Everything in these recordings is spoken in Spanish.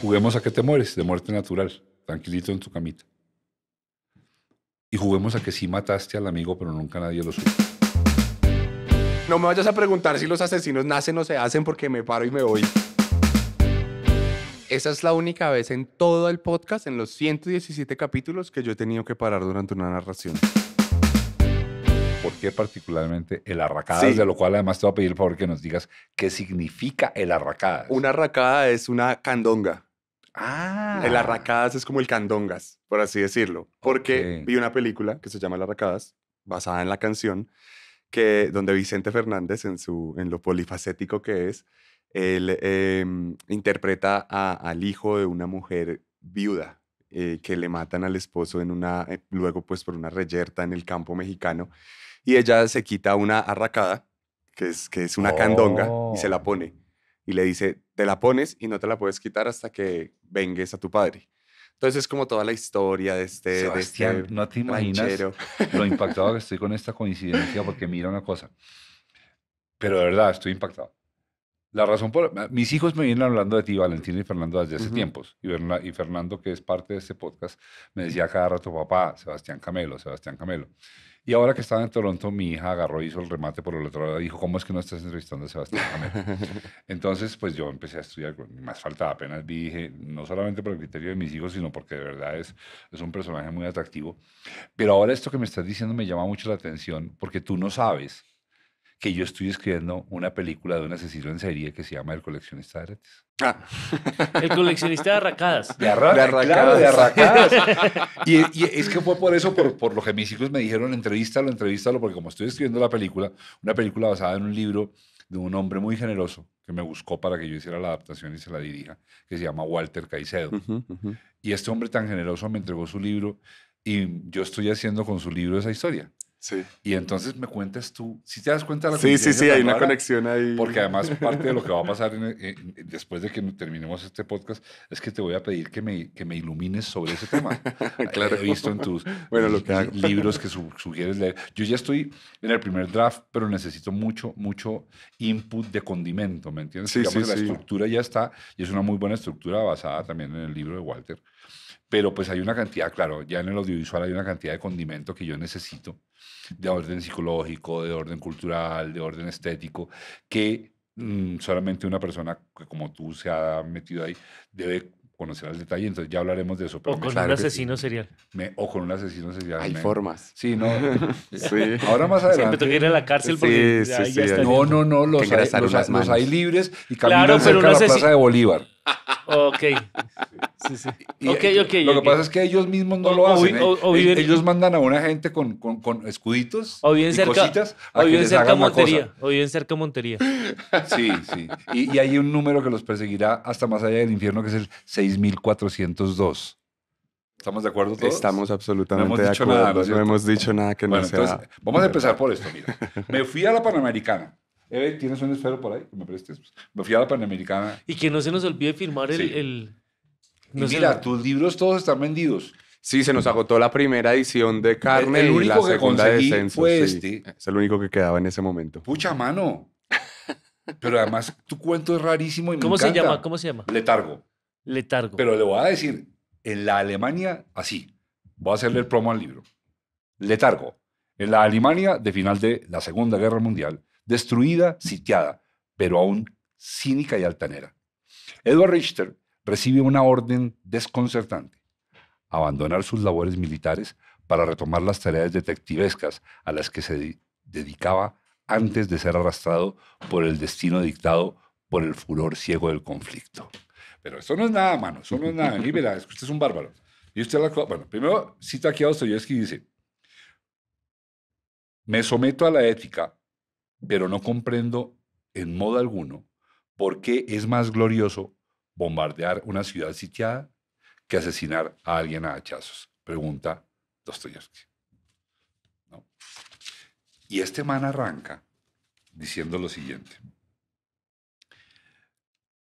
Juguemos a que te mueres de muerte natural, tranquilito en tu camita. Y juguemos a que sí mataste al amigo, pero nunca nadie lo supo. No me vayas a preguntar si los asesinos nacen o se hacen porque me paro y me voy. Esa es la única vez en todo el podcast, en los 117 capítulos, que yo he tenido que parar durante una narración. ¿Por qué particularmente el arracadas? De lo cual además te voy a pedir por favor que nos digas qué significa el arracadas. Una arracada es una candonga. El ah. Arracadas es como el Candongas, por así decirlo. Porque vi una película que se llama El Arracadas, basada en la canción, que, donde Vicente Fernández, en, su, en lo polifacético que es, él em, interpreta al hijo de una mujer viuda eh, que le matan al esposo en una, eh, luego pues por una reyerta en el campo mexicano y ella se quita una arracada, que es, que es una candonga, y se la oh. pone y le dice, te la pones y no te la puedes quitar hasta que vengues a tu padre. Entonces es como toda la historia de este... Sebastián, de este no te imaginas lo impactado que estoy con esta coincidencia porque mira una cosa, pero de verdad estoy impactado. La razón por... Mis hijos me vienen hablando de ti, Valentina y Fernando, desde hace tiempos. Y, Fernando, que es parte de este podcast, me decía cada rato, papá, Sebastián Camelo, Sebastián Camelo. Y ahora que estaba en Toronto, mi hija agarró, y hizo el remate por el otro lado, dijo, ¿cómo es que no estás entrevistando a Sebastián Entonces, pues yo empecé a estudiar, pues, más falta apenas vi, dije, no solamente por el criterio de mis hijos, sino porque de verdad es, es un personaje muy atractivo. Pero ahora esto que me estás diciendo me llama mucho la atención, porque tú no sabes que yo estoy escribiendo una película de un asesino en serie que se llama El coleccionista de aretes. Ah. El coleccionista de arracadas. De, arracadas. de arracadas. y, es que fue por eso, por, por lo que mis hijos me dijeron, entrevístalo, entrevístalo, porque como estoy escribiendo la película, una película basada en un libro de un hombre muy generoso que me buscó para que yo hiciera la adaptación y se la dirija, que se llama Walter Caicedo. Y este hombre tan generoso me entregó su libro y yo estoy haciendo con su libro esa historia. Sí. Y entonces me cuentas tú, si te das cuenta de la Sí, sí, sí, hay una conexión ahí. Porque además parte de lo que va a pasar después de que terminemos este podcast es que te voy a pedir que me, que me ilumines sobre ese tema. claro. He visto en tus libros que sugieres leer. Yo ya estoy en el primer draft, pero necesito mucho, mucho input de condimento, ¿me entiendes? Sí, sí, la estructura ya está y es una muy buena estructura basada también en el libro de Walter pero pues hay una cantidad, claro, ya en el audiovisual hay una cantidad de condimento que yo necesito, de orden psicológico, de orden cultural, de orden estético, que mm, solamente una persona que como tú se ha metido ahí debe conocer al detalle, entonces ya hablaremos de eso. o con un asesino serial. o con un asesino serial. Hay formas. Sí, no. sí. Ahora más adelante. Siempre tengo ir a la cárcel porque sí, ya, No, no, no, los hay, los, hay libres y caminan por la plaza de Bolívar. Ok. Lo que pasa es que ellos mismos no lo hacen. ¿eh? ellos mandan a una gente con, escuditos o bien y cerca, o bien cerca Montería. O bien cerca Montería. Sí, sí. Y, hay un número que los perseguirá hasta más allá del infierno que es el 6402. ¿Estamos de acuerdo todos? Estamos absolutamente de acuerdo. Nada, ¿no, hemos dicho nada que no sea. vamos a empezar por esto. Mira, me fui a la Panamericana eh, ¿tienes un esfero por ahí? ¿Me prestes? Pues. Me fui a la Panamericana. Y que no se nos olvide firmar el... mira, tus libros todos están vendidos. Sí, se nos agotó la primera edición de Carmen y la segunda de Censo. Este. Es el único que quedaba en ese momento. Pucha mano. Pero además tu cuento es rarísimo y ¿Cómo me se llama? ¿Cómo se llama? Letargo. Letargo. Pero le voy a decir, en la Alemania, así. Voy a hacerle el promo al libro. Letargo. En la Alemania de final de la Segunda Guerra Mundial, destruida, sitiada, pero aún cínica y altanera. Edward Richter recibe una orden desconcertante, abandonar sus labores militares para retomar las tareas detectivescas a las que se dedicaba antes de ser arrastrado por el destino dictado por el furor ciego del conflicto. Pero eso no es nada, mano, eso no es nada. Ni usted es un bárbaro. Y usted Bueno, primero cita aquí a y dice, me someto a la ética pero no comprendo en modo alguno por qué es más glorioso bombardear una ciudad sitiada que asesinar a alguien a hachazos. Pregunta Dostoyevsky. Y este man arranca diciendo lo siguiente.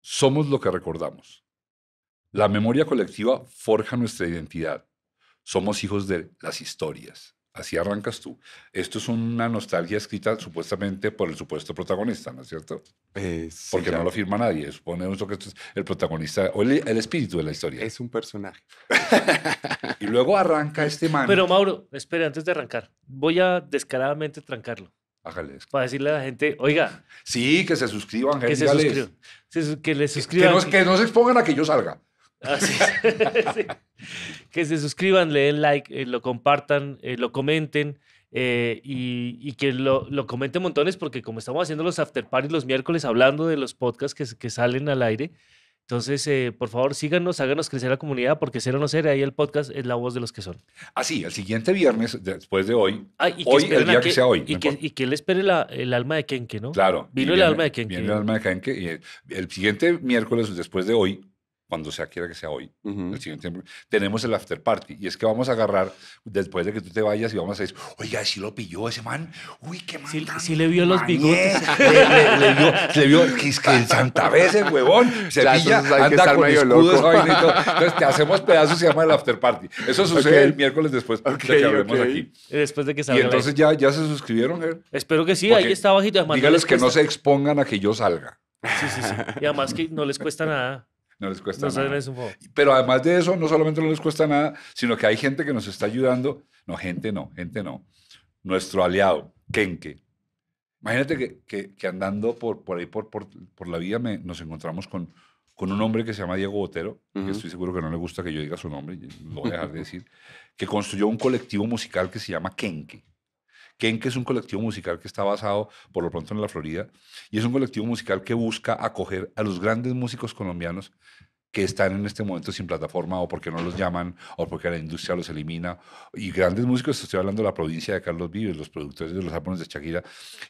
Somos lo que recordamos. La memoria colectiva forja nuestra identidad. Somos hijos de las historias. Así arrancas tú. Esto es una nostalgia escrita supuestamente por el supuesto protagonista, ¿no es cierto? Eh, Porque no lo firma nadie. Suponemos que esto es el protagonista o el, espíritu de la historia. Es un personaje. y luego arranca este man. Pero Mauro, espera, antes de arrancar, voy a descaradamente trancarlo. Ájales Para decirle a la gente, oiga. Sí, que se suscriban, que se suscriban. Que, les suscriban. que no se expongan a que yo salga. Que se suscriban, le den like, eh, lo compartan, eh, lo comenten. Eh, y, que lo, lo comente montones porque como estamos haciendo los after parties los miércoles hablando de los podcasts que, salen al aire, entonces, por favor, síganos, háganos crecer la comunidad, porque ser o no ser, ahí el podcast es la voz de los que son. Así, el siguiente viernes, después de hoy, ah, hoy, el día que, sea hoy. Y, que, le espere el alma de Kenke, ¿no? Claro. Vino el alma de Kenke. Viene el alma de Kenke. el siguiente miércoles, después de hoy, cuando sea quiera que sea hoy, el siguiente, tenemos el after party. Y es que vamos a agarrar, después de que tú te vayas, y vamos a decir, oiga, si lo pilló ese man, uy, qué más Si, le vio los bigotes. le, vio, le vio que, es que el Santa Vez, el huevón se pilla, anda con escudos, Entonces te hacemos pedazos y se llama el after party. Eso sucede el miércoles después de que okay. aquí. Después de que salga. Y entonces ya, ya se suscribieron, Espero que sí, ahí está bajito. Además, que no se expongan a que yo salga. Sí, sí, sí. Y además que no les cuesta nada. No les cuesta nada. Pero además de eso, no solamente no les cuesta nada, sino que hay gente que nos está ayudando. No, gente no, gente no. Nuestro aliado, Kenke. Imagínate que, que, andando por, por ahí, por, la vía nos encontramos con, con un hombre que se llama Diego Botero, que estoy seguro que no le gusta que yo diga su nombre, lo voy a dejar de decir, que construyó un colectivo musical que se llama Kenke que es un colectivo musical que está basado por lo pronto en la Florida y es un colectivo musical que busca acoger a los grandes músicos colombianos que están en este momento sin plataforma o porque no los llaman o porque la industria los elimina. Y grandes músicos, estoy hablando de la provincia de Carlos Vives, los productores de los álbumes de Shakira.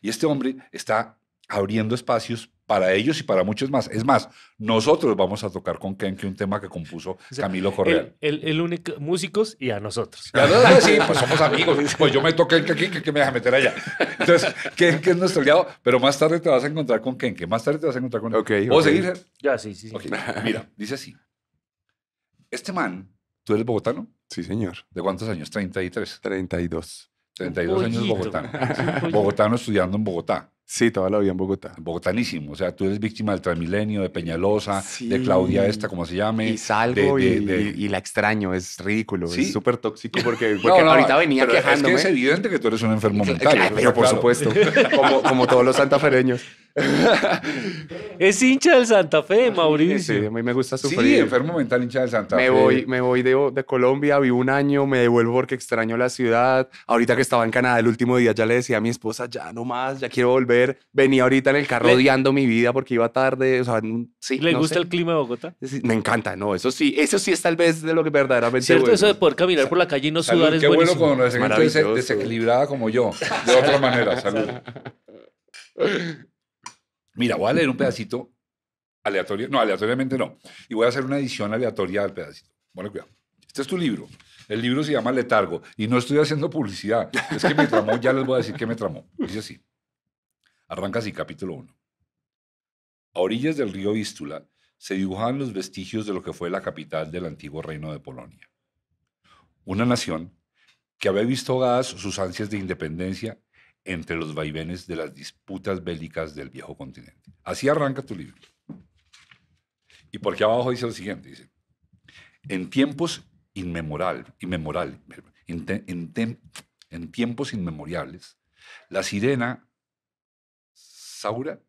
Y este hombre está abriendo espacios para ellos y para muchos más. Es más, nosotros vamos a tocar con que un tema que compuso Camilo Correa. El, único, músicos y a nosotros. Ah, sí, pues somos amigos. Pues yo me toqué el que me deja meter allá. Entonces, que es nuestro aliado, pero más tarde te vas a encontrar con Que Más tarde te vas a encontrar con él. Okay, ¿Puedo seguir? Ya, sí, sí. sí. Mira, dice así. Este man, ¿tú eres bogotano? Sí, señor. ¿De cuántos años? 33. 32. 32 años bogotano. Bogotano estudiando en Bogotá. Sí, toda la vida en Bogotá. Bogotanísimo. O sea, tú eres víctima del Transmilenio, de Peñalosa, de Claudia esta, como se llame. Y salgo y, la extraño. Es ridículo. Es súper tóxico porque, ahorita venía quejándome. Es, es evidente que tú eres un enfermo mental. pero por supuesto. como todos los santafereños. es hincha del Santa Fe, Mauricio. Sí, me gusta sufrir. Sí, enfermo mental hincha del Santa Fe. me voy de, Colombia, vivo un año, me devuelvo porque extraño la ciudad. Ahorita que estaba en Canadá el último día ya le decía a mi esposa, ya no más, ya quiero volver. Venía ahorita en el carro odiando mi vida porque iba tarde. O mm, ¿Le gusta el clima de Bogotá? Me encanta, no, eso sí, eso sí es tal vez de lo que verdaderamente Cierto, eso de poder caminar por la calle y no sudar es qué bueno cuando la gente desequilibrada como yo, de otra manera, salud. Mira, voy a leer un pedacito aleatorio. No, aleatoriamente no. Y voy a hacer una edición aleatoria del pedacito. Bueno, cuidado. Este es tu libro. El libro se llama Letargo. Y no estoy haciendo publicidad. Es que me tramó, ya les voy a decir que me tramó. Dice así. Arranca así, capítulo 1. A orillas del río Vístula se dibujaban los vestigios de lo que fue la capital del antiguo reino de Polonia. Una nación que había visto ahogadas sus ansias de independencia entre los vaivenes de las disputas bélicas del viejo continente. Así arranca tu libro. Y porque abajo dice lo siguiente, dice, en tiempos inmemorial, en tiempos inmemoriales, la sirena Saura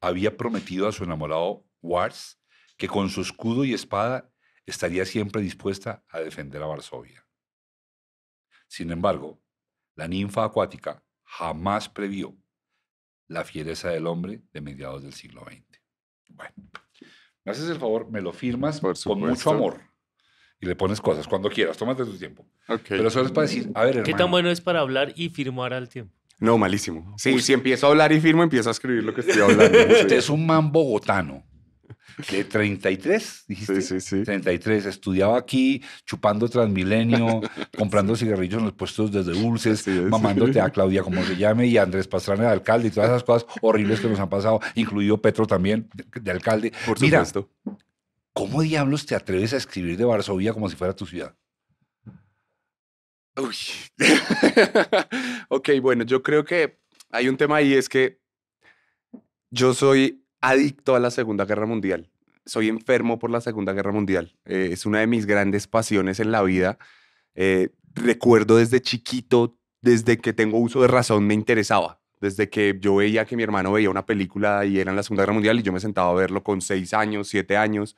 había prometido a su enamorado Wars que con su escudo y espada estaría siempre dispuesta a defender a Varsovia. Sin embargo, la ninfa acuática jamás previó la fiereza del hombre de mediados del siglo XX. Bueno, me haces el favor, me lo firmas con mucho amor y le pones cosas cuando quieras, tómate tu tiempo. Pero solo es para decir, a ver, hermano. ¿Qué tan bueno es para hablar y firmar al tiempo? No, malísimo. si empiezo a hablar y firmo, empiezo a escribir lo que estoy hablando. Usted es un man bogotano ¿Qué? ¿33? Dijiste. Sí, sí, sí. 33. Estudiaba aquí, chupando Transmilenio, comprando cigarrillos en los puestos desde dulces, mamándote a Claudia, como se llame, y a Andrés Pastrana de alcalde, y todas esas cosas horribles que nos han pasado, incluido Petro también, de alcalde. Por supuesto. ¿cómo diablos te atreves a escribir de Varsovia como si fuera tu ciudad? Uy. ok, bueno, yo creo que hay un tema ahí, es que yo soy adicto a la Segunda Guerra Mundial. Soy enfermo por la Segunda Guerra Mundial. Eh, es una de mis grandes pasiones en la vida. Eh, recuerdo desde chiquito, desde que tengo uso de razón, me interesaba. Desde que yo veía que mi hermano veía una película y era en la Segunda Guerra Mundial y yo me sentaba a verlo con seis años, siete años.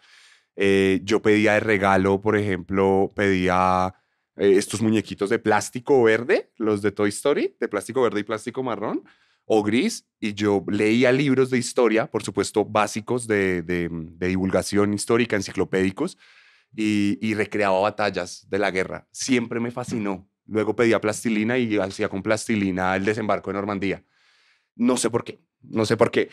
Eh, yo pedía de regalo, por ejemplo, pedía estos muñequitos de plástico verde, los de Toy Story, de plástico verde y plástico marrón o gris y yo leía libros de historia, por supuesto básicos mm, de, divulgación histórica, enciclopédicos, y, y, recreaba batallas de la guerra. Siempre me fascinó. Luego pedía plastilina y hacía con plastilina el desembarco de Normandía. No sé por qué, no sé por qué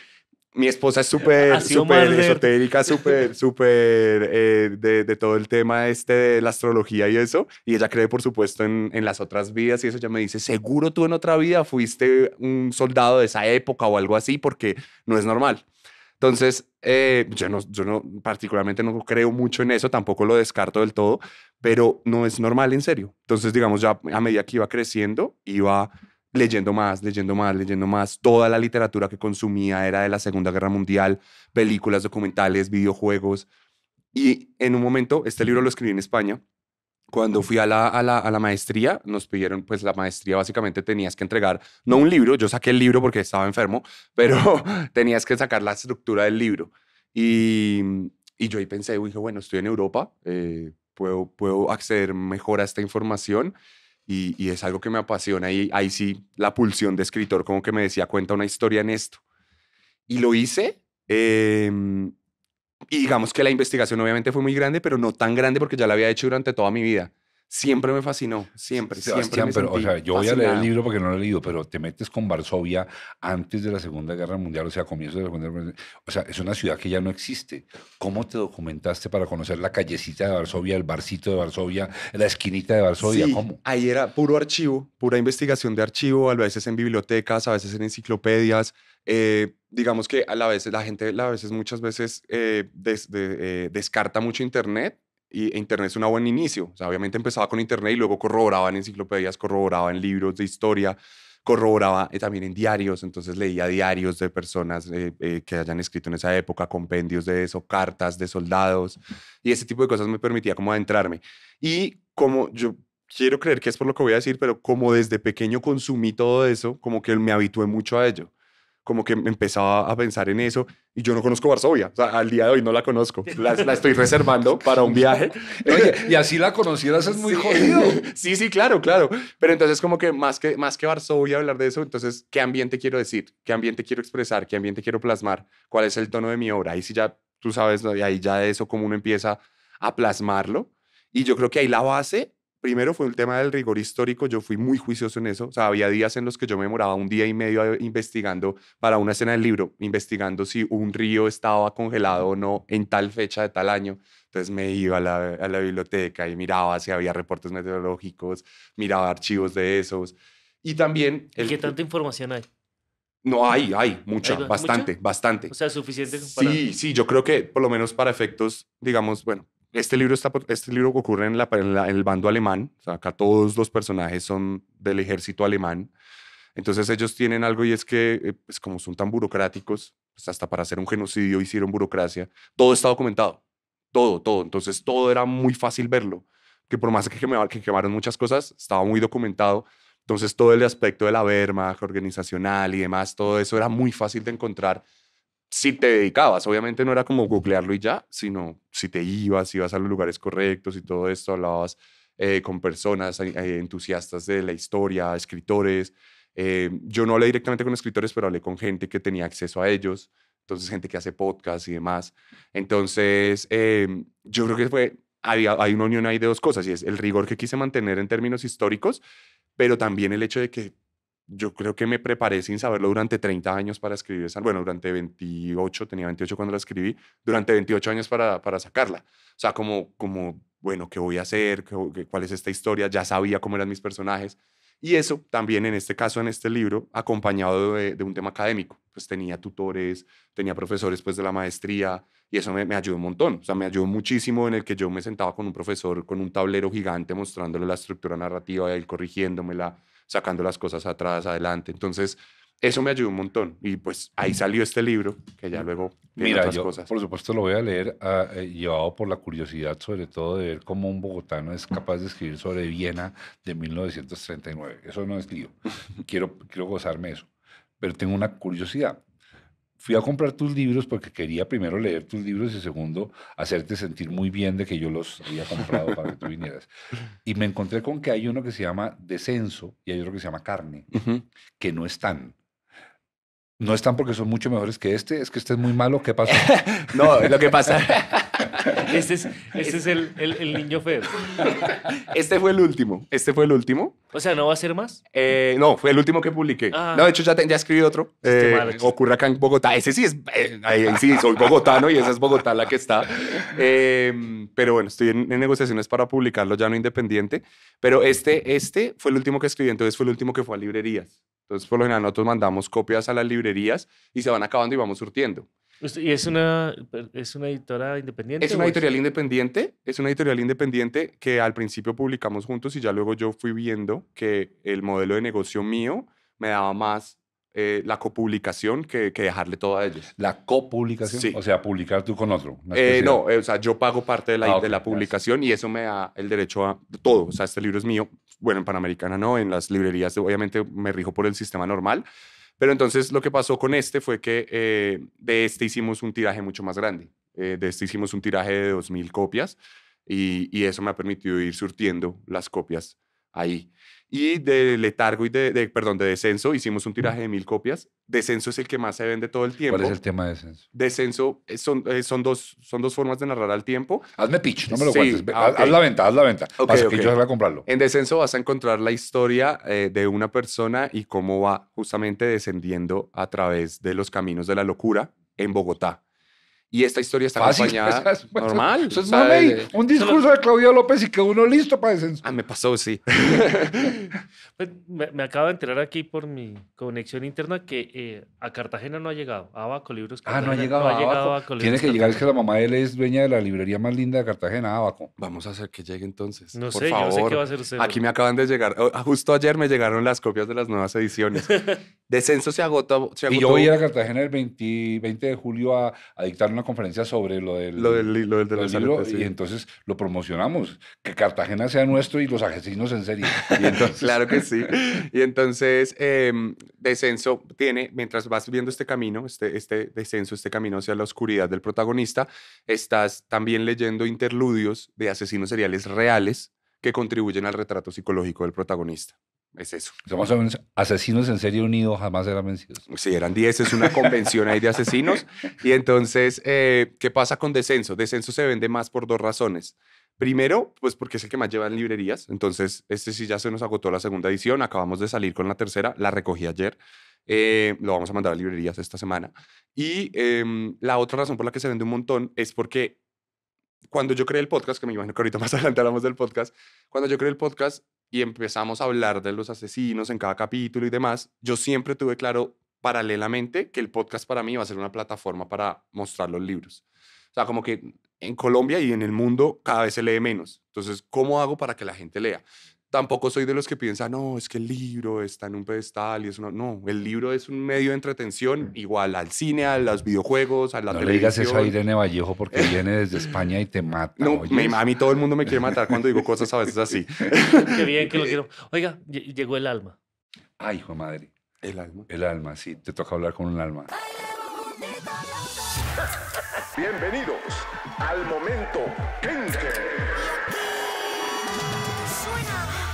mi esposa es súper súper esotérica, súper súper eh, de, todo el tema este de la astrología y eso. Y ella cree, por supuesto, en, las otras vidas y eso. ya me dice, seguro tú en otra vida fuiste un soldado de esa época o algo así, porque no es normal. Entonces, eh, yo, no, yo no, particularmente no creo mucho en eso, tampoco lo descarto del todo, pero no es normal en serio. Entonces, digamos, ya a medida que iba creciendo, iba leyendo más, leyendo más, leyendo más. Toda la literatura que consumía era de la Segunda Guerra Mundial, películas, documentales, videojuegos. Y en un momento, este libro lo escribí en España. Cuando fui a la, a la, a la maestría, nos pidieron, pues la maestría básicamente tenías que entregar, no un libro, yo saqué el libro porque estaba enfermo, pero tenías que sacar la estructura del libro. Y, y yo ahí pensé, dije, bueno, estoy en Europa, eh, puedo, puedo acceder mejor a esta información y, es algo que me apasiona y ahí sí la pulsión de escritor como que me decía, cuenta una historia en esto. Y lo hice. Em, y digamos que la investigación obviamente fue muy grande, pero no tan grande porque ya la había hecho durante toda mi vida siempre me fascinó, siempre, siempre. o yo voy a leer el libro porque no lo he leído, pero te metes con Varsovia antes de la Segunda Guerra Mundial, o sea, comienzo de la Segunda Guerra Mundial. O sea, es una ciudad que ya no existe. ¿Cómo te documentaste para conocer la callecita de Varsovia, el barcito de Varsovia, la esquinita de Varsovia? Ahí era puro archivo, pura investigación de archivo, a veces en bibliotecas, a veces en enciclopedias. Eh, digamos que a la vez la gente, a veces muchas veces eh, eh, descarta mucho internet Internet es un buen inicio. obviamente empezaba con Internet y luego corroboraba en enciclopedias, corroboraba en libros de historia, corroboraba eh, también en diarios. Entonces leía diarios de personas eh, eh, que hayan escrito en esa época, compendios de eso, cartas de soldados y ese tipo de cosas me permitía como adentrarme. Y como yo quiero creer que es por lo que voy a decir, pero como desde pequeño consumí todo eso, como que me habitué mucho a ello como que empezaba a pensar en eso y yo no conozco Varsovia, o sea, al día de hoy no la conozco, la, estoy reservando para un viaje. Oye, y así la conocieras es muy jodido. Sí, sí, claro, claro, pero entonces como que más que, más que Varsovia hablar de eso, entonces, ¿qué ambiente quiero decir? ¿Qué ambiente quiero expresar? ¿Qué ambiente quiero plasmar? ¿Cuál es el tono de mi obra? Ahí sí ya, tú sabes, y ahí ya de eso como uno empieza a plasmarlo. Y yo creo que ahí la base Primero fue el tema del rigor histórico, yo fui muy juicioso en eso, o sea, había días en los que yo me demoraba un día y medio eh, investigando para una escena del libro, investigando si un río estaba congelado o no en tal fecha de tal año. Entonces me iba a la, biblioteca y miraba si había reportes meteorológicos, miraba archivos de esos. Y también... El... ¿Qué tanta información hay? No, hay, hay, mucha, bastante, bastante. O sea, suficiente. Para... Sí, sí, yo creo que por lo menos para efectos, digamos, bueno, este libro, está, este libro ocurre en, el bando alemán, acá todos los personajes son del ejército alemán. Entonces ellos tienen algo y es que, eh, pues, como son tan burocráticos, pues, hasta para hacer un genocidio hicieron burocracia, todo está documentado, todo, todo. Entonces todo era muy fácil verlo, que por más que, quemaron, que quemaron muchas cosas, estaba muy documentado. Entonces todo el aspecto de la Wehrmacht, organizacional y demás, todo eso era muy fácil de encontrar si te dedicabas, obviamente no era como googlearlo y ya, sino si te ibas, ibas a los lugares correctos y todo esto, hablabas eh, con personas eh, eh, entusiastas de la historia, escritores. yo no hablé directamente con escritores, pero hablé con gente que tenía acceso a ellos, entonces gente que hace podcast y demás. Entonces, em, yo creo que fue, había hay una unión ahí de dos cosas, y es el rigor que quise mantener en términos históricos, pero también el hecho de que yo creo que me preparé sin saberlo durante 30 años para escribir esa, bueno, durante 28, tenía 28 cuando la escribí, durante 28 años para, para sacarla. O sea, como, como, bueno, ¿qué voy a hacer? cuál es esta historia? Ya sabía cómo eran mis personajes. Y eso también en este caso, en este libro, acompañado de, de un tema académico. Pues tenía tutores, tenía profesores pues de la maestría y eso me, me, ayudó un montón. O sea, me ayudó muchísimo en el que yo me sentaba con un profesor con un tablero gigante mostrándole la estructura narrativa y él corrigiéndomela sacando las cosas atrás, adelante. Entonces, eso me ayudó un montón. Y pues ahí salió este libro, que ya luego Mira, yo, cosas. Por supuesto, lo voy a leer ah, eh, llevado por la curiosidad, sobre todo de ver cómo un bogotano es capaz de escribir sobre Viena de 1939. Eso no es lío. Quiero, quiero gozarme eso. Pero tengo una curiosidad fui a comprar tus libros porque quería primero leer tus libros y segundo hacerte sentir muy bien de que yo los había comprado para que tú vinieras. Y me encontré con que hay uno que se llama Descenso y hay otro que se llama Carne, que no están. No están porque son mucho mejores que este, es que este es muy malo, ¿qué pasa? no, lo que pasa Este es, es el, niño feo. Este fue el último. Este fue el último. O sea, ¿no va a ser más? Eh, no, fue el último que publiqué. Ah. No, de hecho ya, ya escribí otro. Este eh, ocurre acá en Bogotá. Ese sí es, eh, ahí sí, soy bogotano y esa es Bogotá la que está. Em, pero bueno, estoy en, negociaciones para publicarlo ya no independiente. Pero este, este fue el último que escribí, entonces fue el último que fue a librerías. Entonces, por lo general, nosotros mandamos copias a las librerías y se van acabando y vamos surtiendo. Pues, ¿Y es una, es una editora independiente? Es una editorial independiente, es una editorial independiente que al principio publicamos juntos y ya luego yo fui viendo que el modelo de negocio mío me daba más eh, la copublicación que, que, dejarle todo a ellos. ¿La copublicación? Sí. O sea, publicar tú con otro. Eh, no, o sea, yo pago parte de la, ah, publicación y eso me da el derecho a todo. O sea, este libro es mío. Bueno, en Panamericana no, en las librerías obviamente me rijo por el sistema normal pero entonces lo que pasó con este fue que eh, de este hicimos un tiraje mucho más grande. Eh, de este hicimos un tiraje de 2.000 copias y, eso me ha permitido ir surtiendo las copias ahí. Y de letargo y de, perdón, de descenso hicimos un tiraje de mil copias. Descenso es el que más se vende todo el tiempo. ¿Cuál es el tema de descenso? Descenso eh, eh, son, dos, son dos formas de narrar al tiempo. Hazme pitch, no me lo cuentes. Ah, haz, la venta, haz la venta. En descenso vas a encontrar la historia eh, de una persona y cómo va justamente descendiendo a través de los caminos de la locura en Bogotá. Y esta historia está acompañada. Pues, normal. un discurso de Claudio López y que uno listo para Descenso Ah, me pasó, sí. Pues, me, me, acabo de enterar aquí por mi conexión interna que eh, a Cartagena no ha llegado. A Abaco Libros Ah, no ha llegado, Abaco. Tiene que llegar, es que la mamá de él es dueña de la librería más linda de Cartagena, Abaco. Vamos a hacer que llegue entonces. No sé, favor. qué va a usted. Aquí me acaban de llegar. Oh, justo ayer me llegaron las copias de las nuevas ediciones. Descenso se agota. Y yo voy a Cartagena el 20, de julio a dictar una conferencia sobre lo del, lo y entonces lo promocionamos. Que Cartagena sea nuestro y los asesinos en serie. claro que sí. Y entonces, em, Descenso tiene, mientras vas viendo este camino, este, este descenso, este camino hacia la oscuridad del protagonista, estás también leyendo interludios de asesinos seriales reales que contribuyen al retrato psicológico del protagonista es eso. Somos asesinos en serie unidos, jamás eran vencidos. Sí, eran 10, es una convención ahí de asesinos. Y entonces, eh, ¿qué pasa con Descenso? Descenso se vende más por dos razones. Primero, pues porque es el que más lleva en librerías. Entonces, este sí ya se nos agotó la segunda edición. Acabamos de salir con la tercera. La recogí ayer. Eh, lo vamos a mandar a librerías esta semana. Y em, la otra razón por la que se vende un montón es porque cuando yo creé el podcast, que me imagino que ahorita más adelante hablamos del podcast, cuando yo creé el podcast, y empezamos a hablar de los asesinos en cada capítulo y demás, yo siempre tuve claro paralelamente que el podcast para mí iba a ser una plataforma para mostrar los libros. O sea, como que en Colombia y en el mundo cada vez se lee menos. Entonces, ¿cómo hago para que la gente lea? tampoco soy de los que piensan, no, es que el libro está en un pedestal y eso no. No, el libro es un medio de entretención mm. igual al cine, a los videojuegos, a la no le digas eso a Irene Vallejo porque viene desde España y te mata. No, a mí todo el mundo me quiere matar cuando digo cosas a veces así. Qué bien que lo quiero. Oiga, llegó el alma. Ay, hijo de madre. El alma. El alma, sí. Te toca hablar con un alma. Bienvenidos al momento Kenke.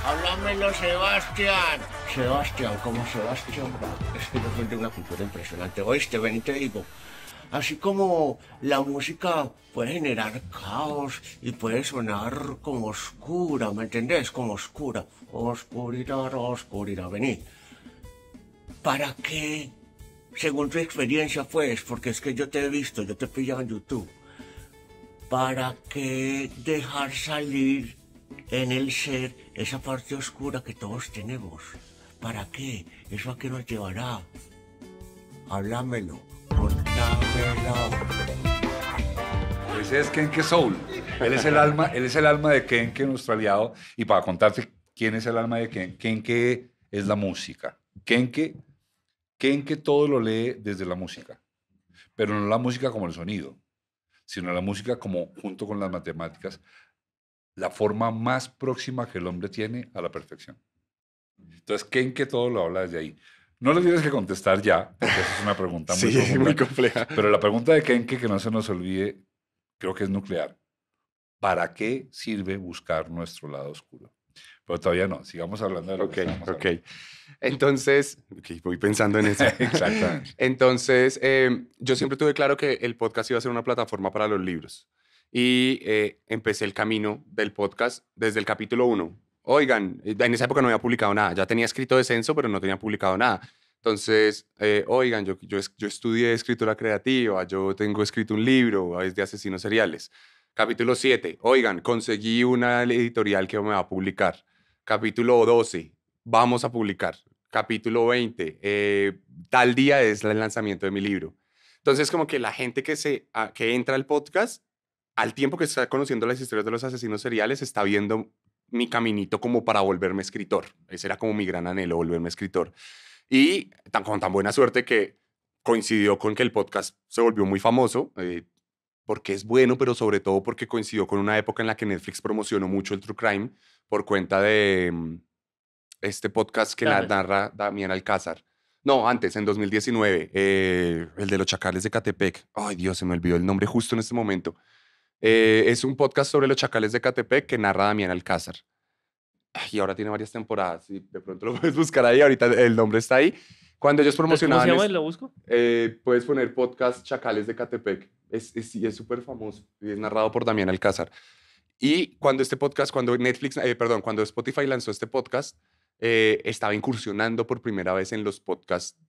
Háblamelo, Sebastián. Sebastián, como Sebastián Es que yo soy una cultura impresionante. Oíste, ven y te digo. Así como la música puede generar caos y puede sonar como oscura, ¿me entendés? Como oscura. Oscuridad, oscuridad, vení. ¿Para qué? Según tu experiencia, pues, porque es que yo te he visto, yo te he pillado en YouTube. ¿Para qué dejar salir en el ser esa parte oscura que todos tenemos. ¿Para qué? ¿Eso a qué nos llevará? Háblamelo, contámelo. Ese pues es Kenke Soul. Él es el alma, él es el alma de Kenke, nuestro aliado. Y para contarte quién es el alma de Kenke, Kenke es la música. Kenke, Kenke todo lo lee desde la música. Pero no la música como el sonido, sino la música como junto con las matemáticas, la forma más próxima que el hombre tiene a la perfección. Entonces, en que todo lo habla desde ahí. No le tienes que contestar ya, porque es una pregunta muy, compleja, muy compleja. Pero la pregunta de Kenke, que no se nos olvide, creo que es nuclear. ¿Para qué sirve buscar nuestro lado oscuro? Pero todavía no, sigamos hablando de lo que Ok, ok. Entonces, voy pensando en eso. Exactamente. Entonces, eh, yo siempre tuve claro que el podcast iba a ser una plataforma para los libros y eh, empecé el camino del podcast desde el capítulo 1. Oigan, eh, en esa época no había publicado nada, ya tenía escrito descenso, pero no tenía publicado nada. Entonces, eh, oigan, yo, yo, yo, estudié escritura creativa, yo tengo escrito un libro, es de asesinos seriales. Capítulo 7, oigan, conseguí una editorial que me va a publicar. Capítulo 12, vamos a publicar. Capítulo 20, tal día es el lanzamiento de mi libro. Entonces, como que la gente que, se, que entra al podcast al tiempo que está conociendo las historias de los asesinos seriales, está viendo mi caminito como para volverme escritor. Ese era como mi gran anhelo, volverme escritor. Y tan, con tan buena suerte que coincidió con que el podcast se volvió muy famoso, eh, porque es bueno, pero sobre todo porque coincidió con una época en la que Netflix promocionó mucho el True Crime por cuenta de mm, este podcast que la narra Damián Alcázar. No, antes, en 2019, eh, el de los chacales de Catepec. Ay, Dios, se me olvidó el nombre justo en este momento. Eh, es un podcast sobre los chacales de Catepec que narra Damián Alcázar. Y ahora tiene varias temporadas. Y de pronto lo puedes buscar ahí. Ahorita el nombre está ahí. Cuando ellos promocionaban. ¿Cómo ¿Lo busco? Eh, puedes poner podcast Chacales de Catepec. Es súper famoso. Y es narrado por Damián Alcázar. Y cuando este podcast, cuando Netflix, eh, perdón, cuando Spotify lanzó este podcast, eh, estaba incursionando por primera vez en los podcasts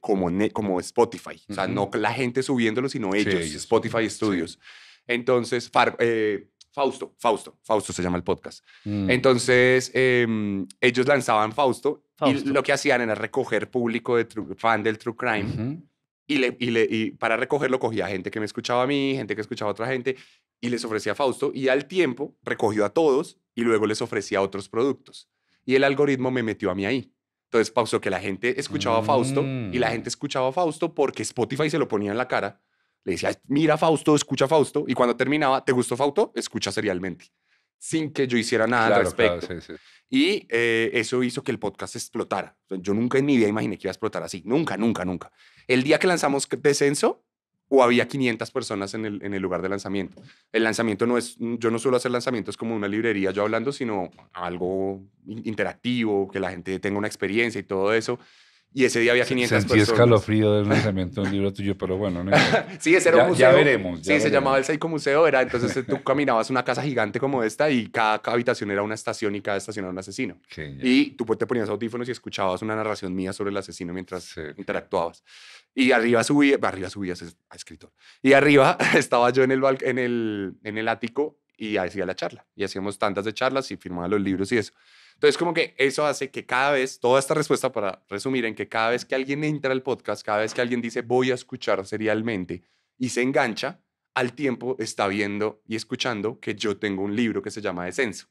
como, como Spotify. O sea, no la gente subiéndolo, sino ellos, Spotify Studios. Entonces, eh, Fausto, Fausto, Fausto se llama el podcast. Mm. Entonces, em, ellos lanzaban Fausto, y lo que hacían era recoger público de fan del True Crime. Y, para recogerlo cogía gente que me escuchaba a mí, gente que escuchaba a otra gente, y les ofrecía Fausto, y al tiempo recogió a todos y luego les ofrecía otros productos. Y el algoritmo me metió a mí ahí. Entonces pauso que la gente escuchaba a Fausto y la mm. gente escuchaba a Fausto porque Spotify se lo ponía en la cara le decía, mira Fausto, escucha Fausto. Y cuando terminaba, ¿te gustó Fausto? Escucha serialmente. Sin que yo hiciera nada al respecto. Y eh, eso hizo que el podcast explotara. Yo nunca en mi vida imaginé que iba a explotar así. Nunca, nunca, nunca. El día que lanzamos Descenso, o había 500 personas en el, en el, lugar de lanzamiento. El lanzamiento no es, yo no suelo hacer lanzamientos como una librería yo hablando, sino algo interactivo, que la gente tenga una experiencia y todo eso. Y ese día había 500 Sí, personas. Sentí escalofrío del lanzamiento de un libro tuyo, pero bueno. sí, ese era un museo. Ya veremos. sí, se llamaba el Seiko Museo. Era, entonces eh, tú caminabas una casa gigante como esta y cada, habitación era una estación y cada estación era un asesino. y tú te ponías audífonos y escuchabas una narración mía sobre el asesino mientras interactuabas. Y arriba subía, arriba subías a ah, escritor. Y arriba estaba yo en el, en el, en el ático y hacía la charla. Y hacíamos tantas de charlas y firmaba los libros y eso. Entonces, como que eso hace que cada vez, toda esta respuesta para resumir en que cada vez que alguien entra al podcast, cada vez que alguien dice voy a escuchar serialmente y se engancha, al tiempo está viendo y escuchando que yo tengo un libro que se llama Descenso.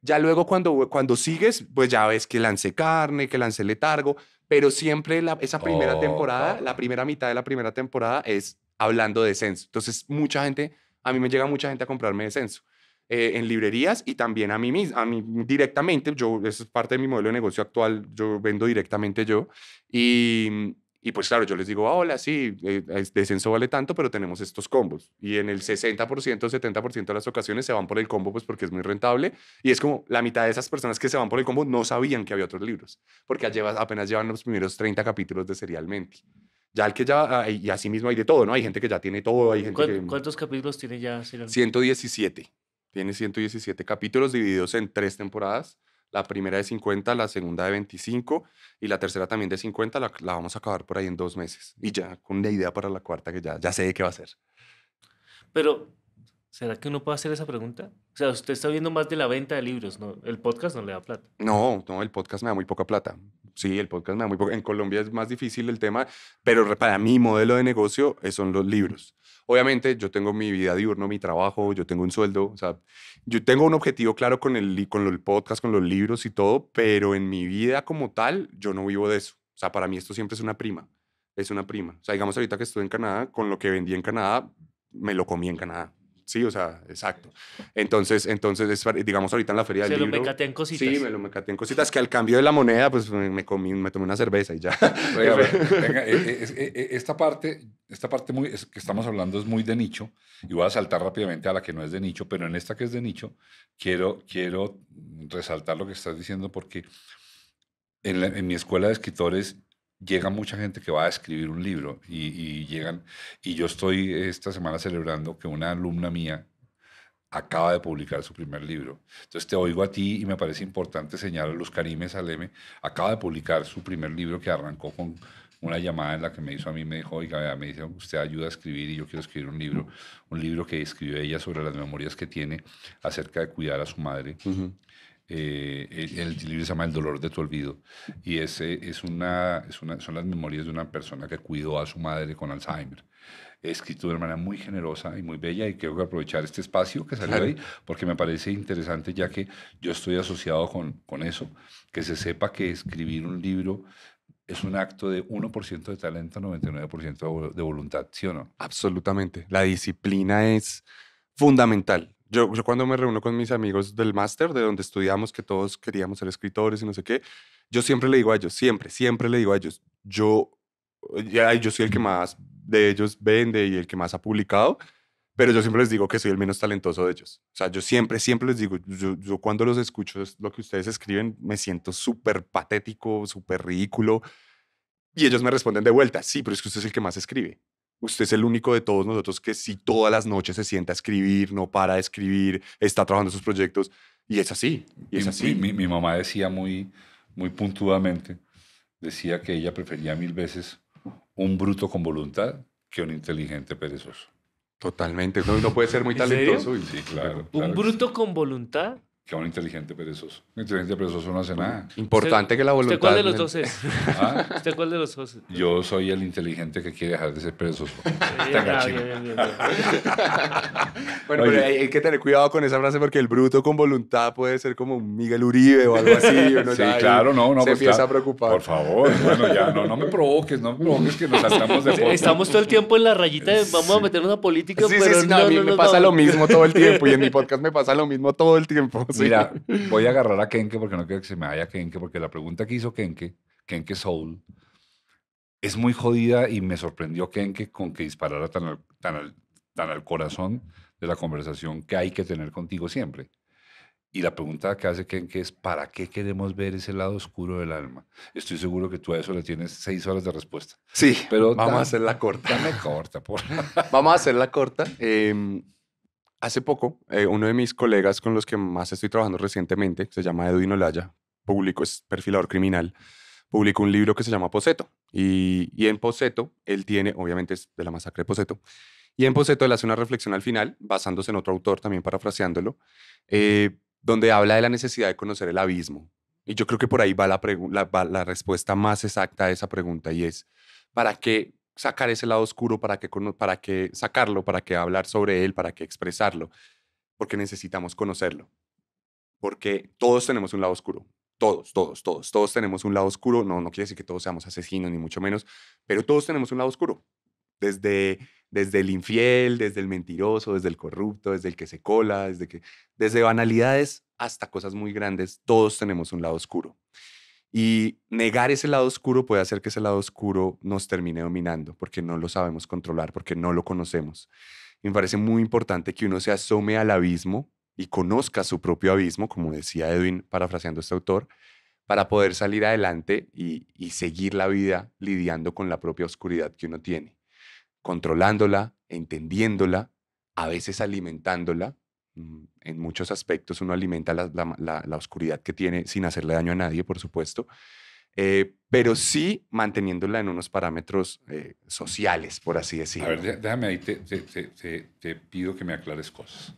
Ya luego cuando, cuando sigues, pues ya ves que lancé carne, que lancé letargo, pero siempre esa primera temporada, oh. la primera mitad de la primera temporada es hablando de descenso. Entonces, mucha gente, a mí me llega mucha gente a comprarme descenso. Eh, en librerías y también a mí a mí directamente. Yo, es parte de mi modelo de negocio actual, yo vendo directamente yo. Y, y pues claro, yo les digo, ah, hola, sí, eh, descenso vale tanto, pero tenemos estos combos. Y en el 60%, 70% de las ocasiones se van por el combo, pues porque es muy rentable. Y es como la mitad de esas personas que se van por el combo no sabían que había otros libros, porque apenas llevan los primeros 30 capítulos de Serialmente. Ya el que ya, ah, y así mismo hay de todo, ¿no? Hay gente que ya tiene todo, hay gente ¿Cuántos que... ¿Cuántos capítulos tiene ya Serialmente? 117. Tiene 117 capítulos divididos en tres temporadas. La primera de 50, la segunda de 25 y la tercera también de 50. La, la vamos a acabar por ahí en dos meses. Y ya con la idea para la cuarta que ya, ya sé de qué va a ser. Pero, ¿será que uno puede hacer esa pregunta? O sea, usted está viendo más de la venta de libros, ¿no? El podcast no le da plata. No, no, el podcast me da muy poca plata sí, el podcast me muy poco. En Colombia es más difícil el tema, pero para mi modelo de negocio eh, son los libros. Obviamente, yo tengo mi vida diurno, mi trabajo, yo tengo un sueldo, o sea, yo tengo un objetivo claro con el, con el podcast, con los libros y todo, pero en mi vida como tal, yo no vivo de eso. O sea, para mí esto siempre es una prima, es una prima. O sea, digamos ahorita que estuve en Canadá, con lo que vendí en Canadá, me lo comí en Canadá. Sí, o sea, exacto. Entonces, entonces digamos, ahorita en la feria del Se libro. Se lo en cositas. Sí, me lo en cositas que al cambio de la moneda, pues me, comí, me tomé una cerveza y ya. venga, eh, eh, eh, esta parte, esta parte muy, que estamos hablando es muy de nicho y voy a saltar rápidamente a la que no es de nicho, pero en esta que es de nicho, quiero, quiero resaltar lo que estás diciendo porque en, en mi escuela de escritores llega mucha gente que va a escribir un libro y, llegan, y yo estoy esta semana celebrando que una alumna mía acaba de publicar su primer libro. Entonces te oigo a ti y me parece importante señalar a los al M. acaba de publicar su primer libro que arrancó con una llamada en la que me hizo a mí, me dijo, oiga, me dice, usted ayuda a escribir y yo quiero escribir un libro, un libro que escribió ella sobre las memorias que tiene acerca de cuidar a su madre. Eh, el, libro se llama El dolor de tu olvido y ese es una, son las memorias de una persona que cuidó a su madre con Alzheimer. Escrito de una manera muy generosa y muy bella y creo que aprovechar este espacio que salió ahí porque me parece interesante ya que yo estoy asociado con, con eso, que se sepa que escribir un libro es un acto de 1% de talento, 99% de voluntad, ¿sí o no? Absolutamente. La disciplina es fundamental. Yo, cuando me reúno con mis amigos del máster, de donde estudiamos, que todos queríamos ser escritores y no sé qué, yo siempre le digo a ellos, siempre, siempre le digo a ellos, yo, ya, yo soy el que más de ellos vende y el que más ha publicado, pero yo siempre les digo que soy el menos talentoso de ellos. O sea, yo siempre, siempre les digo, yo, yo cuando los escucho lo que ustedes escriben, me siento súper patético, súper ridículo. Y ellos me responden de vuelta, sí, pero es que usted es el que más escribe usted es el único de todos nosotros que si todas las noches se sienta a escribir, no para escribir, está trabajando sus proyectos. Y es así, y es así. Mi, mamá decía muy, muy puntuadamente, decía que ella prefería mil veces un bruto con voluntad que un inteligente perezoso. Totalmente, no, puede ser muy talentoso. Y, sí, claro, ¿Un bruto con voluntad? un inteligente perezoso. Un inteligente perezoso no hace nada. Mm, importante que la voluntad. ¿Ah? ¿Usted cuál de los dos es? ¿Usted cuál de los dos Yo soy el inteligente que quiere dejar de ser perezoso. Está bien, bueno, pero hay, que tener cuidado con esa frase porque el bruto con voluntad puede ser como Miguel Uribe o algo así. sí, claro, no, no. Se pues empieza a preocupar. Por favor, bueno, ya, no, no me provoques, no me provoques que nos saltamos de fondo. Estamos todo el tiempo en la rayita de vamos a meternos a política, sí, pero sí, a mí me pasa lo mismo todo el tiempo y en mi podcast me pasa lo mismo todo el tiempo. Mira, voy a agarrar a Kenke porque no quiero que se me vaya Kenke, porque la pregunta que hizo Kenke, Kenke Soul, es muy jodida y me sorprendió Kenke con que disparara tan al, tan corazón de la conversación que hay que tener contigo siempre. Y la pregunta que hace Kenke es, ¿para qué queremos ver ese lado oscuro del alma? Estoy seguro que tú a eso le tienes seis horas de respuesta. Sí, pero vamos a a hacerla corta. Dame corta, por Vamos a hacerla corta. Eh, Hace poco, eh, uno de mis colegas con los que más estoy trabajando recientemente, se llama Edwin Olaya, público, es perfilador criminal, publicó un libro que se llama Poseto. Y, en Poseto, él tiene, obviamente es de la masacre de Poseto, y en Poseto él hace una reflexión al final, basándose en otro autor, también parafraseándolo, eh, donde habla de la necesidad de conocer el abismo. Y yo creo que por ahí va la, la, va la respuesta más exacta a esa pregunta y es, ¿para qué sacar ese lado oscuro, para que, para que sacarlo, para que hablar sobre él, para que expresarlo, porque necesitamos conocerlo. Porque todos tenemos un lado oscuro, todos, todos, todos, todos tenemos un lado oscuro, no, no quiere decir que todos seamos asesinos, ni mucho menos, pero todos tenemos un lado oscuro, desde, desde el infiel, desde el mentiroso, desde el corrupto, desde el que se cola, desde, que, desde banalidades hasta cosas muy grandes, todos tenemos un lado oscuro. Y negar ese lado oscuro puede hacer que ese lado oscuro nos termine dominando porque no lo sabemos controlar, porque no lo conocemos. me parece muy importante que uno se asome al abismo y conozca su propio abismo, como decía Edwin parafraseando a este autor, para poder salir adelante y seguir la vida lidiando con la propia oscuridad que uno tiene, controlándola, entendiéndola, a veces alimentándola Mm, en muchos aspectos uno alimenta la, oscuridad que tiene sin hacerle daño a nadie, por supuesto, eh, pero sí manteniéndola en unos parámetros eh, sociales, por así decirlo. A ver, déjame ahí, te, pido que me aclares cosas.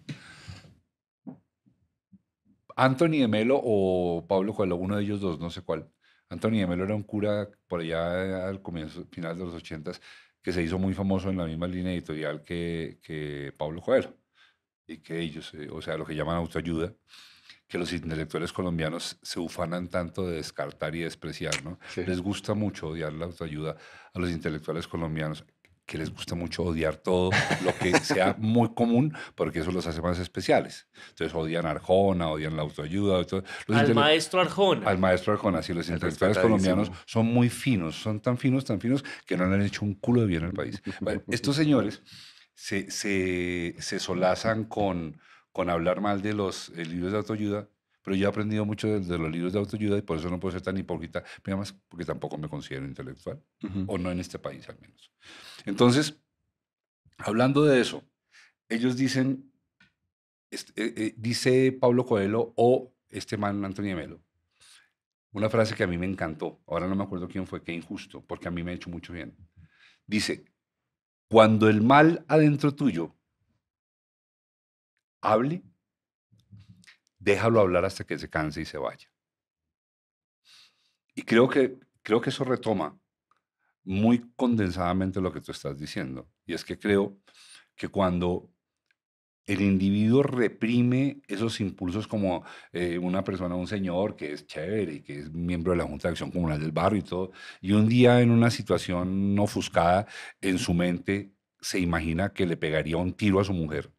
Anthony de Melo o Pablo Coelho, uno de ellos dos, no sé cuál. Anthony de Melo era un cura por allá al comienzo, final de los ochentas, que se hizo muy famoso en la misma línea editorial que, que Pablo Coelho y que ellos, eh, o sea, lo que llaman autoayuda, que los intelectuales colombianos se ufanan tanto de descartar y despreciar, ¿no? Les gusta mucho odiar la autoayuda a los intelectuales colombianos, que les gusta mucho odiar todo lo que sea muy común, porque eso los hace más especiales. Entonces odian a Arjona, odian la autoayuda. al maestro Arjona. Al maestro Arjona, sí, los intelectuales colombianos son muy finos, son tan finos, tan finos, que no le han hecho un culo de bien al país. estos señores se, se, solazan con, con hablar mal de los eh, libros de autoayuda, pero yo he aprendido mucho de, los libros de autoayuda y por eso no puedo ser tan hipócrita, más porque tampoco me considero intelectual, o no en este país al menos. Entonces, hablando de eso, ellos dicen, este, eh, eh, dice Pablo Coelho o este man Antonio Melo, una frase que a mí me encantó, ahora no me acuerdo quién fue, qué injusto, porque a mí me ha hecho mucho bien. Dice, cuando el mal adentro tuyo hable, déjalo hablar hasta que se canse y se vaya. Y creo que, creo que eso retoma muy condensadamente lo que tú estás diciendo. Y es que creo que cuando el individuo reprime esos impulsos como eh, una persona, un señor que es chévere y que es miembro de la Junta de Acción Comunal del barrio y todo, y un día en una situación ofuscada en su mente se imagina que le pegaría un tiro a su mujer.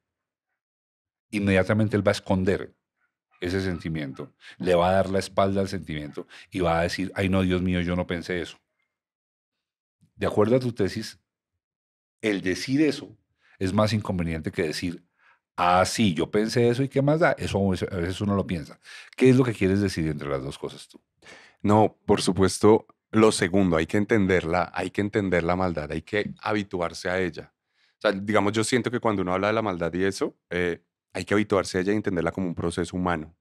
Inmediatamente él va a esconder ese sentimiento, le va a dar la espalda al sentimiento y va a decir, ay no, Dios mío, yo no pensé eso. De acuerdo a tu tesis, el decir eso es más inconveniente que decir, Ah, sí, yo pensé eso y qué más da. Eso, a veces uno lo piensa. ¿Qué es lo que quieres decir entre las dos cosas tú? No, por supuesto, lo segundo, hay que entenderla, hay que entender la maldad, hay que habituarse a ella. O sea, digamos, yo siento que cuando uno habla de la maldad y eso, eh, hay que habituarse a ella y entenderla como un proceso humano.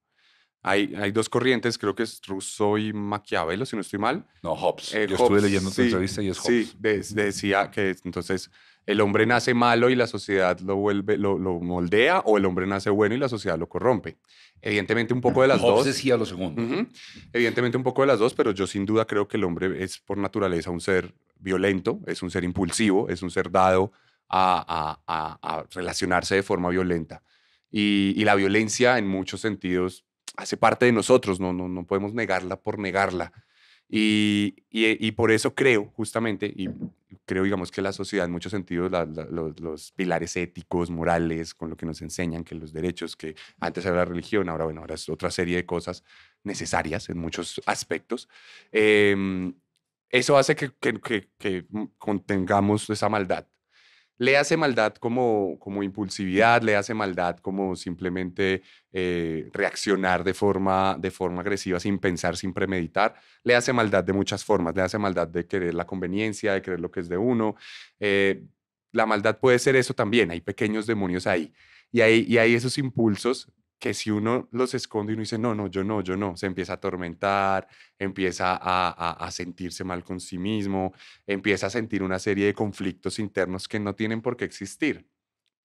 Hay, hay, dos corrientes, creo que es Rousseau y Maquiavelo, si no estoy mal. No, Hobbes. Eh, yo estuve leyendo tu entrevista y es Hobbes. Sí, decía que entonces el hombre nace malo y la sociedad lo vuelve, lo, moldea, o el hombre nace bueno y la sociedad lo corrompe. Evidentemente un poco de las Hobbes dos. decía lo segundo. Evidentemente un poco de las dos, pero yo sin duda creo que el hombre es por naturaleza un ser violento, es un ser impulsivo, es un ser dado a, relacionarse de forma violenta. Y, la violencia en muchos sentidos hace parte de nosotros, no, no, no podemos negarla por negarla. Y, eh, y, por eso creo justamente, y creo, digamos, que la sociedad en muchos sentidos, los, pilares éticos, morales, con lo que nos enseñan, que los derechos, que antes era la religión, ahora, bueno, ahora es otra serie de cosas necesarias en muchos aspectos. Em, eso hace que, que, que mm, contengamos esa maldad le hace maldad como, como impulsividad, le hace maldad como simplemente eh, reaccionar de forma, de forma agresiva sin pensar, sin premeditar, le hace maldad de muchas formas, le hace maldad de querer la conveniencia, de querer lo que es de uno. Eh, la maldad puede ser eso también, hay pequeños demonios ahí. Y y hay esos impulsos que si uno los esconde y uno dice, no, no, yo no, yo no, se empieza a atormentar, empieza a, sentirse mal con sí mismo, empieza a sentir una serie de conflictos internos que no tienen por qué existir.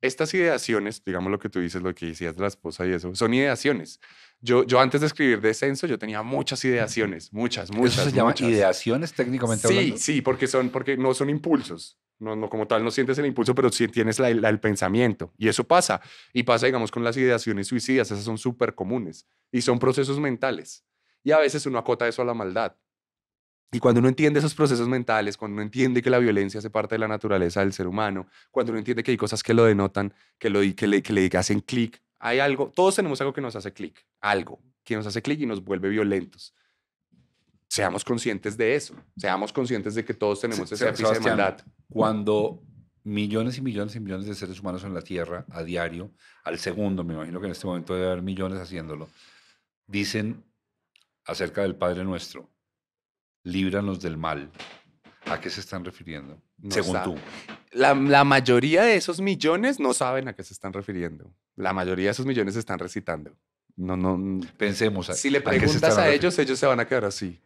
Estas ideaciones, digamos lo que tú dices, lo que decías de la esposa y eso, son ideaciones. Yo, yo antes de escribir Descenso, yo tenía muchas ideaciones, muchas, muchas. ¿Eso se llama ideaciones técnicamente sí, hablando? Sí, sí, porque, son, porque no son impulsos. No, como tal no sientes el impulso, pero sí tienes la, el pensamiento. Y eso pasa. Y pasa, digamos, con las ideaciones suicidas. Esas son súper comunes. Y son procesos mentales. Y a veces uno acota eso a la maldad. Y cuando uno entiende esos procesos mentales, cuando uno entiende que la violencia hace parte de la naturaleza del ser humano, cuando uno entiende que hay cosas que lo denotan, que, lo, que, le, que le hacen clic, hay algo, todos tenemos algo que nos hace clic, algo que nos hace clic y nos vuelve violentos seamos conscientes de eso, seamos conscientes de que todos tenemos ese ápice de Cuando millones y millones y millones de seres humanos en la Tierra a diario, al segundo, me imagino que en este momento debe haber millones haciéndolo, dicen acerca del Padre Nuestro, líbranos del mal. ¿A qué se están refiriendo? según tú. La, mayoría de esos millones no saben a qué se están refiriendo. La mayoría de esos millones están recitando. No, no. Pensemos. A, si le preguntas a ellos, ellos se van a quedar así.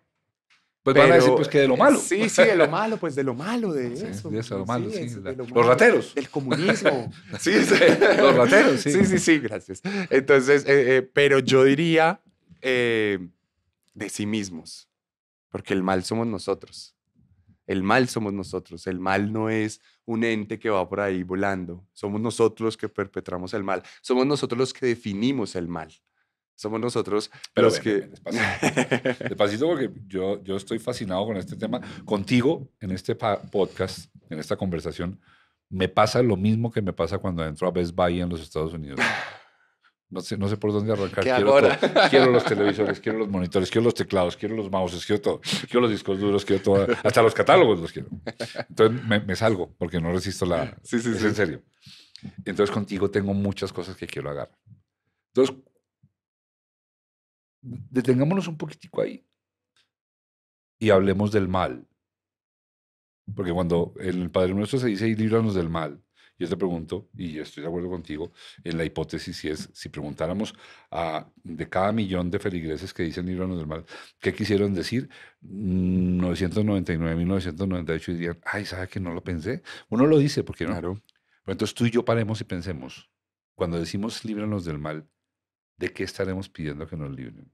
Pues Pero, van a decir, pues que de lo malo. Sí, sí, de lo malo, pues de lo malo, de eso. De eso, lo malo, sí. los rateros. El comunismo. sí, sí, los rateros, sí. Sí, sí, sí, gracias. Entonces, eh, eh, pero yo diría eh, de sí mismos, porque el mal somos nosotros. El mal somos nosotros. El mal no es un ente que va por ahí volando. Somos nosotros los que perpetramos el mal. Somos nosotros los que definimos el mal somos nosotros Pero es que... despacito. porque yo, yo estoy fascinado con este tema. Contigo, en este podcast, en esta conversación, me pasa lo mismo que me pasa cuando entro a Best Buy en los Estados Unidos. No sé, no sé por dónde arrancar. Quiero, quiero los televisores, quiero los monitores, quiero los teclados, quiero los mouses, quiero todo. Quiero los discos duros, quiero todo. Hasta los catálogos los quiero. Entonces me, salgo porque no resisto la... Sí, sí, sí. en serio. Entonces contigo tengo muchas cosas que quiero agarrar. Entonces, detengámonos un poquitico ahí y hablemos del mal. Porque cuando en el Padre Nuestro se dice, líbranos del mal, yo te pregunto, y estoy de acuerdo contigo, en la hipótesis si es, si preguntáramos a, de cada millón de feligreses que dicen líbranos del mal, ¿qué quisieron decir? 999.998 dirían, ay, ¿sabes que no lo pensé? Uno lo dice, porque no? Claro. entonces tú y yo paremos y pensemos, cuando decimos líbranos del mal, ¿de qué estaremos pidiendo que nos libren?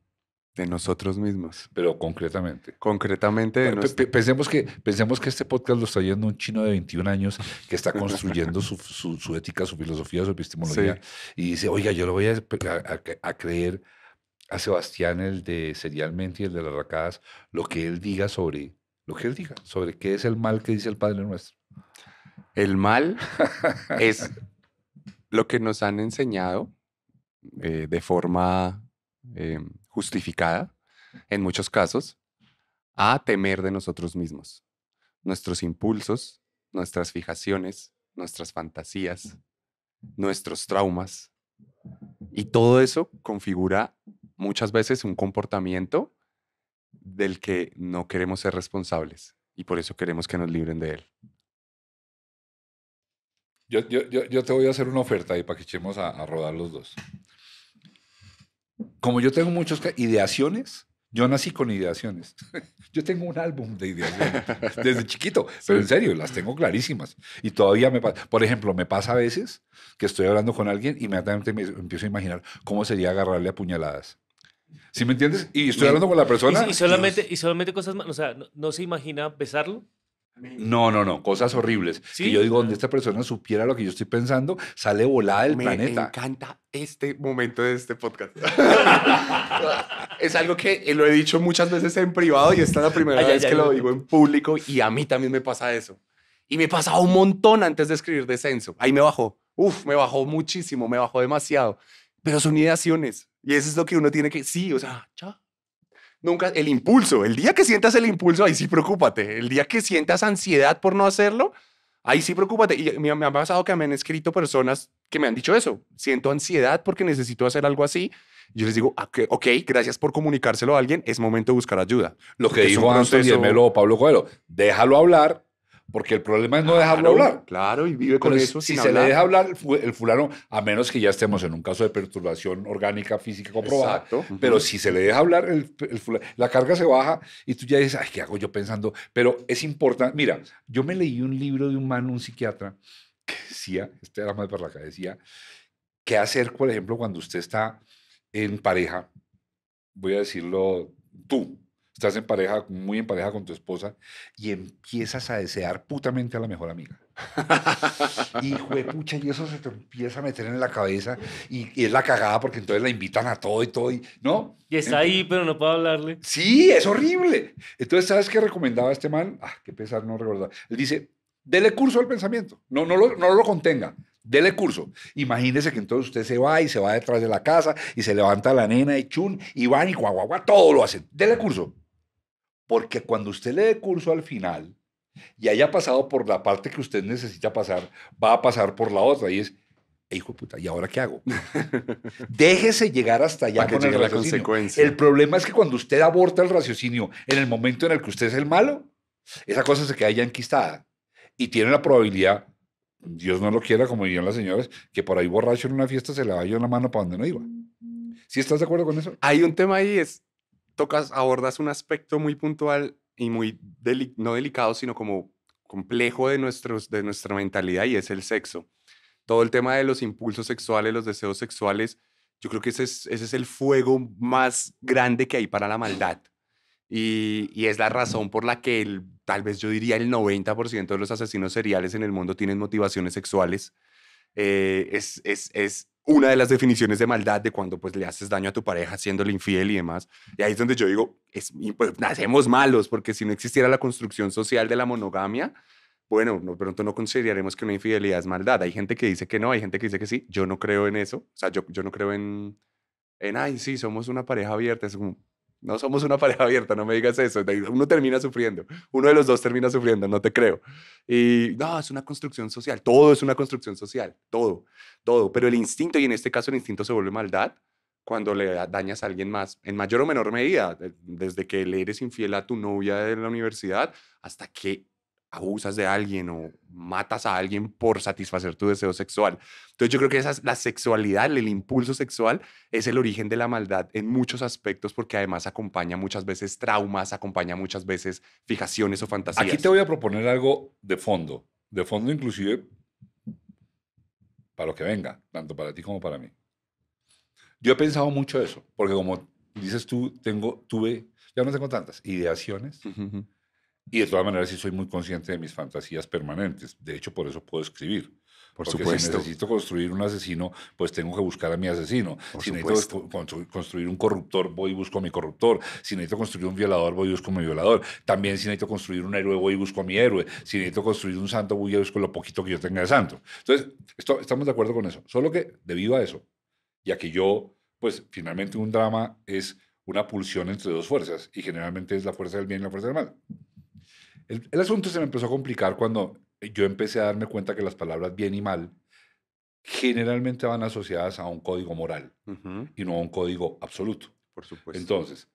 De nosotros mismos. Pero concretamente. Concretamente. pensemos, que, pensemos que este podcast lo está yendo un chino de 21 años que está construyendo su, ética, su filosofía, su epistemología. Y dice, oiga, yo lo voy a, creer a Sebastián, el de Serialmente y el de las Racadas, lo que él diga sobre, lo que él diga, sobre qué es el mal que dice el Padre Nuestro. El mal es lo que nos han enseñado eh, de forma em, justificada, en muchos casos, a temer de nosotros mismos, nuestros impulsos, nuestras fijaciones, nuestras fantasías, nuestros traumas. Y todo eso configura muchas veces un comportamiento del que no queremos ser responsables y por eso queremos que nos libren de él. Yo, te voy a hacer una oferta y para que echemos a rodar los dos como yo tengo muchas ideaciones, yo nací con ideaciones. Yo tengo un álbum de ideaciones desde chiquito, pero en serio, las tengo clarísimas. Y todavía me pasa, por ejemplo, me pasa a veces que estoy hablando con alguien y inmediatamente me empiezo a imaginar cómo sería agarrarle a puñaladas. ¿Sí me entiendes? Y estoy hablando con la persona. Y, solamente, y solamente cosas, o sea, no se imagina besarlo. No, no, no, cosas horribles. si yo digo, donde esta persona supiera lo que yo estoy pensando, sale volada del planeta. Me encanta este momento de este podcast. es algo que eh, lo he dicho muchas veces en privado y esta es la primera vez que lo digo en público y a mí también me pasa eso. Y me pasa un montón antes de escribir descenso. Ahí me bajó. Uf, me bajó muchísimo, me bajó demasiado. Pero son ideaciones. Y eso es lo que uno tiene que... Sí, o sea, chao. Nunca, el impulso, el día que sientas el impulso, ahí sí preocúpate. El día que sientas ansiedad por no hacerlo, ahí sí preocúpate. Y me, ha pasado que me han escrito personas que me han dicho eso. Siento ansiedad porque necesito hacer algo así. Yo les digo, ah, okay, ok, gracias por comunicárselo a alguien, es momento de buscar ayuda. Lo que dijo antes, Pablo Coelho, déjalo hablar, porque el problema es no dejarlo hablar. Claro, y vive con eso. Si se le deja hablar, el fulano, a menos que ya estemos en un caso de perturbación orgánica física comprobada, Exacto. pero si se le deja hablar, el, fulano, la carga se baja y tú ya dices, ay, ¿qué hago yo pensando? Pero es importante. Mira, yo me leí un libro de un man, un psiquiatra, que decía, este era más para acá, decía, ¿qué hacer, por ejemplo, cuando usted está en pareja? Voy a decirlo tú, estás en pareja, muy en pareja con tu esposa, y empiezas a desear putamente a la mejor amiga. y pucha, y eso se te empieza a meter en la cabeza, y, es la cagada porque entonces la invitan a todo y todo, y, ¿no? Y está ahí, pero no puedo hablarle. Sí, es horrible. Entonces, ¿sabes qué recomendaba este mal Ah, qué pesar, no recordar. Él dice, dele curso al pensamiento, no, no, lo, no lo contenga. Dele curso. Imagínese que entonces usted se va y se va detrás de la casa y se levanta la nena y chun y van y guaguagua, todo lo hacen. Dele curso. Porque cuando usted le dé curso al final y haya pasado por la parte que usted necesita pasar, va a pasar por la otra. Y es, hijo de puta, ¿y ahora qué hago? Déjese llegar hasta allá con que el El problema es que cuando usted aborta el raciocinio en el momento en el que usted es el malo, esa cosa se queda ya enquistada y tiene la probabilidad, Dios no lo quiera, como dirían las señoras, que por ahí borracho en una fiesta se le vaya una mano para donde no iba. ¿Sí estás de acuerdo con eso? Hay un tema ahí, es tocas, abordas un aspecto muy puntual y muy, no delicado, sino como complejo de, nuestros, de nuestra mentalidad y es el sexo. Todo el tema de los impulsos sexuales, los deseos sexuales, yo creo que ese es, ese es el fuego más grande que hay para la maldad. Y, es la razón por la que el, tal vez yo diría el 90% de los asesinos seriales en el mundo tienen motivaciones sexuales. Eh, es, es una de las definiciones de maldad de cuando pues le haces daño a tu pareja haciéndole infiel y demás. Y ahí es donde yo digo, es, pues, nacemos malos, porque si no existiera la construcción social de la monogamia, bueno, no, pronto no consideraremos que una infidelidad es maldad. Hay gente que dice que no, hay gente que dice que sí. Yo no creo en eso. O sea, yo, yo no creo en, en, ay, sí, somos una pareja abierta. Es como, no somos una pareja abierta, no me digas eso. Uno termina sufriendo, uno de los dos termina sufriendo, no te creo. Y no, es una construcción social, todo es una construcción social, todo, todo. Pero el instinto, y en este caso el instinto se vuelve maldad cuando le dañas a alguien más, en mayor o menor medida, desde que le eres infiel a tu novia de la universidad hasta que abusas de alguien o, matas a alguien por satisfacer tu deseo sexual. Entonces yo creo que esa, la sexualidad, el impulso sexual, es el origen de la maldad en muchos aspectos porque además acompaña muchas veces traumas, acompaña muchas veces fijaciones o fantasías. Aquí te voy a proponer algo de fondo, de fondo inclusive para lo que venga, tanto para ti como para mí. Yo he pensado mucho eso, porque como dices tú, tengo, tuve, ya no tengo tantas ideaciones. Y de todas maneras sí soy muy consciente de mis fantasías permanentes. De hecho, por eso puedo escribir. Por Porque supuesto. si necesito construir un asesino, pues tengo que buscar a mi asesino. si necesito construir un corruptor, voy y busco a mi corruptor. Si necesito construir un violador, voy y busco a mi violador. También si necesito construir un héroe, voy y busco a mi héroe. Si necesito construir un santo, voy y busco lo poquito que yo tenga de santo. Entonces, esto, estamos de acuerdo con eso. Solo que debido a eso, ya que yo, pues finalmente un drama es una pulsión entre dos fuerzas y generalmente es la fuerza del bien y la fuerza del mal. El, asunto se me empezó a complicar cuando yo empecé a darme cuenta que las palabras bien y mal generalmente van asociadas a un código moral y no a un código absoluto. Por supuesto. Entonces,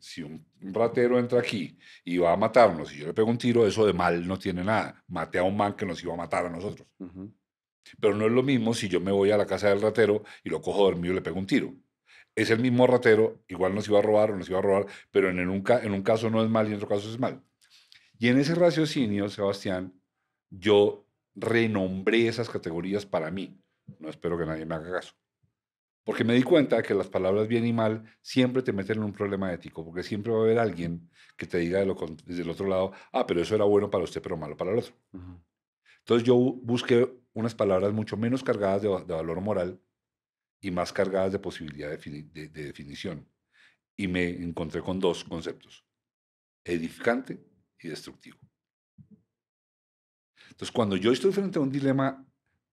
si un ratero entra aquí y va a matarnos y yo le pego un tiro, eso de mal no tiene nada. Mate a un man que nos iba a matar a nosotros. Pero no es lo mismo si yo me voy a la casa del ratero y lo cojo dormido y le pego un tiro. Es el mismo ratero, igual nos iba a robar o nos iba a robar, pero en, en un caso no es mal y en otro caso es mal. Y en ese raciocinio, Sebastián, yo renombré esas categorías para mí. No espero que nadie me haga caso. Porque me di cuenta que las palabras bien y mal siempre te meten en un problema ético, porque siempre va a haber alguien que te diga de desde el otro lado, ah, pero eso era bueno para usted, pero malo para el otro. Entonces yo busqué unas palabras mucho menos cargadas de, valor moral y más cargadas de posibilidad de definición. Y me encontré con dos conceptos, edificante y destructivo. Entonces, cuando yo estoy frente a un dilema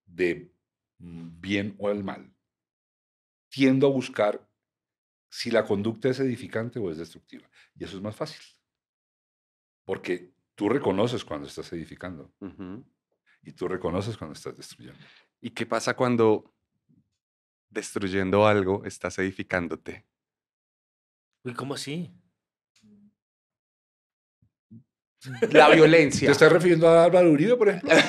de mm, bien o el mal, tiendo a buscar si la conducta es edificante o es destructiva. Y eso es más fácil. Porque tú reconoces cuando estás edificando y tú reconoces cuando estás destruyendo. ¿Y qué pasa cuando destruyendo algo estás edificándote? ¿Y ¿cómo así? la violencia. ¿Te estás refiriendo a Álvaro Uribe, por ejemplo?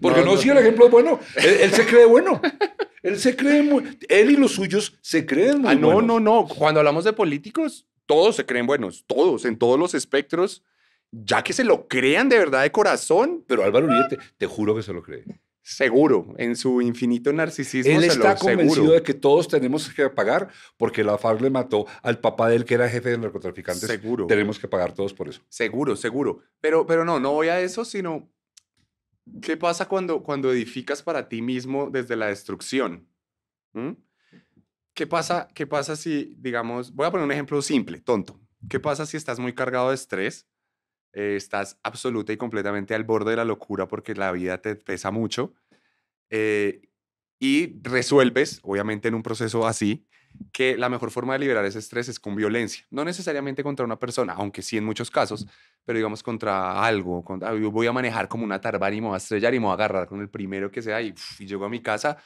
Porque no, si el ejemplo es bueno. Él, se cree bueno. Él se cree muy, Él y los suyos se creen muy ah, no, No, no, no. Cuando hablamos de políticos, todos se creen buenos. Todos, en todos los espectros. Ya que se lo crean de verdad de corazón. Pero Álvaro Uribe, te, te juro que se lo cree. Seguro, en su infinito narcisismo. Él está convencido de que todos tenemos que pagar porque la FARC le mató al papá de él que era jefe de narcotraficantes. Seguro. Tenemos que pagar todos por eso. Seguro, seguro. Pero, pero no, no voy a eso, sino qué pasa cuando, cuando edificas para ti mismo desde la destrucción. ¿Mm? ¿Qué pasa, ¿Qué pasa si, digamos, voy a poner un ejemplo simple, tonto. ¿Qué pasa si estás muy cargado de estrés eh, estás absoluta y completamente al borde de la locura porque la vida te pesa mucho. Eh, y resuelves, obviamente en un proceso así, que la mejor forma de liberar ese estrés es con violencia. No necesariamente contra una persona, aunque sí en muchos casos, pero digamos contra algo. Ah, voy a manejar como una tarbar y me voy a estrellar y me voy a agarrar con el primero que sea y, llego a mi casa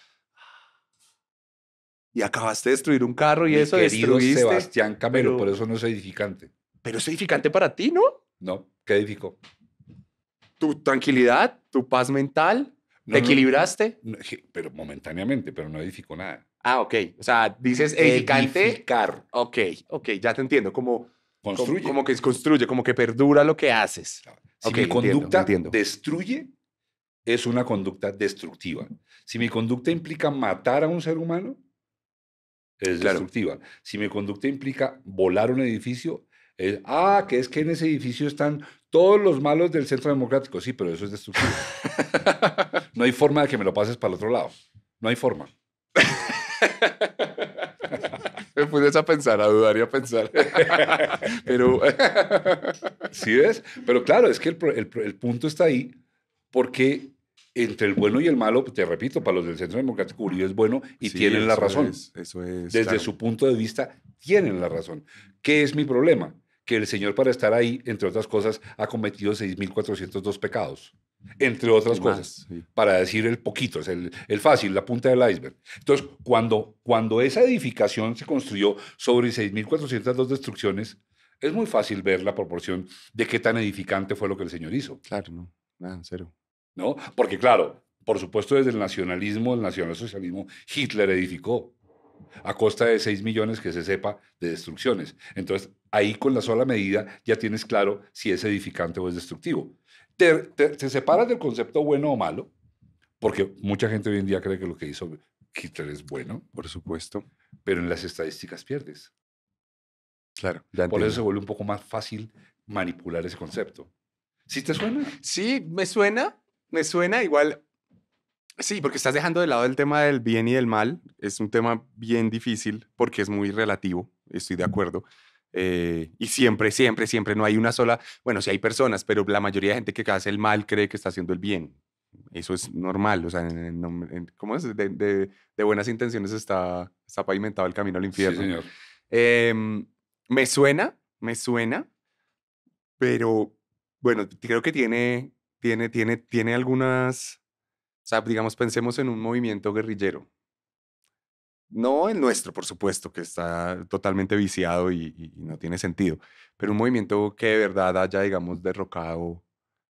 y acabaste de destruir un carro y eso destruiste. Sebastián Camero, por eso no es edificante. Pero es edificante para ti, ¿no? No. ¿Qué edificó? Tu tranquilidad, tu paz mental, ¿Te equilibraste? pero momentáneamente, pero no edificó nada. Ah, ok. O sea, dices edificante. Edificar. Ok, ok, ya te entiendo. Como, construye. como, que construye, como que perdura lo que haces. Ah, si mi conducta destruye, es una conducta destructiva. Si mi conducta implica matar a un ser humano, es destructiva. Si mi conducta implica volar un edificio, ah, que es que en ese edificio están todos los malos del centro democrático. Sí, pero eso es destructivo. no hay forma de que me lo pases para el otro lado. No hay forma. me puse a pensar, a dudar y a pensar. pero. ¿Sí ves? Pero claro, es que el, punto está ahí porque entre el bueno y el malo, te repito, para los del Centro Democrático Uribe es bueno y tienen la razón. Desde su punto de vista, tienen la razón. ¿Qué es mi problema? que el Señor para estar ahí, entre otras cosas, ha cometido 6.402 pecados. Entre otras cosas, para decir el poquito, es el, el, fácil, la punta del iceberg. Entonces, cuando, cuando esa edificación se construyó sobre 6.402 destrucciones, es muy fácil ver la proporción de qué tan edificante fue lo que el Señor hizo. Claro, no, ah, nada, cero. ¿No? Porque claro, por supuesto desde el nacionalismo, el nacionalsocialismo, Hitler edificó a costa de 6 millones que se sepa de destrucciones. Entonces, ahí con la sola medida ya tienes claro si es edificante o es destructivo. Te, te, separas del concepto bueno o malo, porque mucha gente hoy en día cree que lo que hizo Hitler es bueno. Por supuesto. Pero en las estadísticas pierdes. Claro. Por eso se vuelve un poco más fácil manipular ese concepto. ¿Sí te suena? Sí, me suena. Me suena igual. Sí, porque estás dejando de lado el tema del bien y del mal. Es un tema bien difícil porque es muy relativo, estoy de acuerdo. Eh, y siempre, siempre, siempre no hay una sola, bueno, sí hay personas, pero la mayoría de gente que hace el mal cree que está haciendo el bien. Eso es normal, o sea, ¿cómo es? De, buenas intenciones está, está pavimentado el camino al infierno. señor. Em, me suena, me suena, pero bueno, creo que tiene, tiene, tiene, tiene algunas o sea, digamos, pensemos en un movimiento guerrillero. No el nuestro, por supuesto, que está totalmente viciado y, no tiene sentido, pero un movimiento que de verdad haya, digamos, derrocado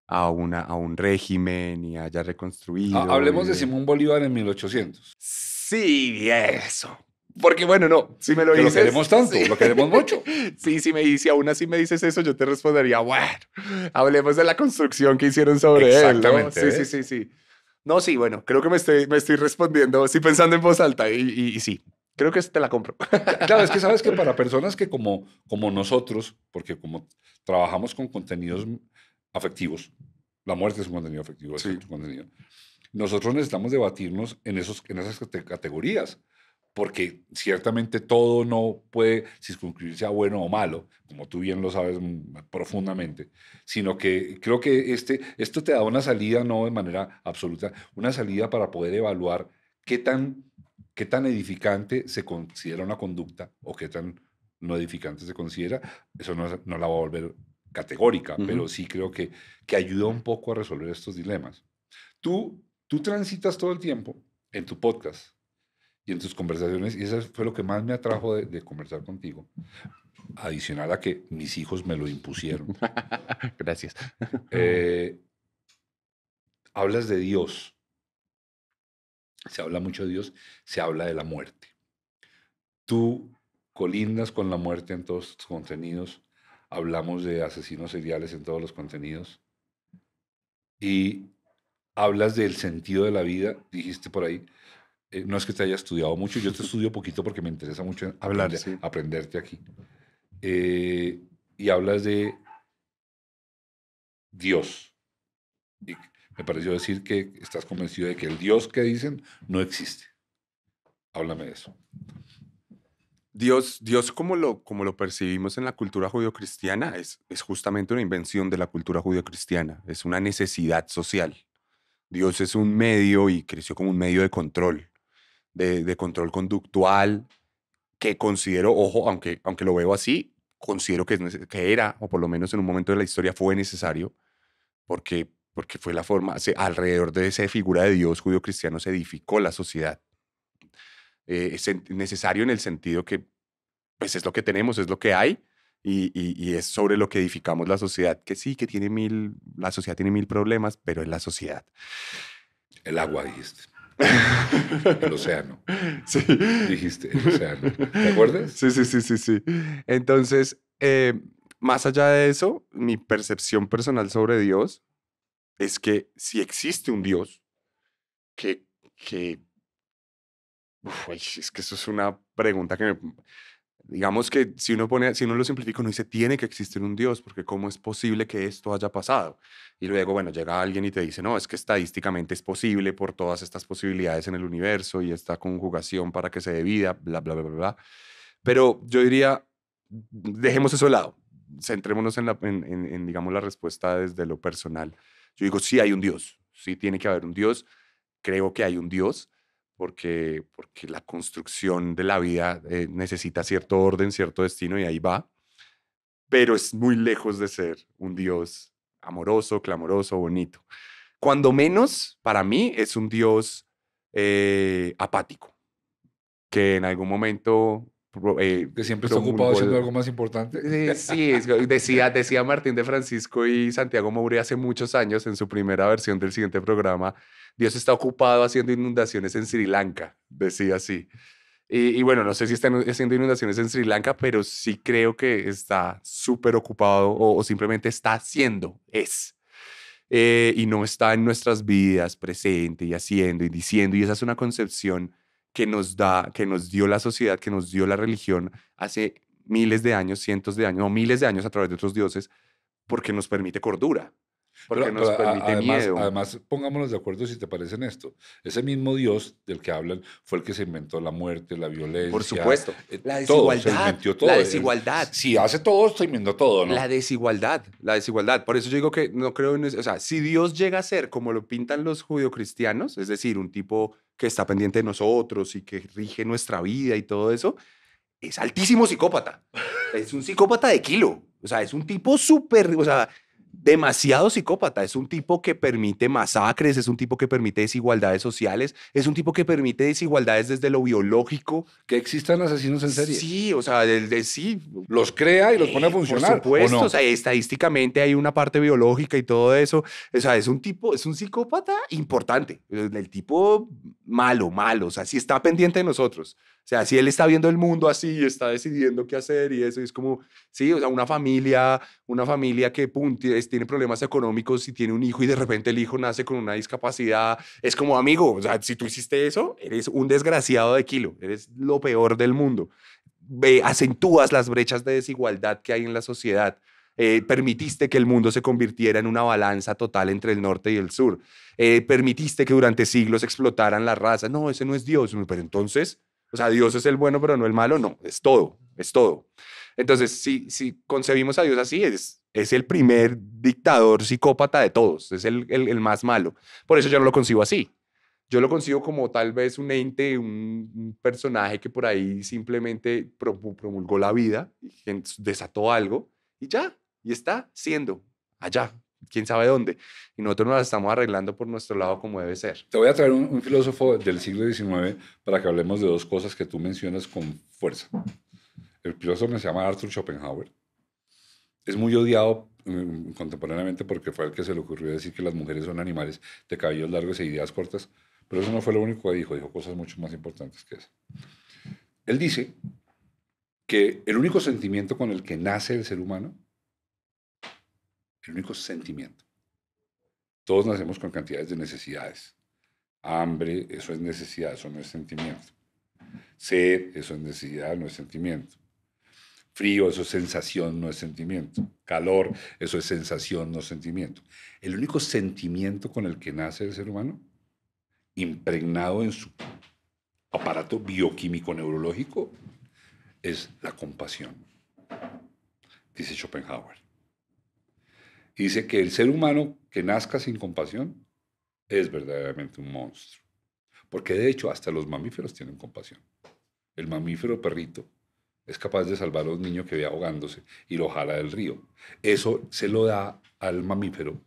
a, una, a un régimen y haya reconstruido. Hablemos de Simón Bolívar en 1800. Sí, eso. Porque bueno, no, si me lo dices. Lo queremos tanto, lo queremos mucho. sí, si me dice, aún así me dices eso, yo te respondería, bueno, hablemos de la construcción que hicieron sobre él. Exactamente. Sí, sí, sí, sí. No, sí, bueno, creo que me estoy, respondiendo, estoy pensando en voz alta y, sí, creo que te la compro. Claro, es que sabes que para personas que como, como nosotros, porque como trabajamos con contenidos afectivos, la muerte es un contenido afectivo, es un contenido. Nosotros necesitamos debatirnos en, esos, en esas categorías porque ciertamente todo no puede circunscribirse a bueno o malo, como tú bien lo sabes profundamente, sino que creo que este, esto te da una salida, no de manera absoluta, una salida para poder evaluar qué tan, qué tan edificante se considera una conducta o qué tan no edificante se considera. Eso no, la va a volver categórica, pero sí creo que, que ayuda un poco a resolver estos dilemas. Tú, tú transitas todo el tiempo en tu podcast y en tus conversaciones, y eso fue lo que más me atrajo de, conversar contigo, adicional a que mis hijos me lo impusieron. Gracias. Eh, hablas de Dios, se habla mucho de Dios, se habla de la muerte. Tú colindas con la muerte en todos tus contenidos, hablamos de asesinos seriales en todos los contenidos, y hablas del sentido de la vida, dijiste por ahí, eh, no es que te haya estudiado mucho, yo te estudio poquito porque me interesa mucho hablar, aprenderte aquí. Eh, y hablas de Dios. me pareció decir que estás convencido de que el Dios que dicen no existe. Háblame de eso. Dios, Dios como, lo, como lo percibimos en la cultura judio-cristiana, es, es justamente una invención de la cultura judio-cristiana, es una necesidad social. Dios es un medio y creció como un medio de control de, control conductual, que considero, ojo, aunque, aunque lo veo así, considero que, que era, o por lo menos en un momento de la historia fue necesario, porque, porque fue la forma, alrededor de esa figura de Dios judío cristiano se edificó la sociedad. Eh, es necesario en el sentido que, pues es lo que tenemos, es lo que hay, y, es sobre lo que edificamos la sociedad, que sí, que tiene mil, la sociedad tiene mil problemas, pero es la sociedad. El agua, dijiste. El océano. Sí. Dijiste, el océano. ¿Te acuerdas? Sí, sí, sí, sí, sí. Entonces, eh, más allá de eso, mi percepción personal sobre Dios es que si existe un Dios, que, que es que eso es una pregunta que me, digamos que si uno, pone, si uno lo simplifica, uno dice, tiene que existir un Dios, porque ¿cómo es posible que esto haya pasado? Y luego, bueno, llega alguien y te dice, no, es que estadísticamente es posible por todas estas posibilidades en el universo y esta conjugación para que se dé vida, bla, bla, bla, bla. Pero yo diría, dejemos eso de lado, centrémonos en, en, digamos, la respuesta desde lo personal. Yo digo, sí hay un Dios, sí tiene que haber un Dios, creo que hay un Dios, porque, porque la construcción de la vida eh, necesita cierto orden, cierto destino y ahí va, pero es muy lejos de ser un Dios amoroso, clamoroso, bonito. Cuando menos, para mí, es un Dios eh, apático, que en algún momento eh, que siempre está ocupado haciendo algo más importante. sí, decía, decía Martín de Francisco y Santiago Moure hace muchos años en su primera versión del siguiente programa Dios está ocupado haciendo inundaciones en Sri Lanka, decía así. Y, bueno, no sé si está haciendo inundaciones en Sri Lanka, pero sí creo que está súper ocupado o, simplemente está haciendo, es. Eh, y no está en nuestras vidas presente y haciendo y diciendo. Y esa es una concepción que nos da, que nos dio la sociedad, que nos dio la religión hace miles de años, cientos de años, o miles de años a través de otros dioses, porque nos permite cordura, porque nos permite además, pongámonos de acuerdo si te parece esto. Ese mismo Dios del que hablan fue el que se inventó la muerte, la violencia. Por supuesto. Eh, la desigualdad. Todo, La desigualdad. si hace todo, se inventó todo, La desigualdad. La desigualdad. Por eso yo digo que no creo en eso. O sea, si Dios llega a ser como lo pintan los judio-cristianos, es decir, un tipo que está pendiente de nosotros y que rige nuestra vida y todo eso, es altísimo psicópata. es un psicópata de kilo. O sea, es un tipo súper. O sea demasiado psicópata, es un tipo que permite masacres, es un tipo que permite desigualdades sociales, es un tipo que permite desigualdades desde lo biológico. Que existan asesinos en serie. Sí, o sea, sí. Los crea y los pone a eh, funcionar. Por supuesto, estadísticamente hay una parte biológica y todo eso. O sea, es un tipo, es un psicópata importante, el tipo malo, malo, o sea, sí está pendiente de nosotros. O sea, si él está viendo el mundo así y está decidiendo qué hacer y eso, es como, sí, o sea, una familia, una familia que tiene problemas económicos y tiene un hijo y de repente el hijo nace con una discapacidad, es como amigo, o sea, si tú hiciste eso, eres un desgraciado de kilo, eres lo peor del mundo. acentúas las brechas de desigualdad que hay en la sociedad. Eh, permitiste que el mundo se convirtiera en una balanza total entre el norte y el sur. Eh, permitiste que durante siglos explotaran la raza. No, ese no es Dios. Pero entonces, o sea, Dios es el bueno, pero no el malo, no, es todo, es todo. Entonces, si, si concebimos a Dios así, es, es el primer dictador psicópata de todos, es el, el, más malo. Por eso yo no lo consigo así. Yo lo consigo como tal vez un ente, un, un personaje que por ahí simplemente promulgó la vida, desató algo y ya, y está siendo allá, quién sabe dónde. Y nosotros nos estamos arreglando por nuestro lado como debe ser. Te voy a traer un, filósofo del siglo XIX para que hablemos de dos cosas que tú mencionas con fuerza. El filósofo se llama Arthur Schopenhauer. Es muy odiado mm, contemporáneamente porque fue el que se le ocurrió decir que las mujeres son animales de cabellos largos e ideas cortas. Pero eso no fue lo único que dijo. Dijo cosas mucho más importantes que eso. Él dice que el único sentimiento con el que nace el ser humano el único sentimiento. Todos nacemos con cantidades de necesidades. Hambre, eso es necesidad, eso no es sentimiento. Sed, eso es necesidad, no es sentimiento. Frío, eso es sensación, no es sentimiento. Calor, eso es sensación, no es sentimiento. El único sentimiento con el que nace el ser humano, impregnado en su aparato bioquímico neurológico, es la compasión, dice Schopenhauer dice que el ser humano que nazca sin compasión es verdaderamente un monstruo. Porque de hecho hasta los mamíferos tienen compasión. El mamífero perrito es capaz de salvar a un niño que ve ahogándose y lo jala del río. Eso se lo da al mamífero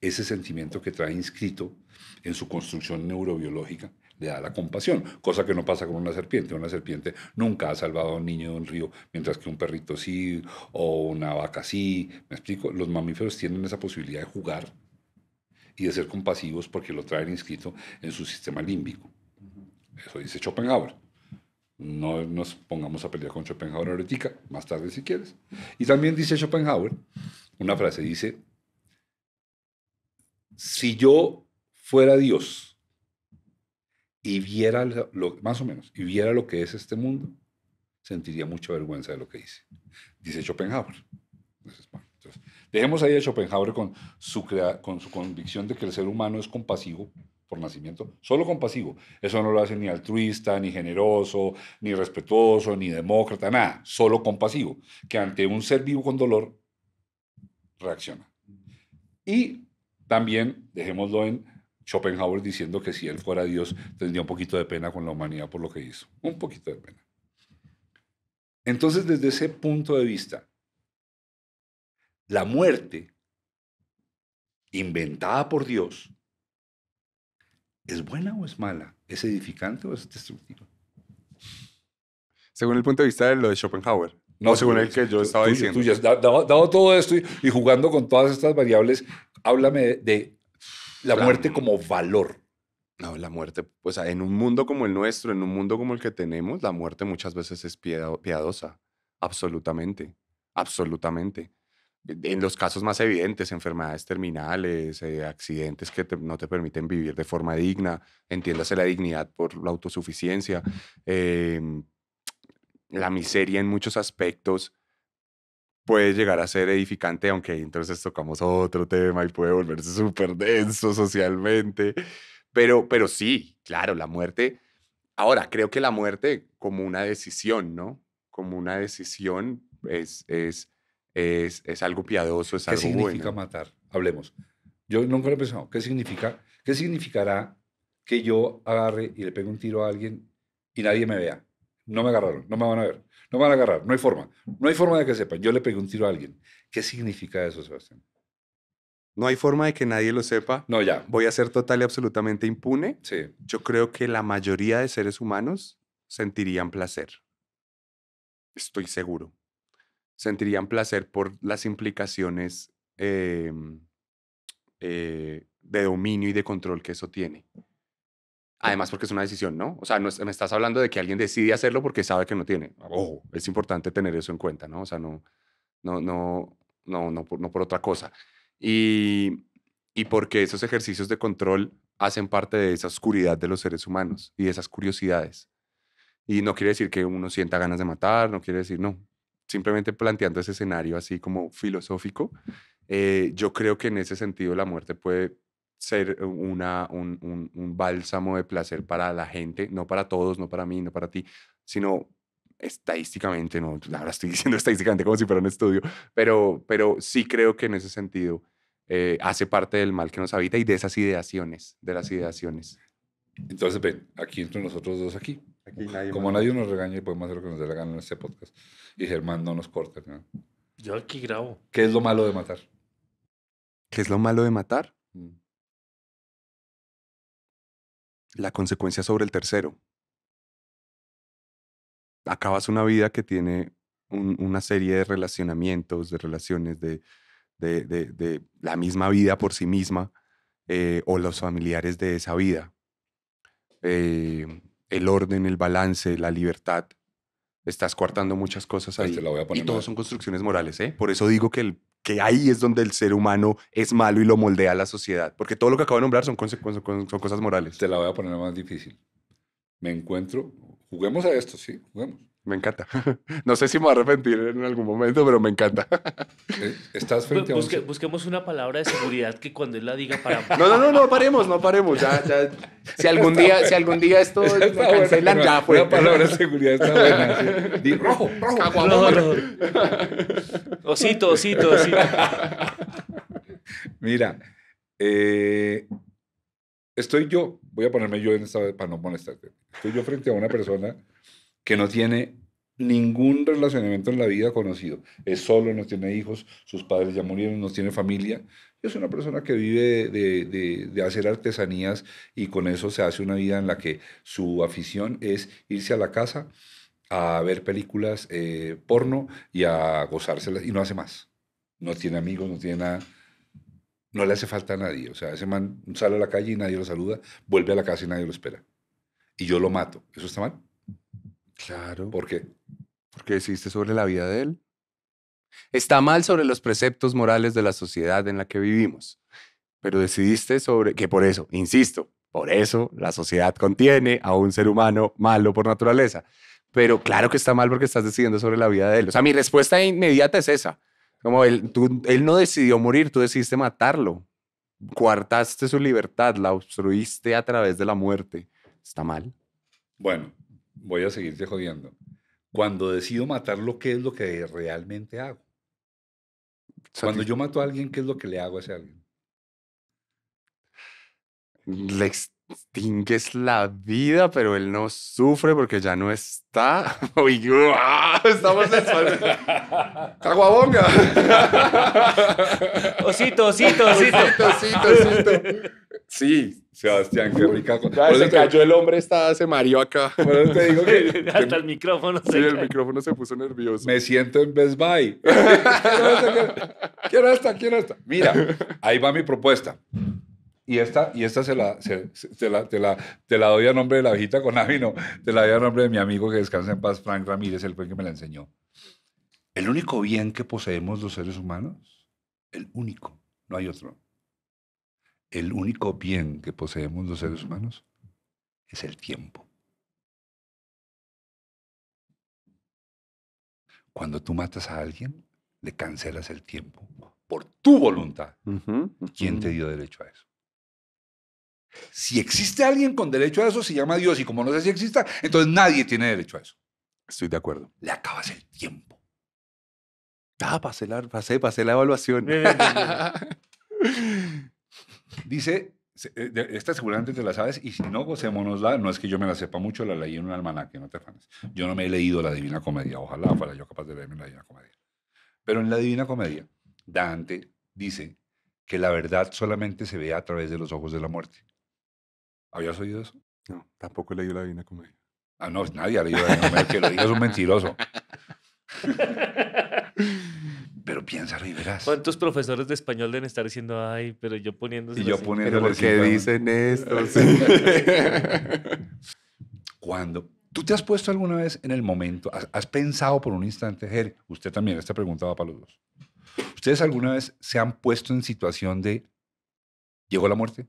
ese sentimiento que trae inscrito en su construcción neurobiológica le da la compasión, cosa que no pasa con una serpiente. Una serpiente nunca ha salvado a un niño de un río, mientras que un perrito sí, o una vaca sí. ¿Me explico? Los mamíferos tienen esa posibilidad de jugar y de ser compasivos porque lo traen inscrito en su sistema límbico. Eso dice Schopenhauer. No nos pongamos a pelear con Schopenhauer ahorita, más tarde si quieres. Y también dice Schopenhauer, una frase dice, si yo fuera Dios, y viera lo, más o menos, y viera lo que es este mundo, sentiría mucha vergüenza de lo que dice. Dice Schopenhauer. dejemos ahí a Schopenhauer con su, con su convicción de que el ser humano es compasivo por nacimiento, solo compasivo. Eso no lo hace ni altruista, ni generoso, ni respetuoso, ni demócrata, nada. Solo compasivo, que ante un ser vivo con dolor reacciona. Y también, dejémoslo en Schopenhauer diciendo que si él fuera Dios tendría un poquito de pena con la humanidad por lo que hizo. Un poquito de pena. Entonces, desde ese punto de vista, la muerte inventada por Dios, ¿es buena o es mala? ¿Es edificante o es destructiva? Según el punto de vista de lo de Schopenhauer. No, según el que yo estaba diciendo. dado, todo esto y, jugando con todas estas variables, háblame de la muerte como valor. No, la muerte, pues en un mundo como el nuestro, en un mundo como el que tenemos, la muerte muchas veces es piadosa, absolutamente, absolutamente. E, en los casos más evidentes, enfermedades terminales, eh, accidentes que no te permiten vivir de forma digna, entiéndase la dignidad por la autosuficiencia, em, la miseria en muchos aspectos, puede llegar a ser edificante, aunque entonces tocamos otro tema y puede volverse súper denso socialmente. Pero, pero sí, claro, la muerte. Ahora, creo que la muerte como una decisión, ¿no? Como una decisión es, es, es, algo piadoso, es algo bueno. ¿Qué significa matar? Hablemos. Yo nunca lo he pensado. ¿Qué significa? ¿Qué significará que yo agarre y le pegue un tiro a alguien y nadie me vea? No me agarraron, no me van a ver. No van a agarrar, no hay forma. No hay forma de que sepan. Yo le pegué un tiro a alguien. ¿Qué significa eso, Sebastián? No hay forma de que nadie lo sepa. No, ya. Voy a ser total y absolutamente impune. Sí. Yo creo que la mayoría de seres humanos sentirían placer. Estoy seguro. Sentirían placer por las implicaciones em, eh, de dominio y de control que eso tiene. Además, porque es una decisión, ¿no? O sea, me estás hablando de que alguien decide hacerlo porque sabe que no tiene. Ojo, es importante tener eso en cuenta, ¿no? O sea, no, no, no, no, no, por, otra cosa. Y, y porque esos ejercicios de control hacen parte de esa oscuridad de los seres humanos y de esas curiosidades. Y no quiere decir que uno sienta ganas de matar, no quiere decir, no. Simplemente planteando ese escenario así como filosófico, eh, yo creo que en ese sentido la muerte puede ser una, un, un, bálsamo de placer para la gente, no para todos, no para mí, no para ti, sino estadísticamente, no, ahora estoy diciendo estadísticamente como si fuera un estudio, pero, pero sí creo que en ese sentido eh, hace parte del mal que nos habita y de esas ideaciones, de las ideaciones. Entonces, ven, aquí entre nosotros dos, aquí. aquí nadie como nadie nos regaña y podemos hacer lo que nos dé la gana en este podcast. Y Germán no nos corta. ¿no? Yo aquí grabo. ¿Qué es lo malo de matar? ¿Qué es lo malo de matar? Mm la consecuencia sobre el tercero. Acabas una vida que tiene una serie de relacionamientos, de relaciones, de, de, la misma vida por sí misma eh, o los familiares de esa vida. Eh, el orden, el balance, la libertad. Estás coartando muchas cosas pues ahí. y todas son construcciones morales, ¿eh? Por eso digo que el que ahí es donde el ser humano es malo y lo moldea la sociedad. Porque todo lo que acabo de nombrar son, son, son cosas morales. Te la voy a poner más difícil. Me encuentro, juguemos a esto, sí, juguemos. Me encanta. No sé si me voy a arrepentir en algún momento, pero me encanta. Eh, estás frente a busquemos una palabra de seguridad que cuando él la diga para... No, no, no, no paremos, no paremos. Ya, ya. Si algún día, si algún día esto me cancelan, ya fue. palabra de seguridad está buena. rojo, rojo, Osito, osito, osito. Mira, eh, estoy yo, voy a ponerme yo en esta vez para no molestarte. Estoy yo frente a una persona que no tiene ningún relacionamiento en la vida conocido. Es solo, no tiene hijos, sus padres ya murieron, no tiene familia. Es una persona que vive de, hacer artesanías y con eso se hace una vida en la que su afición es irse a la casa a ver películas eh, porno y a gozárselas y no hace más. No tiene amigos, no tiene nada. No le hace falta a nadie. O sea, ese man sale a la calle y nadie lo saluda, vuelve a la casa y nadie lo espera. Y yo lo mato. ¿Eso está mal? Claro. ¿Por qué? Porque decidiste sobre la vida de él. Está mal sobre los preceptos morales de la sociedad en la que vivimos, pero decidiste sobre que por eso, insisto, por eso la sociedad contiene a un ser humano malo por naturaleza. Pero claro que está mal porque estás decidiendo sobre la vida de él. O sea, mi respuesta inmediata es esa. Como él, tú, él no decidió morir, tú decidiste matarlo. Cuartaste su libertad, la obstruiste a través de la muerte. Está mal. Bueno, voy a seguirte jodiendo. Cuando decido matarlo, ¿qué es lo que realmente hago? Cuando yo mato a alguien, ¿qué es lo que le hago a ese alguien? Le extingues la vida, pero él no sufre porque ya no está. Uy, estamos en ¡Caguabonga! osito, osito, osito. Osito, osito, osito. Sí, Sebastián, qué rica. se cayó el hombre, está, se mareó acá. Bueno, te digo que. Hasta el micrófono se. Sí, el micrófono se puso nervioso. Me siento en Best Buy. ¿Quién esta, quiero esta. Mira, ahí va mi propuesta. Y esta, y esta se la, la, te, la, doy a nombre de la viejita con avino. Te la doy a nombre de mi amigo que descansa en paz, Frank Ramírez, el fue que me la enseñó. El único bien que poseemos los seres humanos, el único, no hay otro, el único bien que poseemos los seres humanos es el tiempo. Cuando tú matas a alguien, le cancelas el tiempo por tu voluntad. ¿Quién te dio derecho a eso? Si existe alguien con derecho a eso, se llama Dios. Y como no sé si exista, entonces nadie tiene derecho a eso. Estoy de acuerdo. Le acabas el tiempo. Ah, pasé la evaluación. Dice, eh, esta seguramente te la sabes, y si no, gocémonosla. No es que yo me la sepa mucho, la leí en un almanaque, no te afanes. Yo no me he leído la Divina Comedia, ojalá fuera yo capaz de leerme la Divina Comedia. Pero en la Divina Comedia, Dante dice que la verdad solamente se ve a través de los ojos de la muerte. ¿Habías oído eso? No, tampoco he leído la Divina Comedia. Ah, no, nadie ha leído la Divina Comedia, que lo digas es un mentiroso. Pero piénsalo y verás. ¿Cuántos profesores de español deben estar diciendo, ay, pero yo poniéndose. Y yo poniendo ¿Por dicen esto? Cuando tú te has puesto alguna vez en el momento, has, pensado por un instante, Jerry, usted también, esta pregunta va para los dos. ¿Ustedes alguna vez se han puesto en situación de llegó la muerte?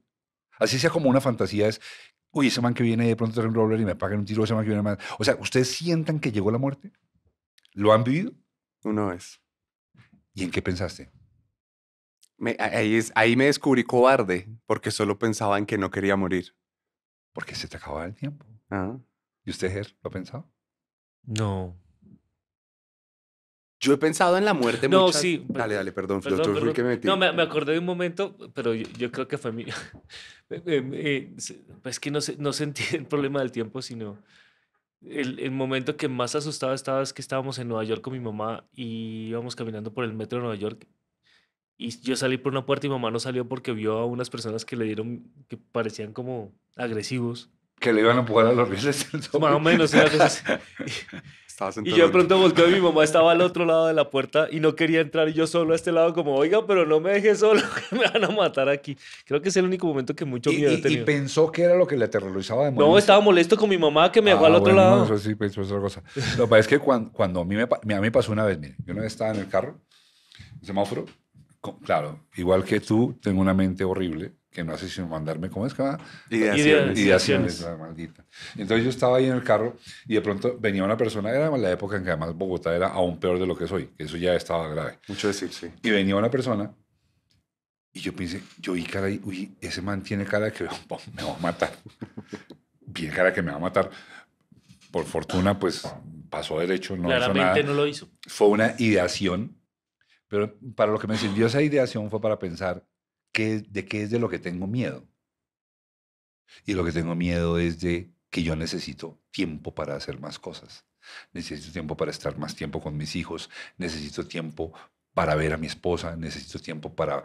Así sea como una fantasía, es, uy, ese man que viene de pronto trae un roller y me pagan un tiro, ese man que viene más. O sea, ¿ustedes sientan que llegó la muerte? ¿Lo han vivido? Una vez. ¿Y en qué pensaste? ahí, me descubrí cobarde porque solo pensaba en que no quería morir. Porque se te acababa el tiempo. ¿Y usted, Ger, lo ha pensado? No. Yo he pensado en la muerte no, sí. Dale, dale, perdón. me no, me, acordé de un momento, pero yo, creo que fue mi... es que no sentí el problema del tiempo, sino el, momento que más asustado estaba es que estábamos en Nueva York con mi mamá y íbamos caminando por el metro de Nueva York. Y yo salí por una puerta y mamá no salió porque vio a unas personas que le dieron, que parecían como agresivos. Que le iban a empujar a los rieles. Más o menos, una Y yo de pronto volteo y mi mamá estaba al otro lado de la puerta y no quería entrar y yo solo a este lado como, oiga, pero no me deje solo, que me van a matar aquí. Creo que es el único momento que mucho miedo y, y, Y pensó que era lo que le aterrorizaba de No, estaba molesto con mi mamá que me dejó ah, al otro lado. No, eso sí pensó pues, otra cosa. Lo que es que cuando, a, mí me, a mí pasó una vez, mire, yo una vez estaba en el carro, el semáforo, claro, igual que tú, tengo una mente horrible que no hace sino mandarme, ¿cómo es que va? Ideaciones. Ideaciones, maldita. Entonces yo estaba ahí en el carro y de pronto venía una persona, era la época en que además Bogotá era aún peor de lo que es hoy, que eso ya estaba grave. Mucho decir, sí. Y venía una persona y yo pensé, yo vi cara y, uy, ese man tiene cara que me va a matar. Bien cara que me va a matar. Por fortuna, pues pasó derecho, no Claramente hizo no lo hizo. Fue una ideación, pero para lo que me sirvió esa ideación fue para pensar de qué es de lo que tengo miedo. Y lo que tengo miedo es de que yo necesito tiempo para hacer más cosas. Necesito tiempo para estar más tiempo con mis hijos. Necesito tiempo para ver a mi esposa. Necesito tiempo para,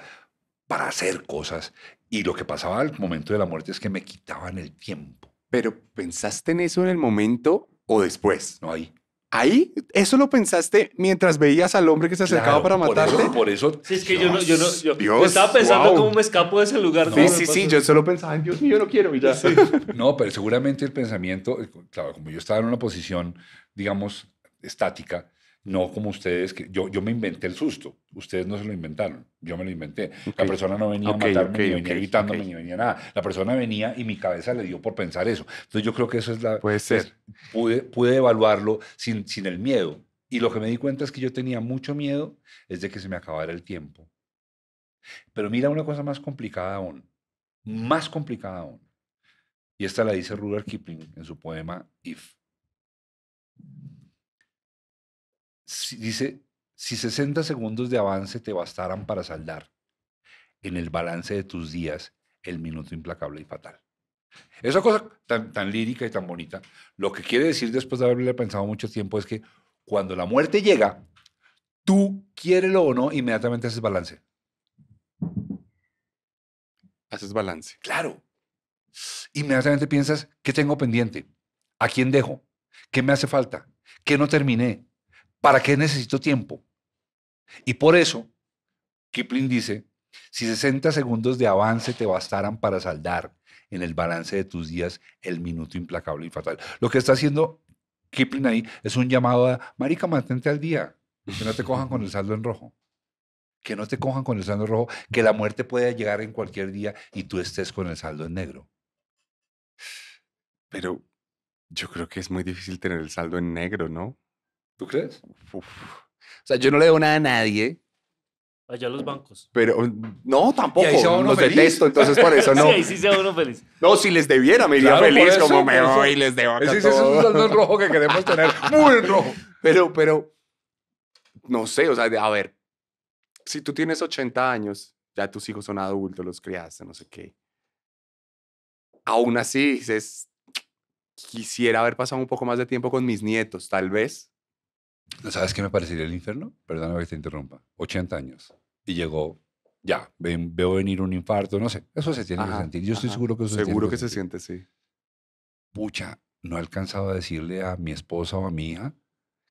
para hacer cosas. Y lo que pasaba al momento de la muerte es que me quitaban el tiempo. Pero ¿pensaste en eso en el momento o después? No, hay Ahí, eso lo pensaste mientras veías al hombre que se acercaba para matarte. Por eso, por eso. Sí, es que yo no, yo no, yo, Dios, estaba pensando cómo me escapo de ese lugar. sí, sí, sí, yo solo pensaba, en Dios mío, yo no quiero. ya. No, pero seguramente el pensamiento, claro, como yo estaba en una posición, digamos, estática, no como ustedes, que yo, yo me inventé el susto. Ustedes no se lo inventaron. Yo me lo inventé. La persona no venía a matarme, ni venía nada. La persona venía y mi cabeza le dio por pensar eso. Entonces yo creo que eso es la... Puede ser. pude, evaluarlo sin, sin el miedo. Y lo que me di cuenta es que yo tenía mucho miedo es de que se me acabara el tiempo. Pero mira una cosa más complicada aún. Más complicada aún. Y esta la dice Rudyard Kipling en su poema If. dice, si 60 segundos de avance te bastaran para saldar en el balance de tus días el minuto implacable y fatal. Esa cosa tan, lírica y tan bonita, lo que quiere decir después de haberle pensado mucho tiempo es que cuando la muerte llega, tú, quiérelo o no, inmediatamente haces balance. Haces balance. Claro. Inmediatamente piensas, ¿qué tengo pendiente? ¿A quién dejo? ¿Qué me hace falta? ¿Qué no terminé? ¿Para qué necesito tiempo? Y por eso, Kipling dice, si 60 segundos de avance te bastaran para saldar en el balance de tus días el minuto implacable y fatal. Lo que está haciendo Kipling ahí es un llamado a, marica, mantente al día, que no te cojan con el saldo en rojo, que no te cojan con el saldo en rojo, que la muerte pueda llegar en cualquier día y tú estés con el saldo en negro. Pero yo creo que es muy difícil tener el saldo en negro, ¿no? ¿Tú crees? O sea, yo no le debo nada a nadie. Allá ah, los bancos. Pero no, tampoco. Y ahí se los detesto, entonces por eso no. Sí, sí se uno feliz. No, si les debiera, me iría feliz como me voy y les debo. Sí, es un saldo rojo que queremos tener. Muy rojo. Pero, pero, no sé, o sea, a ver, si tú tienes 80 años, ya tus hijos son adultos, los criaste, no sé qué. Aún así, dices, quisiera haber pasado un poco más de tiempo con mis nietos, tal vez. ¿Sabes qué me parecería el infierno? Perdóname que te interrumpa. 80 años. Y llegó, ya, veo venir un infarto, no sé. Eso se tiene que sentir. Yo estoy seguro que eso Seguro se tiene que, que se siente, sí. Pucha, no he alcanzado a decirle a mi esposa o a mi hija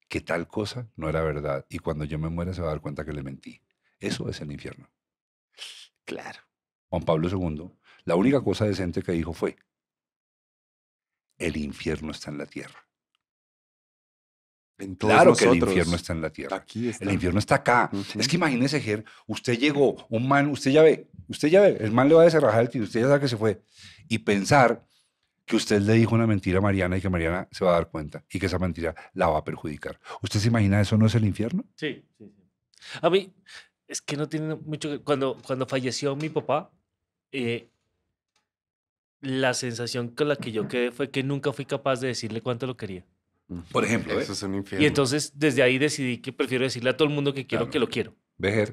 que tal cosa no era verdad. Y cuando yo me muera se va a dar cuenta que le mentí. Eso es el infierno. Claro. Juan Pablo II, la única cosa decente que dijo fue, el infierno está en la tierra claro que el infierno está en la tierra. El infierno está acá. Es que imagínese, Ger, usted llegó, un man, usted ya ve, usted ya ve, el man le va a desarrajar el tiro, usted ya sabe que se fue. Y pensar que usted le dijo una mentira a Mariana y que Mariana se va a dar cuenta y que esa mentira la va a perjudicar. ¿Usted se imagina eso no es el infierno? Sí, sí, sí. A mí, es que no tiene mucho que... Cuando, cuando falleció mi papá, eh, la sensación con la que yo quedé fue que nunca fui capaz de decirle cuánto lo quería. Por ejemplo. ¿eh? Eso es un infierno. Y entonces desde ahí decidí que prefiero decirle a todo el mundo que quiero que lo quiero.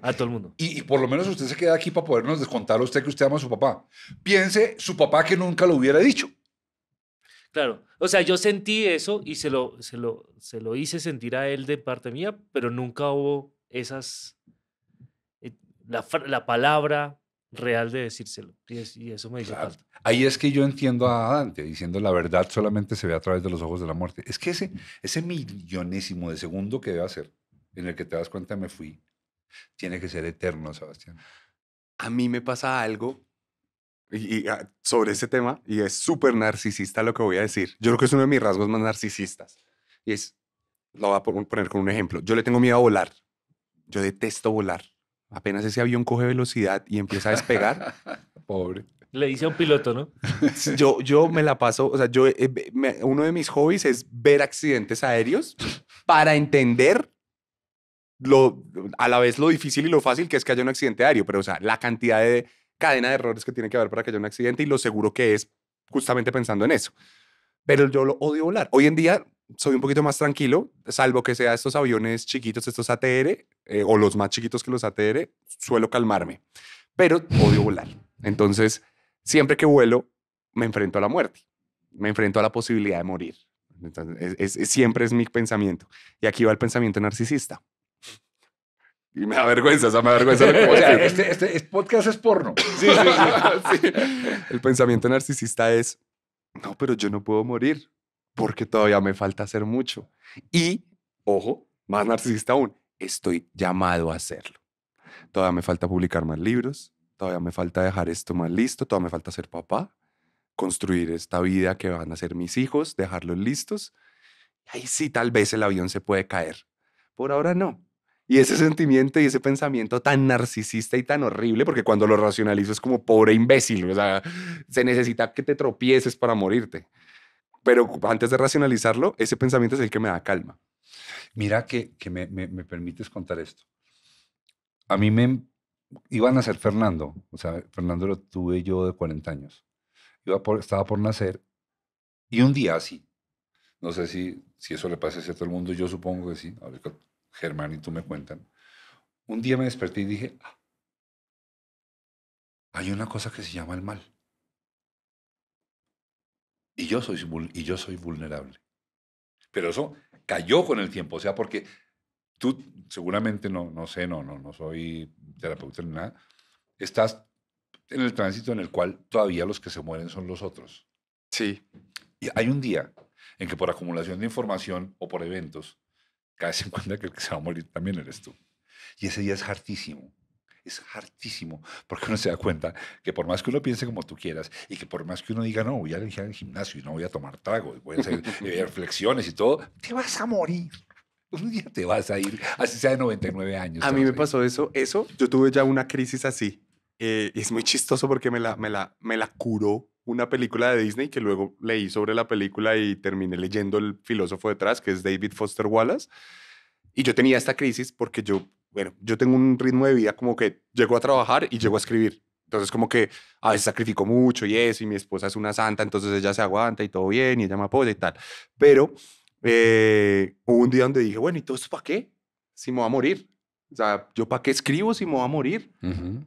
A todo el mundo. Y, por lo menos usted se queda aquí para podernos descontar a usted que usted ama a su papá. Piense su papá que nunca lo hubiera dicho. Claro. O sea, yo sentí eso y se lo, se lo, se lo hice sentir a él de parte mía, pero nunca hubo esas... Eh, la, la palabra, real de decírselo. Y, eso me dice falta. Ahí es que yo entiendo a Dante diciendo la verdad solamente se ve a través de los ojos de la muerte. Es que ese, ese millonésimo de segundo que debe hacer, en el que te das cuenta me fui, tiene que ser eterno, Sebastián. A mí me pasa algo ah, sobre ese tema y es súper narcisista lo que voy a decir. Yo creo que es uno de mis rasgos más narcisistas. Y es, lo voy a poner con un ejemplo. Yo le tengo miedo a volar. Yo detesto volar. Apenas ese avión coge velocidad y empieza a despegar, pobre. Le dice a un piloto, ¿no? Yo, yo me la paso, o sea, yo, eh, uno de mis hobbies es ver accidentes aéreos para entender lo, a la vez lo difícil y lo fácil que es que haya un accidente aéreo, pero o sea, la cantidad de cadena de errores que tiene que haber para que haya un accidente y lo seguro que es justamente pensando en eso. Pero yo lo odio volar. Hoy en día soy un poquito más tranquilo, salvo que sea estos aviones chiquitos, estos ATR, eh, o los más chiquitos que los ATR, suelo calmarme, pero odio volar. Entonces, siempre que vuelo, me enfrento a la muerte, me enfrento a la posibilidad de morir. Entonces, siempre es mi pensamiento. Y aquí va el pensamiento narcisista. Y me da vergüenza, o sea, me da vergüenza. este, este, podcast es porno. sí, sí. El pensamiento narcisista es, no, pero yo no puedo morir porque todavía me falta hacer mucho. Y, ojo, más narcisista aún, estoy llamado a hacerlo. Todavía me falta publicar más libros, todavía me falta dejar esto más listo, todavía me falta ser papá, construir esta vida que van a ser mis hijos, dejarlos listos. Ahí sí, tal vez el avión se puede caer. Por ahora no. Y ese sentimiento y ese pensamiento tan narcisista y tan horrible, porque cuando lo racionalizo es como pobre imbécil, o sea, se necesita que te tropieces para morirte. Pero antes de racionalizarlo, ese pensamiento es el que me da calma. Mira que, que me, me, permites contar esto. A mí me em, iban a ser Fernando, o sea, Fernando lo tuve yo de 40 años. Iba por, estaba por nacer y un día así, no sé si, si eso le pasa a todo el mundo, yo supongo que sí, ahora Germán y tú me cuentan. Un día me desperté y dije, ah, hay una cosa que se llama el mal. Y yo soy, y yo soy vulnerable. Pero eso cayó con el tiempo, o sea, porque tú seguramente no, no sé, no, no, no soy terapeuta ni nada, estás en el tránsito en el cual todavía los que se mueren son los otros. Sí. Y hay un día en que por acumulación de información o por eventos, caes en cuenta que el que se va a morir también eres tú. Y ese día es hartísimo es hartísimo, porque uno se da cuenta que por más que uno piense como tú quieras y que por más que uno diga, no, voy a ir al gimnasio y no voy a tomar trago y voy a hacer reflexiones eh, y todo, te vas a morir. Un día te vas a ir, así sea de 99 años. A mí me pasó eso, eso, yo tuve ya una crisis así. Eh, es muy chistoso porque me la, me, la, me la curó una película de Disney que luego leí sobre la película y terminé leyendo el filósofo detrás, que es David Foster Wallace. Y yo tenía esta crisis porque yo bueno, yo tengo un ritmo de vida como que llego a trabajar y llego a escribir. Entonces como que a veces sacrifico mucho y eso, y mi esposa es una santa, entonces ella se aguanta y todo bien, y ella me apoya y tal. Pero eh, hubo un día donde dije, bueno, ¿y todo esto para qué? Si me va a morir. O sea, ¿yo para qué escribo si me va a morir?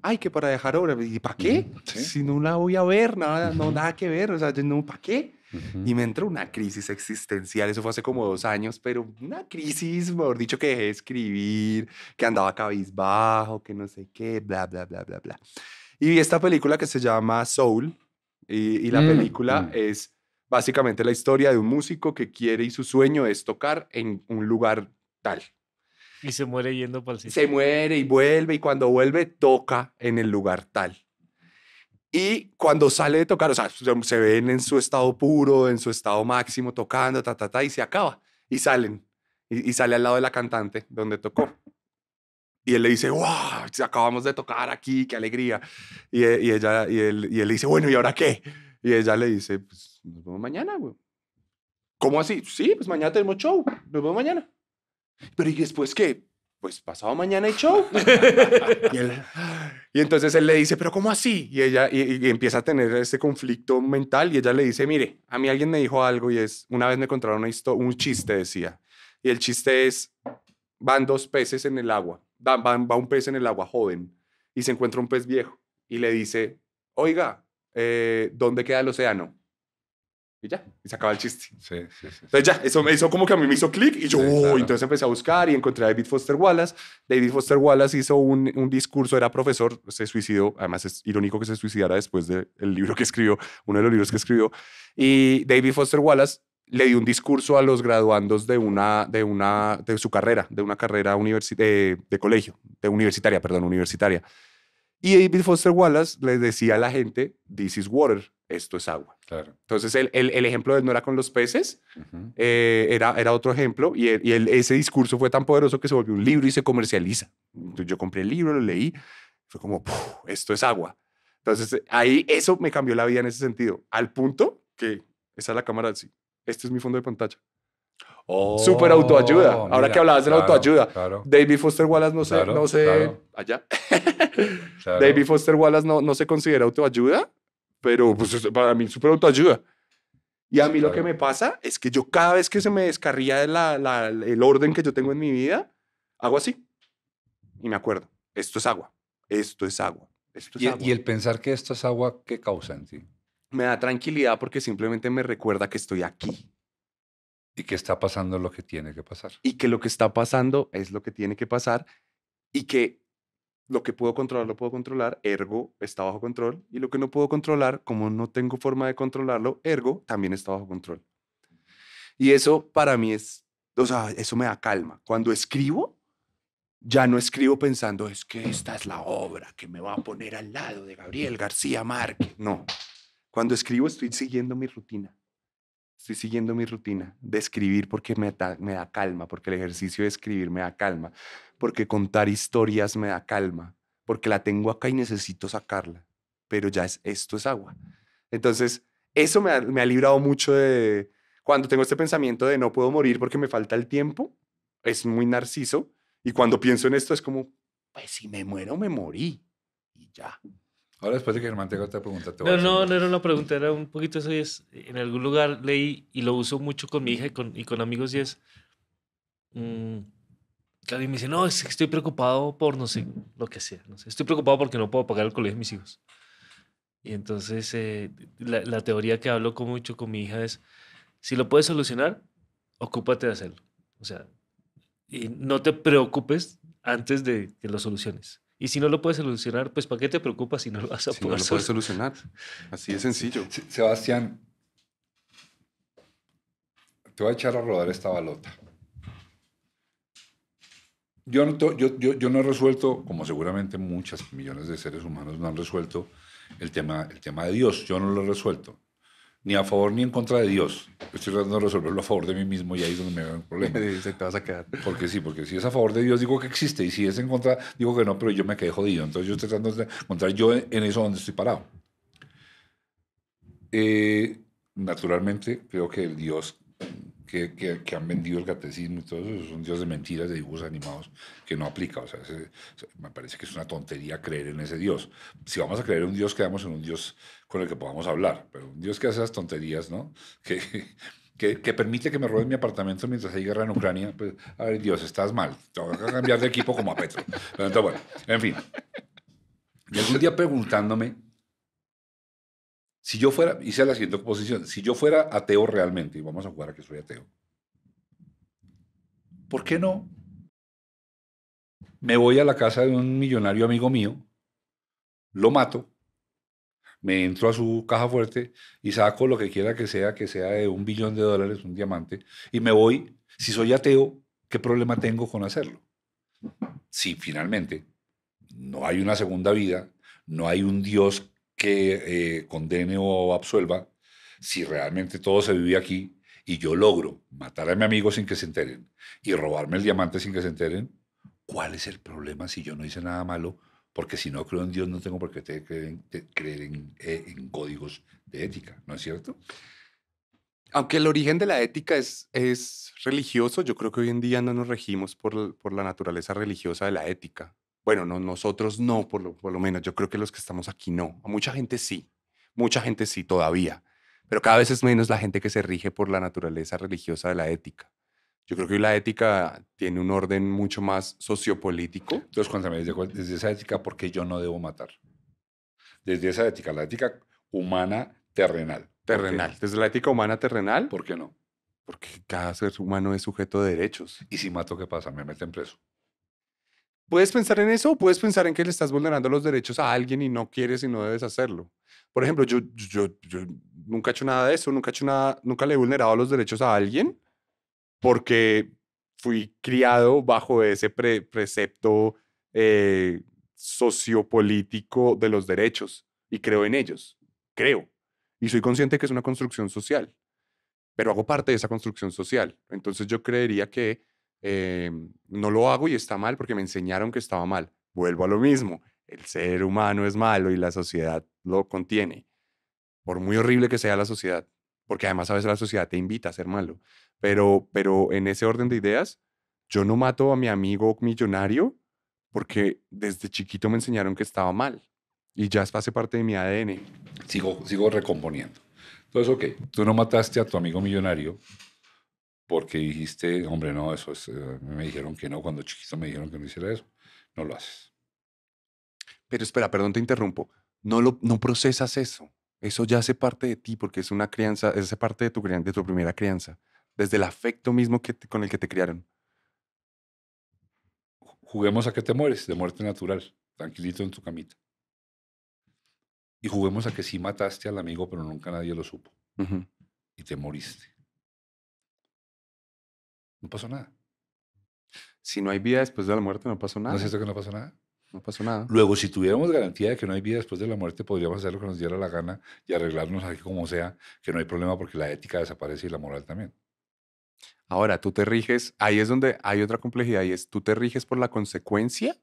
Ay, que para dejar obra. ¿Y para qué? Si no la voy a ver, nada, no, nada que ver. O sea, yo no, ¿para qué? Y me entró una crisis existencial, eso fue hace como dos años, pero una crisis, mejor dicho, que dejé de escribir, que andaba cabizbajo, que no sé qué, bla, bla, bla, bla, bla. Y vi esta película que se llama Soul, y, la mm, película mm. es básicamente la historia de un músico que quiere y su sueño es tocar en un lugar tal, y se muere yendo para el sitio. Se muere y vuelve y cuando vuelve toca en el lugar tal. Y cuando sale de tocar, o sea, se ven en su estado puro, en su estado máximo, tocando, ta, ta, ta, y se acaba. Y salen. Y, sale al lado de la cantante donde tocó. Y él le dice, wow, acabamos de tocar aquí, qué alegría. Eh, y, ella, y él, y él le dice, bueno, ¿y ahora qué? Y ella le dice, pues nos vemos mañana, güey. ¿Cómo así? Sí, pues mañana tenemos show, nos vemos mañana. Pero ¿y después qué? pues pasado mañana hay show. y, entonces él le dice, pero ¿cómo así? Y ella y, empieza a tener ese conflicto mental y ella le dice, mire, a mí alguien me dijo algo y es, una vez me encontraron una un chiste, decía, y el chiste es, van dos peces en el agua, va, va un pez en el agua joven y se encuentra un pez viejo y le dice, oiga, eh, ¿dónde queda el océano? Y ya, y se acaba el chiste. Entonces ya, eso me como que a mí me hizo clic y yo, oh", entonces empecé a buscar y encontré a David Foster Wallace. David Foster Wallace hizo un, un discurso, era profesor, se suicidó, además es irónico que se suicidara después del libro que escribió, uno de los libros que escribió. Y David Foster Wallace le dio un discurso a los graduandos de una de una de su carrera, de una carrera de, de, colegio, de universitaria, perdón, universitaria. Y David Foster Wallace les decía a la gente, "This is water." esto es agua. Claro. Entonces, el, el, el, ejemplo de era con los peces eh, era, era otro ejemplo y, el, ese discurso fue tan poderoso que se volvió un libro y se comercializa. yo compré el libro, lo leí, fue como, esto es agua. Entonces, ahí eso me cambió la vida en ese sentido, al punto que esa es la cámara, sí, este es mi fondo de pantalla. Oh, Súper autoayuda. Ahora que hablabas de la autoayuda, David Foster Wallace no sé no allá. David Foster Wallace no, no se considera autoayuda, pero pues para mí súper autoayuda. Y a mí lo que me pasa es que yo cada vez que se me descarría la, la, el orden que yo tengo en mi vida, hago así. Y me acuerdo, esto es agua, esto es agua, ¿Y, agua. ¿Y el pensar que esto es agua, qué causa en ti? Me da tranquilidad porque simplemente me recuerda que estoy aquí. Y que está pasando lo que tiene que pasar. Y que lo que está pasando es lo que tiene que pasar. Y que lo que puedo controlar lo puedo controlar, ergo está bajo control, y lo que no puedo controlar, como no tengo forma de controlarlo, ergo también está bajo control. Y eso para mí es, o sea, eso me da calma. Cuando escribo, ya no escribo pensando, es que esta es la obra que me va a poner al lado de Gabriel García Márquez. No, cuando escribo estoy siguiendo mi rutina. Estoy siguiendo mi rutina de escribir porque me da, me da calma, porque el ejercicio de escribir me da calma porque contar historias me da calma, porque la tengo acá y necesito sacarla, pero ya es, esto es agua. Entonces, eso me ha, me ha librado mucho de cuando tengo este pensamiento de no puedo morir porque me falta el tiempo, es muy narciso, y cuando pienso en esto es como, pues si me muero, me morí, y ya. Ahora después de que Germán te haga otra pregunta. Te no, no, no era una pregunta, era un poquito eso y es, en algún lugar leí y lo uso mucho con mi hija y con, y con amigos y es, Mmm, Claro, me dice, no, es que estoy preocupado por no sé, lo que sea. No sé. Estoy preocupado porque no puedo pagar el colegio de mis hijos. Y entonces eh, la, teoría que hablo con mucho con mi hija es, si lo puedes solucionar, ocúpate de hacerlo. O sea, y no te preocupes antes de que lo soluciones. Y si no lo puedes solucionar, pues ¿para qué te preocupas si no lo vas a si poder no lo puedes solucionar? Así de sencillo. Sebastián, te voy a echar a rodar esta balota yo no, yo, yo, yo no he resuelto, como seguramente muchas millones de seres humanos no han resuelto, el tema, el tema de Dios. Yo no lo he resuelto. Ni a favor ni en contra de Dios. Estoy tratando de resolverlo a favor de mí mismo y ahí es donde me veo el problema. Porque sí, porque si es a favor de Dios, digo que existe. Y si es en contra, digo que no, pero yo me quedé jodido. Entonces yo estoy tratando de encontrar yo en eso donde estoy parado. Eh, naturalmente, creo que el Dios que, han vendido el catecismo y todo eso, son dios de mentiras, de dibujos animados, que no aplica. O sea, me parece que es una tontería creer en ese dios. Si vamos a creer en un dios, quedamos en un dios con el que podamos hablar, pero un dios que hace esas tonterías, ¿no? Que, que, permite que me roben mi apartamento mientras hay guerra en Ucrania, pues, a ver, Dios, estás mal, tengo a cambiar de equipo como a Petro. Entonces, bueno, en fin. Y algún día preguntándome, si yo fuera, hice la siguiente oposición, si yo fuera ateo realmente, y vamos a jugar a que soy ateo, ¿por qué no? Me voy a la casa de un millonario amigo mío, lo mato, me entro a su caja fuerte y saco lo que quiera que sea, que sea de un billón de dólares, un diamante, y me voy. Si soy ateo, ¿qué problema tengo con hacerlo? Si finalmente no hay una segunda vida, no hay un Dios que eh, condene o absuelva si realmente todo se vive aquí y yo logro matar a mi amigo sin que se enteren y robarme el diamante sin que se enteren, ¿cuál es el problema si yo no hice nada malo? Porque si no creo en Dios, no tengo por qué creer, eh, en, códigos de ética, ¿no es cierto? Aunque el origen de la ética es, religioso, yo creo que hoy en día no nos regimos por la naturaleza religiosa de la ética. Bueno, no, nosotros no, por lo, menos yo creo que los que estamos aquí no. A mucha gente sí, mucha gente sí todavía, pero cada vez es menos la gente que se rige por la naturaleza religiosa de la ética. Yo creo que la ética tiene un orden mucho más sociopolítico. Entonces, cuéntame, desde esa ética, ¿por qué yo no debo matar? Desde esa ética, la ética humana terrenal. Terrenal. Desde la ética humana terrenal. ¿Por qué no? Porque cada ser humano es sujeto de derechos. ¿Y si mato, qué pasa? Me meten preso. Puedes pensar en eso o puedes pensar en que le estás vulnerando los derechos a alguien y no quieres y no debes hacerlo. Por ejemplo, yo, nunca he hecho nada de eso, nunca he le he vulnerado los derechos a alguien porque fui criado bajo ese precepto eh, sociopolítico de los derechos y creo en ellos, creo. Y soy consciente que es una construcción social, pero hago parte de esa construcción social. Entonces yo creería que Em, no lo hago y está mal porque me enseñaron que estaba mal. Vuelvo a lo mismo, el ser humano es malo y la sociedad lo contiene, por muy horrible que sea la sociedad, porque además a veces la sociedad te invita a ser malo, pero, pero en ese orden de ideas, yo no mato a mi amigo millonario porque desde chiquito me enseñaron que estaba mal y ya hace parte de mi ADN. Sigo, sigo recomponiendo. Entonces, ok, tú no mataste a tu amigo millonario porque dijiste, hombre, no, eso es, eh, me dijeron que no, cuando chiquito me dijeron que no hiciera eso, no lo haces. Pero espera, perdón, te interrumpo. No, lo, no procesas eso. Eso ya hace parte de ti porque es una crianza, es parte de tu, de tu primera crianza, desde el afecto mismo que con el que te criaron. Juguemos a que te mueres de muerte natural, tranquilito en tu camita. Y juguemos a que sí mataste al amigo, pero nunca nadie lo supo. Y te moriste. No pasó nada. Si no hay vida después de la muerte, no pasó nada. ¿No es cierto que no pasó nada? No pasó nada. Luego, si tuviéramos garantía de que no hay vida después de la muerte, podríamos hacer lo que nos diera la gana y arreglarnos aquí como sea, que no hay problema porque la ética desaparece y la moral también. Ahora, tú te riges, ahí es donde hay otra complejidad y es, ¿tú te riges por la consecuencia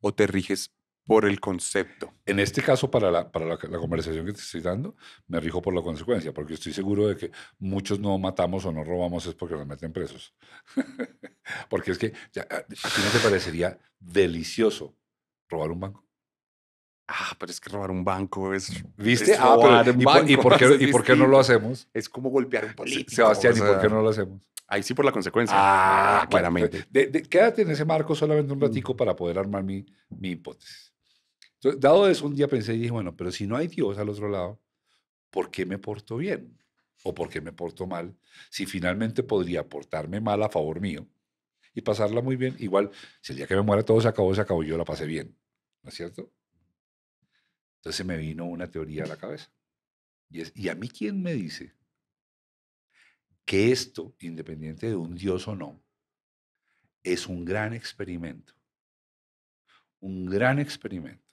o te riges por el concepto. En este caso, para, la, para la, conversación que te estoy dando, me rijo por la consecuencia, porque estoy seguro de que muchos no matamos o no robamos es porque nos meten presos. porque es que, ah, ¿a ti no te parecería delicioso robar un banco? Ah, pero es que robar un banco es. ¿Viste? ah, pero, ¿y, por, qué, ¿y por qué no lo hacemos? Es como golpear un político. Sebastián, ¿y por qué no lo hacemos? Ahí sí por la consecuencia. Ah, ah claramente. quédate en ese marco solamente un mm. ratico para poder armar mi, mi hipótesis. Entonces, dado eso, un día pensé y dije, bueno, pero si no hay Dios al otro lado, ¿por qué me porto bien? ¿O por qué me porto mal? Si finalmente podría portarme mal a favor mío y pasarla muy bien, igual, si el día que me muera todo se acabó, se acabó, yo la pasé bien, ¿no es cierto? Entonces me vino una teoría a la cabeza. Y, es, ¿y a mí quién me dice que esto, independiente de un Dios o no, es un gran experimento? Un gran experimento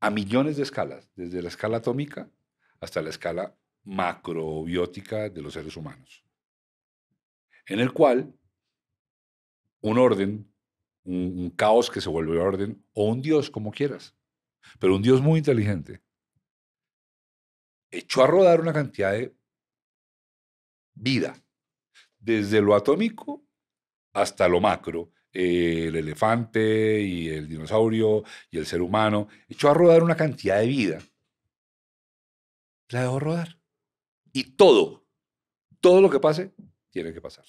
a millones de escalas, desde la escala atómica hasta la escala macrobiótica de los seres humanos, en el cual un orden, un, caos que se vuelve orden, o un dios, como quieras, pero un dios muy inteligente, echó a rodar una cantidad de vida, desde lo atómico hasta lo macro, eh, el elefante y el dinosaurio y el ser humano, echó a rodar una cantidad de vida. La dejó rodar. Y todo, todo lo que pase, tiene que pasar.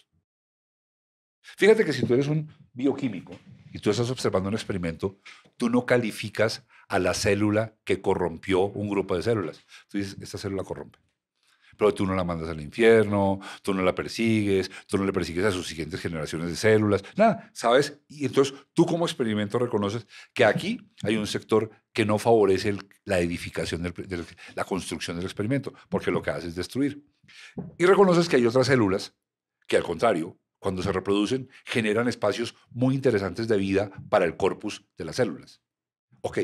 Fíjate que si tú eres un bioquímico y tú estás observando un experimento, tú no calificas a la célula que corrompió un grupo de células. Tú dices, esta célula corrompe pero tú no la mandas al infierno, tú no la persigues, tú no le persigues a sus siguientes generaciones de células, nada, ¿sabes? Y entonces tú como experimento reconoces que aquí hay un sector que no favorece la edificación, del, la construcción del experimento, porque lo que hace es destruir. Y reconoces que hay otras células que al contrario, cuando se reproducen, generan espacios muy interesantes de vida para el corpus de las células. Ok,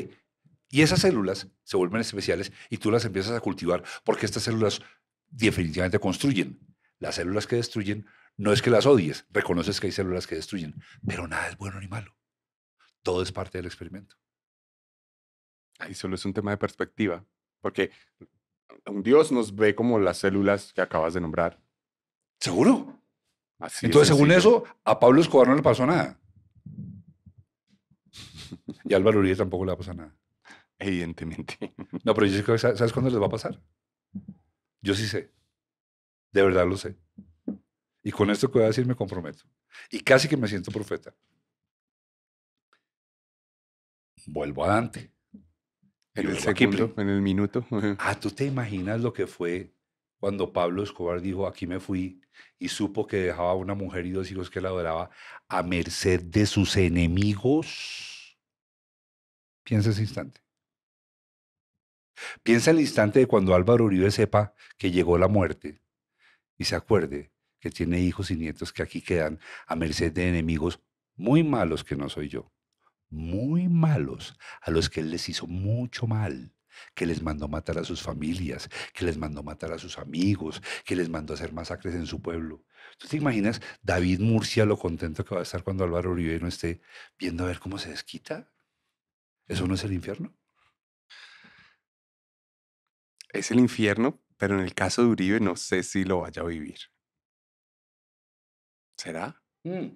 y esas células se vuelven especiales y tú las empiezas a cultivar porque estas células definitivamente construyen. Las células que destruyen no es que las odies, reconoces que hay células que destruyen, pero nada es bueno ni malo. Todo es parte del experimento. Ahí solo es un tema de perspectiva, porque un Dios nos ve como las células que acabas de nombrar. ¿Seguro? Así Entonces, según eso, a Pablo Escobar no le pasó nada. y a Álvaro Uribe tampoco le va a nada. Evidentemente. No, pero yo que ¿sabes cuándo les va a pasar? Yo sí sé. De verdad lo sé. Y con esto que voy a decir me comprometo. Y casi que me siento profeta. Vuelvo a Dante. En el segundo, en el minuto. Ah, ¿tú te imaginas lo que fue cuando Pablo Escobar dijo, aquí me fui, y supo que dejaba a una mujer y dos hijos que la adoraba a merced de sus enemigos? Piensa ese instante. Piensa el instante de cuando Álvaro Uribe sepa que llegó la muerte y se acuerde que tiene hijos y nietos que aquí quedan a merced de enemigos muy malos que no soy yo, muy malos, a los que él les hizo mucho mal, que les mandó matar a sus familias, que les mandó matar a sus amigos, que les mandó hacer masacres en su pueblo. ¿Tú te imaginas David Murcia lo contento que va a estar cuando Álvaro Uribe no esté viendo a ver cómo se desquita? ¿Eso no es el infierno? es el infierno, pero en el caso de Uribe no sé si lo vaya a vivir. ¿Será? Mm.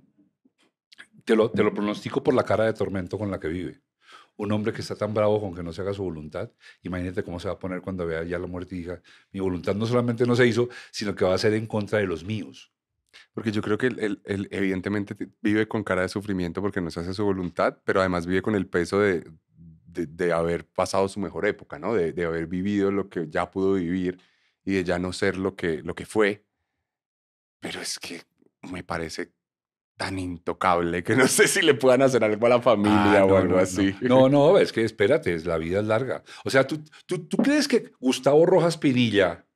Te, lo, pronostico por la cara de tormento con la que vive. Un hombre que está tan bravo con que no se haga su voluntad, imagínate cómo se va a poner cuando vea ya la muerte y diga, mi voluntad no solamente no se hizo, sino que va a ser en contra de los míos. Porque yo creo que él, evidentemente vive con cara de sufrimiento porque no se hace su voluntad, pero además vive con el peso de de, haber pasado su mejor época, ¿no? De, haber vivido lo que ya pudo vivir y de ya no ser lo que, lo que fue. Pero es que me parece tan intocable que no sé si le puedan hacer algo a la ah, familia o algo así. No, no, es que espérate, la vida es larga. O sea, ¿tú, tú, crees que Gustavo Rojas Pinilla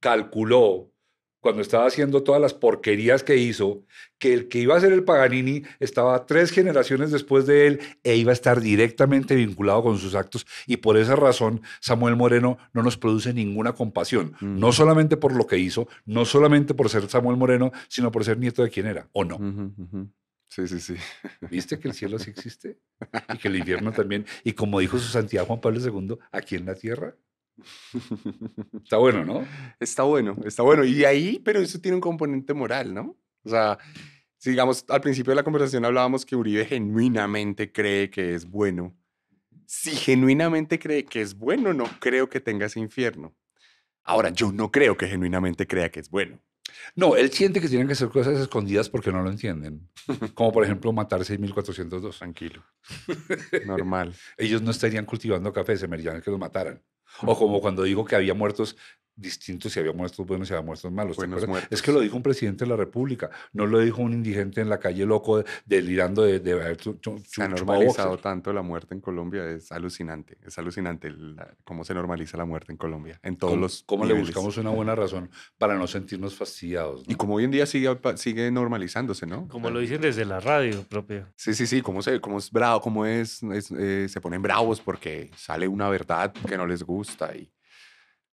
calculó cuando estaba haciendo todas las porquerías que hizo, que el que iba a ser el Paganini estaba tres generaciones después de él e iba a estar directamente vinculado con sus actos. Y por esa razón, Samuel Moreno no nos produce ninguna compasión, no solamente por lo que hizo, no solamente por ser Samuel Moreno, sino por ser nieto de quien era, ¿o no? Sí, sí, sí. ¿Viste que el cielo sí existe? Y que el infierno también. Y como dijo su santidad Juan Pablo II, aquí en la tierra, Está bueno, ¿no? Está bueno, está bueno. Y ahí, pero eso tiene un componente moral, ¿no? O sea, digamos, al principio de la conversación hablábamos que Uribe genuinamente cree que es bueno. Si genuinamente cree que es bueno, no creo que tenga ese infierno. Ahora, yo no creo que genuinamente crea que es bueno. No, él siente que tienen que hacer cosas escondidas porque no lo entienden. Como por ejemplo matar 6.402. Tranquilo. Normal. Ellos no estarían cultivando café, se meridianos que los mataran. O como cuando dijo que había muertos distinto si había muertos buenos y si había muertos malos. Es que lo dijo un presidente de la República, no lo dijo un indigente en la calle loco delirando de, ha normalizado tanto la muerte en Colombia, es alucinante, es alucinante cómo se normaliza la muerte en Colombia, en todos ¿Cómo, los... ¿Cómo le buscamos una buena razón para no sentirnos fastidiados? Y como hoy en día sigue, sigue normalizándose, ¿no? Como lo dicen desde la radio propia. Sí, sí, sí, cómo, se, cómo es bravo, cómo es, eh, se ponen bravos porque sale una verdad que no les gusta y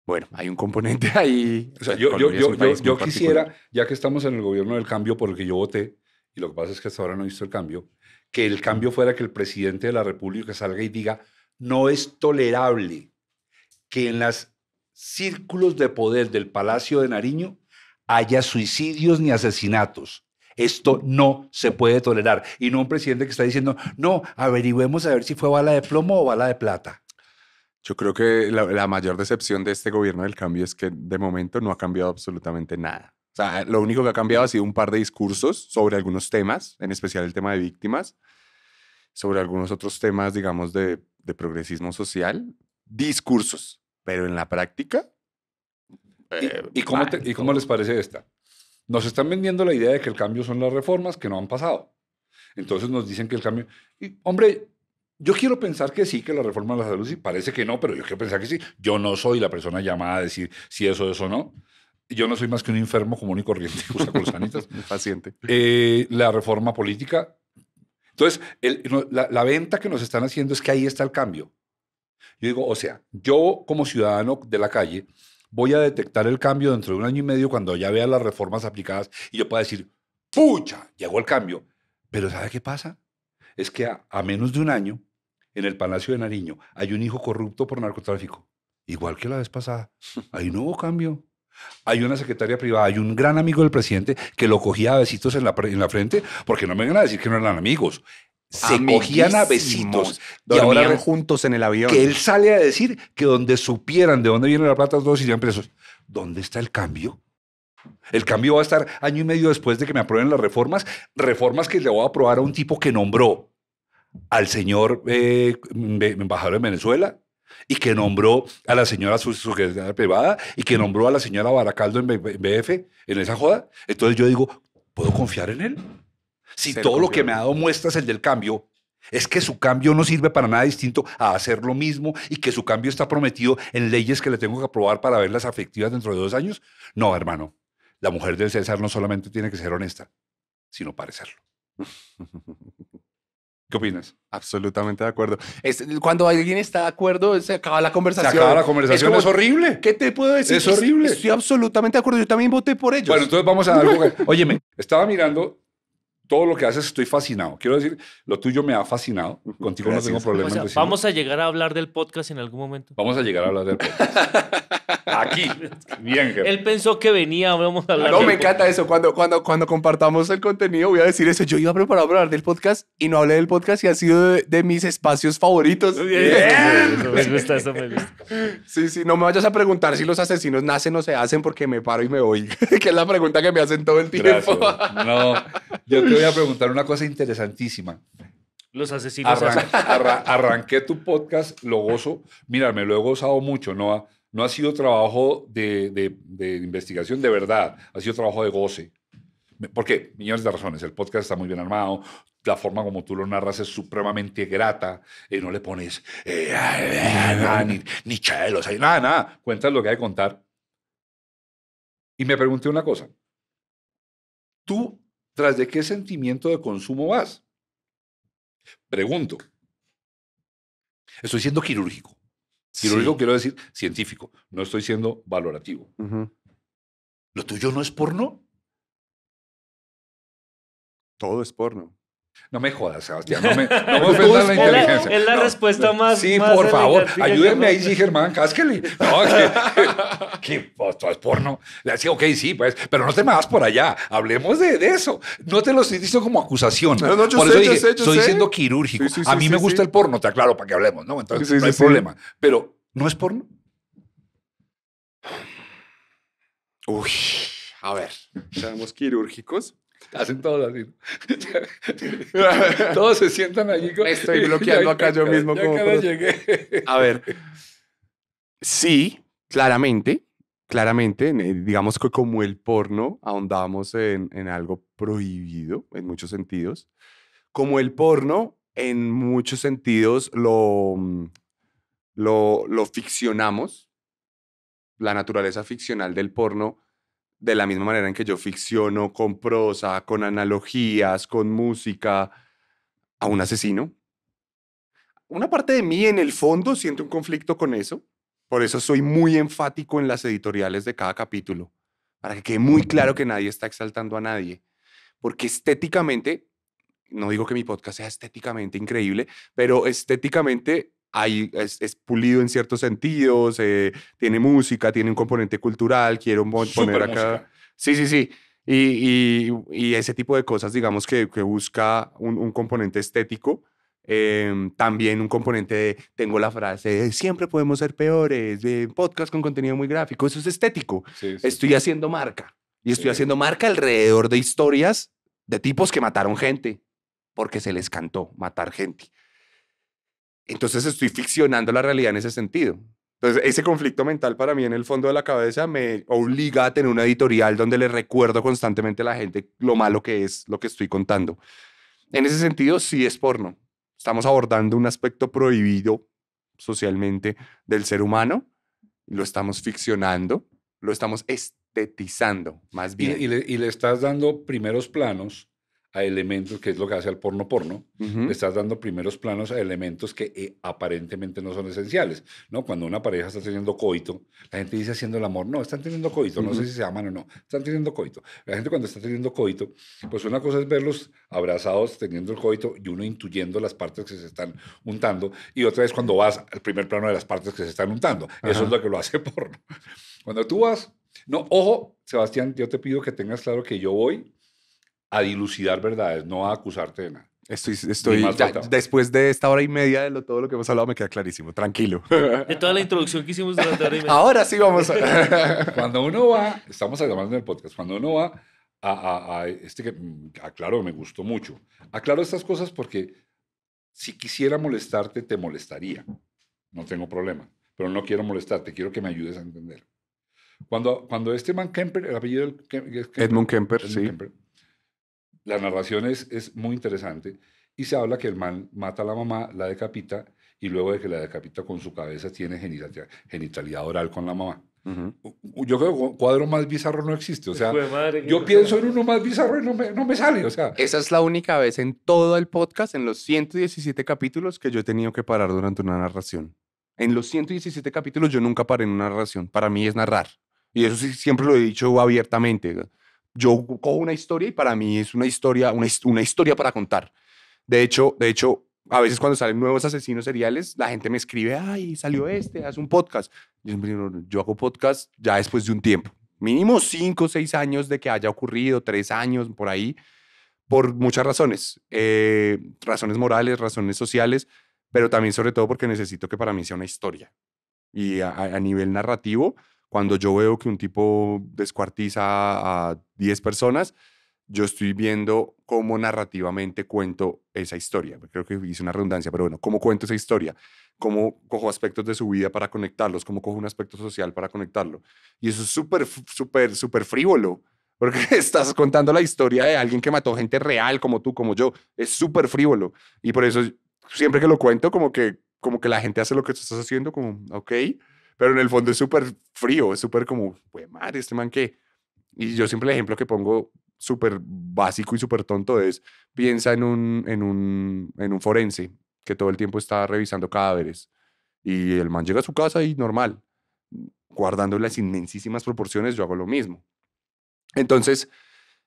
bueno, hay un componente ahí. O sea, yo, quisiera, ya que estamos en el gobierno del cambio porque yo voté, y lo que pasa es que hasta ahora no he visto el cambio, que el cambio fuera que el presidente de la República salga y diga, no es tolerable que en los círculos de poder del Palacio de Nariño haya suicidios ni asesinatos. Esto no se puede tolerar. Y no un presidente que está diciendo, no, averigüemos a ver si fue bala de plomo o bala de plata. Yo creo que la, mayor decepción de este gobierno del cambio es que de momento no ha cambiado absolutamente nada. O sea, lo único que ha cambiado ha sido un par de discursos sobre algunos temas, en especial el tema de víctimas, sobre algunos otros temas, digamos, de, progresismo social. Discursos, pero en la práctica. ¿Y, eh, cómo les parece esta? Nos están vendiendo la idea de que el cambio son las reformas que no han pasado. Entonces nos dicen que el cambio... hombre, yo quiero pensar que sí, que la reforma de la salud sí, parece que no, pero yo quiero pensar que sí. Yo no soy la persona llamada a decir si eso es o no. Yo no soy más que un enfermo común y corriente que Paciente. Eh, la reforma política. Entonces, la, venta que nos están haciendo es que ahí está el cambio. Yo digo, o sea, yo como ciudadano de la calle voy a detectar el cambio dentro de un año y medio cuando ya vea las reformas aplicadas y yo pueda decir, pucha, llegó el cambio. Pero ¿sabe qué pasa? Es que a menos de un año en el Palacio de Nariño hay un hijo corrupto por narcotráfico, igual que la vez pasada, ahí no hubo cambio. Hay una secretaria privada, hay un gran amigo del presidente que lo cogía a besitos en la, frente, porque no me vengan a decir que no eran amigos. Se cogían a besitos. Y ahora juntos en el avión. Que él sale a decir que donde supieran de dónde viene la plata, todos irían presos. ¿Dónde está el cambio? El cambio va a estar año y medio después de que me aprueben las reformas, reformas que le voy a aprobar a un tipo que nombró al señor eh, embajador de Venezuela y que nombró a la señora su, privada y que nombró a la señora Baracaldo en BF en esa joda. Entonces yo digo, ¿puedo confiar en él? Si todo lo que me ha dado muestras el del cambio es que su cambio no sirve para nada distinto a hacer lo mismo y que su cambio está prometido en leyes que le tengo que aprobar para verlas afectivas dentro de dos años. No, hermano, la mujer del César no solamente tiene que ser honesta, sino parecerlo. ¿Qué opinas? Absolutamente de acuerdo. cuando alguien está de acuerdo, se acaba la conversación. Se acaba la conversación, es, horrible. ¿Qué te puedo decir? Es horrible. Estoy absolutamente de acuerdo, yo también voté por ellos. Bueno, entonces vamos a dar... Óyeme, estaba mirando todo lo que haces estoy fascinado. Quiero decir, lo tuyo me ha fascinado. Contigo no tengo problemas vamos a llegar a hablar del podcast en algún momento. Vamos a llegar a hablar del podcast. Aquí. Bien, Él pensó que venía, vamos a hablar. No, me encanta eso. Cuando, cuando, cuando compartamos el contenido, voy a decir eso. Yo iba preparado para hablar del podcast y no hablé del podcast y ha sido de, mis espacios favoritos. Bien. Me gusta, Sí, sí. No me vayas a preguntar si los asesinos nacen o se hacen porque me paro y me voy. que es la pregunta que me hacen todo el tiempo. No, yo te voy a preguntar una cosa interesantísima. Los asesinos. arranqué tu podcast, lo gozo. Mira, me lo he gozado mucho, no ha, no ha sido trabajo de, investigación de verdad, ha sido trabajo de goce. Porque millones de razones, el podcast está muy bien armado, la forma como tú lo narras es supremamente grata, y eh, no le pones eh, eh, ni, ni chelos, nada, nada, cuentas lo que hay que contar. Y me pregunté una cosa, tú ¿Tras de qué sentimiento de consumo vas? Pregunto. Estoy siendo quirúrgico. Quirúrgico quiero decir científico. No estoy siendo valorativo. ¿Lo tuyo no es porno? Todo es porno. No me jodas, Sebastián. No me, no ofendas la inteligencia. Es la respuesta más. Sí, por favor. Ayúdenme ahí, sí, Germán, cásquele. No, que, que, esto es pues, pues, porno. Le decía, ok, sí, pues, pero no te me vas por allá. Hablemos de, eso. No te lo estoy diciendo como acusación. No, no, yo por eso yo estoy siendo quirúrgico. a mí me gusta el porno, te aclaro, para que hablemos, ¿no? Entonces, no hay problema. Pero, ¿no es porno? Uy, a ver. Seamos quirúrgicos. Hacen todos así. todos se sientan allí. estoy bloqueando acá yo mismo. Como llegué. A ver. Sí, claramente, claramente, eh, digamos que como el porno, ahondamos en, en algo prohibido en muchos sentidos. Como el porno, en muchos sentidos, lo, mm, lo, lo ficcionamos. La naturaleza ficcional del porno de la misma manera en que yo ficciono con prosa, con analogías, con música, a un asesino. Una parte de mí en el fondo siente un conflicto con eso. Por eso soy muy enfático en las editoriales de cada capítulo, para que quede muy claro que nadie está exaltando a nadie. Porque estéticamente, no digo que mi podcast sea estéticamente increíble, pero estéticamente hay, es, pulido en ciertos sentidos, eh, tiene música, tiene un componente cultural, quiero poner acá. Sí, sí, sí. Y, ese tipo de cosas, digamos, que, busca un, componente estético. Em, también un componente tengo la frase, siempre podemos ser peores, de podcast con contenido muy gráfico, eso es estético. estoy haciendo marca y estoy haciendo marca alrededor de historias de tipos que mataron gente porque se les cantó matar gente entonces estoy ficcionando la realidad en ese sentido. Entonces, ese conflicto mental para mí en el fondo de la cabeza me obliga a tener una editorial donde le recuerdo constantemente a la gente lo malo que es lo que estoy contando. En ese sentido, sí es porno. Estamos abordando un aspecto prohibido socialmente del ser humano, lo estamos ficcionando, lo estamos estetizando, más bien. Y, le, y le estás dando primeros planos a elementos, que es lo que hace al porno porno, estás dando primeros planos a elementos que eh, aparentemente no son esenciales, ¿no? Cuando una pareja está teniendo coito, la gente dice haciendo el amor, no, están teniendo coito, no sé si se aman o no, están teniendo coito. La gente cuando está teniendo coito, pues una cosa es verlos abrazados teniendo el coito y uno intuyendo las partes que se están untando y otra es cuando vas al primer plano de las partes que se están untando. Eso es lo que lo hace porno. Cuando tú vas, no, ojo, Sebastián, yo te pido que tengas claro que yo voy a dilucidar verdades, no a acusarte de nada. Estoy, estoy después de esta hora y media de todo lo que hemos hablado me queda clarísimo, tranquilo. De toda la introducción que hicimos durante la hora y media. Ahora sí vamos a... cuando uno va, estamos hablando en el podcast, cuando uno va a, a, este que, mm, aclaro, me gustó mucho. Aclaro estas cosas porque si quisiera molestarte, te molestaría. No tengo problema, pero no quiero molestarte, quiero que me ayudes a entender. Cuando, cuando este man Kemper, el apellido del Edmund Kemper, sí la narración es, muy interesante y se habla que el mal mata a la mamá, la decapita y luego de que la decapita con su cabeza tiene genitalidad, oral con la mamá. Yo creo que cuadro más bizarro no existe. O sea, yo pienso en uno más bizarro y no me, no sale. O sea, esa es la única vez en todo el podcast, en los 117 capítulos, que yo he tenido que parar durante una narración. En los 117 capítulos, yo nunca paré en una narración. Para mí es narrar. Y eso sí, siempre lo he dicho abiertamente yo cojo una historia y para mí es una historia, una, historia para contar. De hecho, de hecho, a veces cuando salen nuevos asesinos seriales, la gente me escribe, ay, salió este, haz un podcast. Yo, hago podcast ya después de un tiempo, mínimo cinco o seis años de que haya ocurrido, tres años por ahí, por muchas razones, eh, razones morales, razones sociales, pero también sobre todo porque necesito que para mí sea una historia. Y a nivel narrativo, cuando yo veo que un tipo descuartiza a 10 personas, yo estoy viendo cómo narrativamente cuento esa historia. Creo que hice una redundancia, pero bueno, cómo cuento esa historia, cómo cojo aspectos de su vida para conectarlos, cómo cojo un aspecto social para conectarlo. Y eso es súper, súper, súper frívolo, porque estás contando la historia de alguien que mató gente real como tú, como yo. Es súper frívolo. Y por eso siempre que lo cuento, como que, como que la gente hace lo que tú estás haciendo, como, ok. Pero en el fondo es súper frío, es súper como, güey, madre, este man que... Y yo siempre el ejemplo que pongo súper básico y súper tonto es, piensa en un, en, un, en un forense que todo el tiempo está revisando cadáveres. Y el man llega a su casa y normal, guardando las inmensísimas proporciones, yo hago lo mismo. Entonces,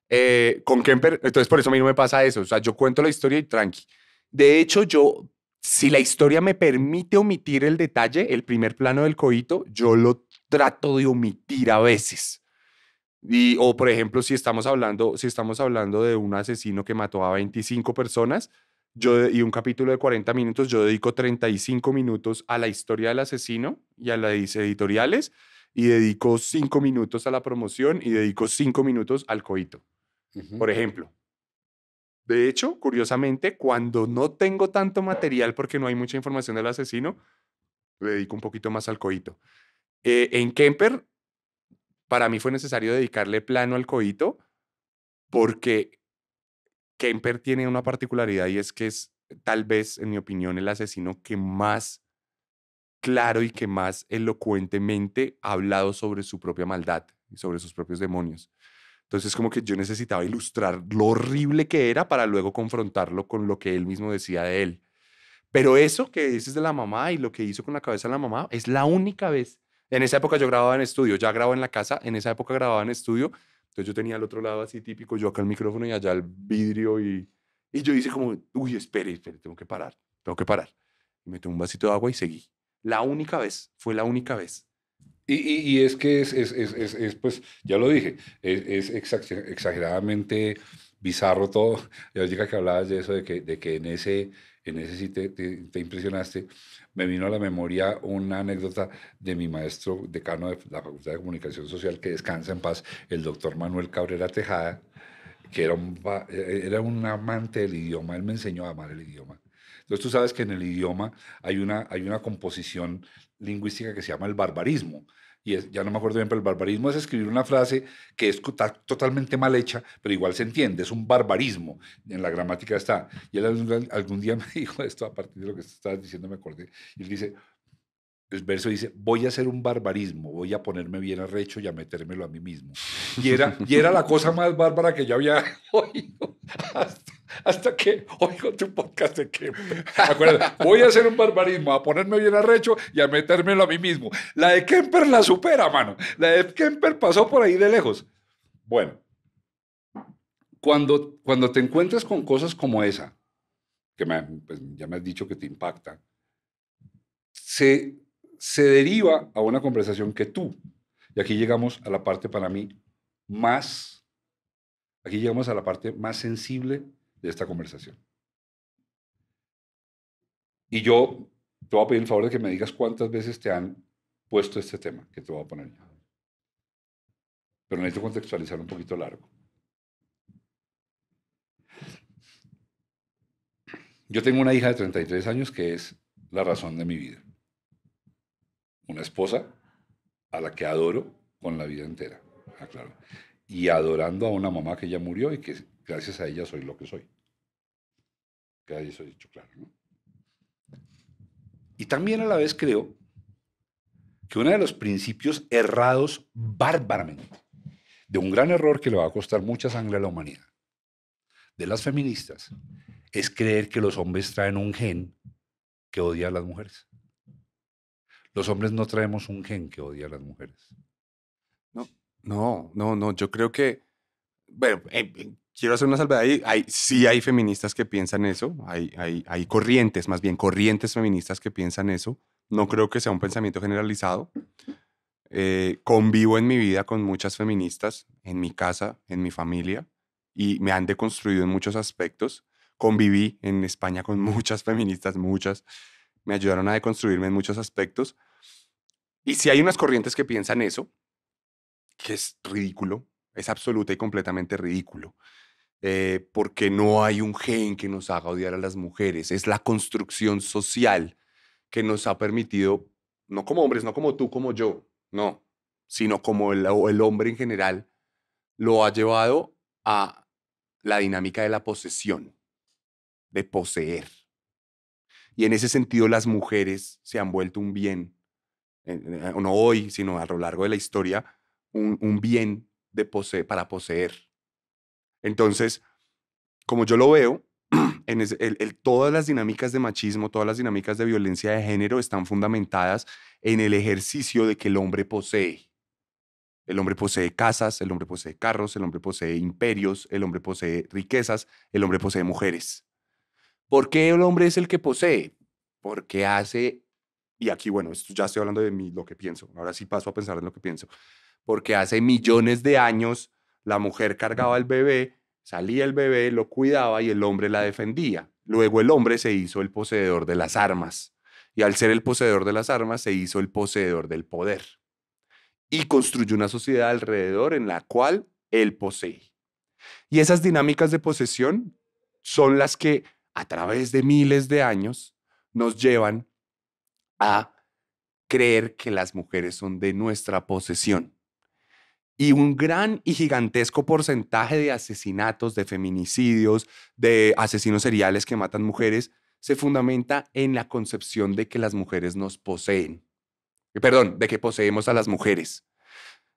eh, con Kemper, entonces por eso a mí no me pasa eso. O sea, yo cuento la historia y tranqui. De hecho, yo si la historia me permite omitir el detalle, el primer plano del coito, yo lo trato de omitir a veces. Y, o por ejemplo, si estamos, hablando, si estamos hablando de un asesino que mató a 25 personas yo, y un capítulo de 40 minutos, yo dedico 35 minutos a la historia del asesino y a las editoriales y dedico 5 minutos a la promoción y dedico 5 minutos al coito, por ejemplo. De hecho, curiosamente, cuando no tengo tanto material porque no hay mucha información del asesino, le dedico un poquito más al coito. Eh, en Kemper, para mí fue necesario dedicarle plano al coito porque Kemper tiene una particularidad y es que es tal vez, en mi opinión, el asesino que más claro y que más elocuentemente ha hablado sobre su propia maldad y sobre sus propios demonios. Entonces como que yo necesitaba ilustrar lo horrible que era para luego confrontarlo con lo que él mismo decía de él. Pero eso que dices de la mamá y lo que hizo con la cabeza de la mamá es la única vez. En esa época yo grababa en estudio, ya grababa en la casa, en esa época grababa en estudio. Entonces yo tenía al otro lado así típico, yo acá el micrófono y allá el vidrio y, y yo hice como, uy, espere, espere, tengo que parar, tengo que parar. Y un vasito de agua y seguí. La única vez, fue la única vez. Y, es que es, pues, ya lo dije, es, exageradamente bizarro todo. yo dije que hablabas de eso, de que, de que en ese, en ese sí te, impresionaste, me vino a la memoria una anécdota de mi maestro decano de la Facultad de Comunicación Social, que descansa en paz, el doctor Manuel Cabrera Tejada, que era un, eh, era un amante del idioma, él me enseñó a amar el idioma. Entonces tú sabes que en el idioma hay una, hay una composición lingüística que se llama el barbarismo. Y ya no me acuerdo bien, pero el barbarismo es escribir una frase que está totalmente mal hecha, pero igual se entiende, es un barbarismo. En la gramática está. Y él algún, día me dijo esto, a partir de lo que estás diciendo, me acordé. Y él dice, el verso dice, voy a hacer un barbarismo, voy a ponerme bien arrecho y a metérmelo a mí mismo. Y era, y era la cosa más bárbara que yo había hasta, que oigo tu podcast de que... voy a hacer un barbarismo, a ponerme bien arrecho y a metérmelo a mí mismo. La de Kemper la supera, mano. La de Kemper pasó por ahí de lejos. Bueno, cuando, cuando te encuentras con cosas como esa, que pues, ya me has dicho que te impacta, se se deriva a una conversación que tú, y aquí llegamos a la parte para mí más, aquí llegamos a la parte más sensible de esta conversación. Y yo te voy a pedir el favor de que me digas cuántas veces te han puesto este tema que te voy a poner. Pero necesito contextualizar un poquito largo. Yo tengo una hija de 33 años que es la razón de mi vida una esposa a la que adoro con la vida entera, ah, Y adorando a una mamá que ya murió y que gracias a ella soy lo que soy. Que eso he dicho claro, ¿no? Y también a la vez creo que uno de los principios errados bárbaramente, de un gran error que le va a costar mucha sangre a la humanidad, de las feministas, es creer que los hombres traen un gen que odia a las mujeres los hombres no traemos un gen que odia a las mujeres. No, no, no, no. Yo creo que, bueno, em, em, quiero hacer una salvedad Hay, sí hay feministas que piensan eso. Hay, hay, hay corrientes, más bien corrientes feministas que piensan eso. No creo que sea un pensamiento generalizado. Eh, convivo en mi vida con muchas feministas, en mi casa, en mi familia, y me han deconstruido en muchos aspectos. Conviví en España con muchas feministas, muchas me ayudaron a deconstruirme en muchos aspectos. Y si hay unas corrientes que piensan eso, que es ridículo, es absoluta y completamente ridículo, eh, porque no hay un gen que nos haga odiar a las mujeres, es la construcción social que nos ha permitido, no como hombres, no como tú, como yo, no, sino como el hombre en general, lo ha llevado a la dinámica de la posesión, de poseer y en ese sentido las mujeres se han vuelto un bien, no hoy, sino a lo largo de la historia, un, bien de para poseer. Entonces, como yo lo veo, en todas las dinámicas de machismo, todas las dinámicas de violencia de género están fundamentadas en el ejercicio de que el hombre posee. El hombre posee casas, el hombre posee carros, el hombre posee imperios, el hombre posee riquezas, el hombre posee mujeres. ¿Por qué el hombre es el que posee? Porque hace, y aquí bueno, esto ya estoy hablando de mí, lo que pienso, ahora sí paso a pensar en lo que pienso, porque hace millones de años la mujer cargaba el bebé, salía el bebé, lo cuidaba y el hombre la defendía. Luego el hombre se hizo el poseedor de las armas y al ser el poseedor de las armas se hizo el poseedor del poder y construyó una sociedad alrededor en la cual él posee. Y esas dinámicas de posesión son las que a través de miles de años nos llevan a creer que las mujeres son de nuestra posesión. Y un gran y gigantesco porcentaje de asesinatos, de feminicidios, de asesinos seriales que matan mujeres, se fundamenta en la concepción de que las mujeres nos poseen. Eh, perdón, de que poseemos a las mujeres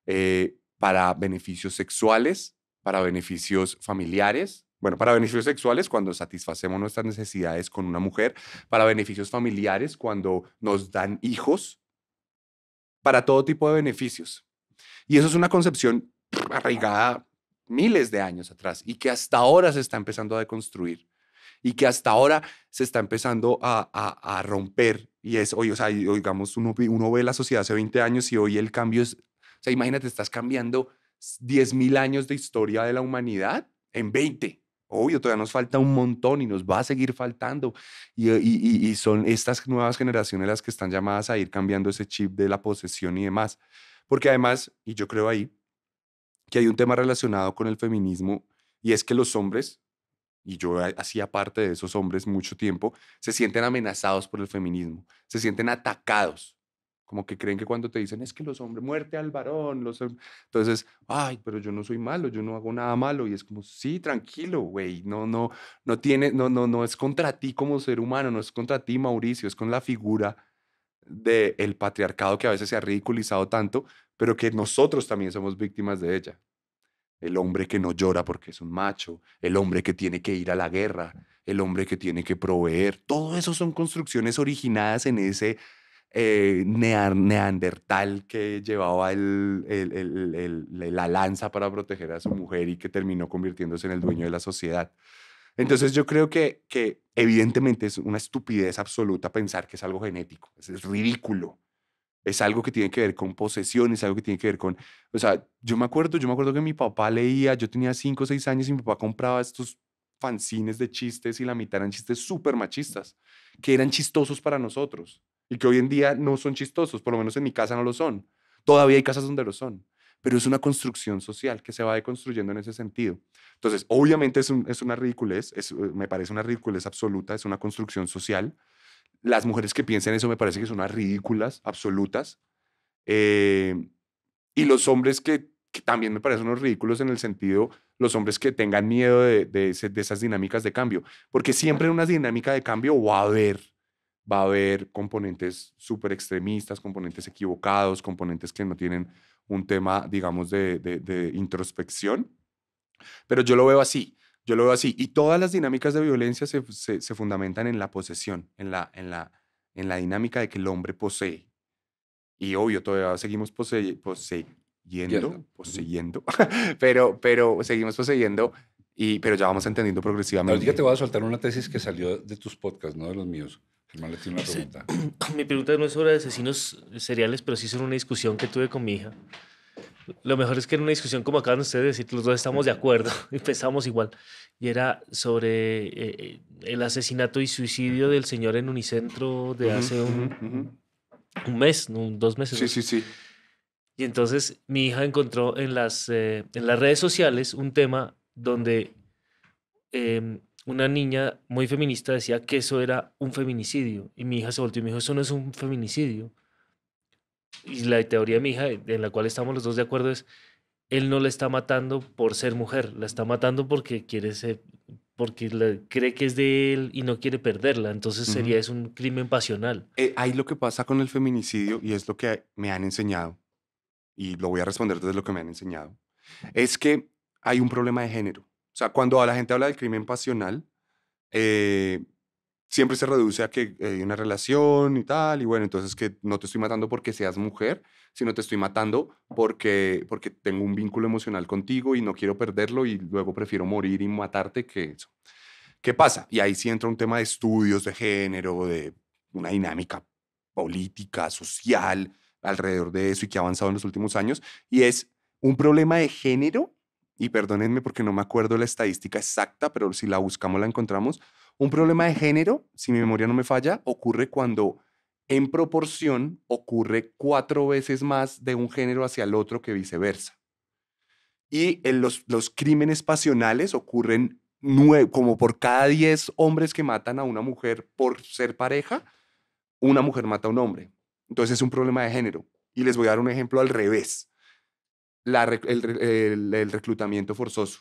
eh, para beneficios sexuales, para beneficios familiares, bueno, para beneficios sexuales, cuando satisfacemos nuestras necesidades con una mujer, para beneficios familiares, cuando nos dan hijos, para todo tipo de beneficios. Y eso es una concepción arraigada miles de años atrás y que hasta ahora se está empezando a deconstruir y que hasta ahora se está empezando a, a, romper. Y es hoy, o sea, digamos, uno, uno ve la sociedad hace 20 años y hoy el cambio es, o sea, imagínate, estás cambiando 10.000 años de historia de la humanidad en 20. Obvio, todavía nos falta un montón y nos va a seguir faltando. Y, y, son estas nuevas generaciones las que están llamadas a ir cambiando ese chip de la posesión y demás. Porque además, y yo creo ahí, que hay un tema relacionado con el feminismo y es que los hombres, y yo hacía parte de esos hombres mucho tiempo, se sienten amenazados por el feminismo, se sienten atacados como que creen que cuando te dicen es que los hombres, muerte al varón, los entonces, ay, pero yo no soy malo, yo no hago nada malo. Y es como, sí, tranquilo, güey, no, no, no tiene, no, no, no es contra ti como ser humano, no es contra ti, Mauricio, es con la figura del el patriarcado que a veces se ha ridiculizado tanto, pero que nosotros también somos víctimas de ella. El hombre que no llora porque es un macho, el hombre que tiene que ir a la guerra, el hombre que tiene que proveer, todo eso son construcciones originadas en ese eh, neandertal que llevaba el, la lanza para proteger a su mujer y que terminó convirtiéndose en el dueño de la sociedad. Entonces yo creo que, que evidentemente es una estupidez absoluta pensar que es algo genético, es, ridículo. Es algo que tiene que ver con posesión, es algo que tiene que ver con... O sea, yo me acuerdo, yo me acuerdo que mi papá leía, yo tenía 5 o 6 años y mi papá compraba estos fanzines de chistes y la mitad eran chistes súper machistas, que eran chistosos para nosotros y que hoy en día no son chistosos, por lo menos en mi casa no lo son. Todavía hay casas donde lo son, pero es una construcción social que se va deconstruyendo en ese sentido. Entonces, obviamente es, una ridiculez, es, eh, me parece una ridiculez absoluta, es una construcción social. Las mujeres que piensan eso me parece que son unas ridículas absolutas. Eh, y los hombres que, también me parecen unos ridículos en el sentido, los hombres que tengan miedo de, esas dinámicas de cambio, porque siempre en una dinámica de cambio va a haber va a haber componentes súper extremistas, componentes equivocados, componentes que no tienen un tema, digamos, de, de, introspección. Pero yo lo veo así, yo lo veo así. Y todas las dinámicas de violencia se, fundamentan en la posesión, en la, en, la, en la dinámica de que el hombre posee. Y obvio, todavía seguimos poseyendo, poseyendo, pero, pero seguimos poseyendo y, pero ya vamos entendiendo progresivamente. Ahorita te voy a soltar una tesis que salió de tus podcasts, no de los míos. Mi pregunta no es sobre asesinos seriales, pero sí sobre una discusión que tuve con mi hija. Lo mejor es que en una discusión como acaban ustedes de decir, los dos estamos de acuerdo y pensamos igual. Y era sobre eh, eh, el asesinato y suicidio del señor en Unicentro de hace un, mes, dos meses. Sí, sí, sí. Y entonces mi hija encontró en las, eh, en las redes sociales un tema donde em, una niña muy feminista decía que eso era un feminicidio. Y mi hija se volteó y me dijo, eso no es un feminicidio. Y la teoría de mi hija, en la cual estamos los dos de acuerdo, es, él no la está matando por ser mujer, la está matando porque quiere ser, porque cree que es de él y no quiere perderla. Entonces sería es un crimen pasional. Eh, ahí lo que pasa con el feminicidio, y es lo que me han enseñado, y lo voy a responder desde lo que me han enseñado, es que hay un problema de género. O sea, cuando la gente habla del crimen pasional, eh, siempre se reduce a que eh, hay una relación y tal, y bueno, entonces que no te estoy matando porque seas mujer, sino te estoy matando porque, porque tengo un vínculo emocional contigo y no quiero perderlo y luego prefiero morir y matarte que eso. ¿Qué pasa? Y ahí sí entra un tema de estudios de género, de una dinámica política, social, alrededor de eso y que ha avanzado en los últimos años, y es un problema de género y perdónenme porque no me acuerdo la estadística exacta, pero si la buscamos la encontramos, un problema de género, si mi memoria no me falla, ocurre cuando en proporción ocurre cuatro veces más de un género hacia el otro que viceversa. Y en los, crímenes pasionales ocurren como por cada diez hombres que matan a una mujer por ser pareja, una mujer mata a un hombre. Entonces es un problema de género. Y les voy a dar un ejemplo al revés el, reclutamiento forzoso.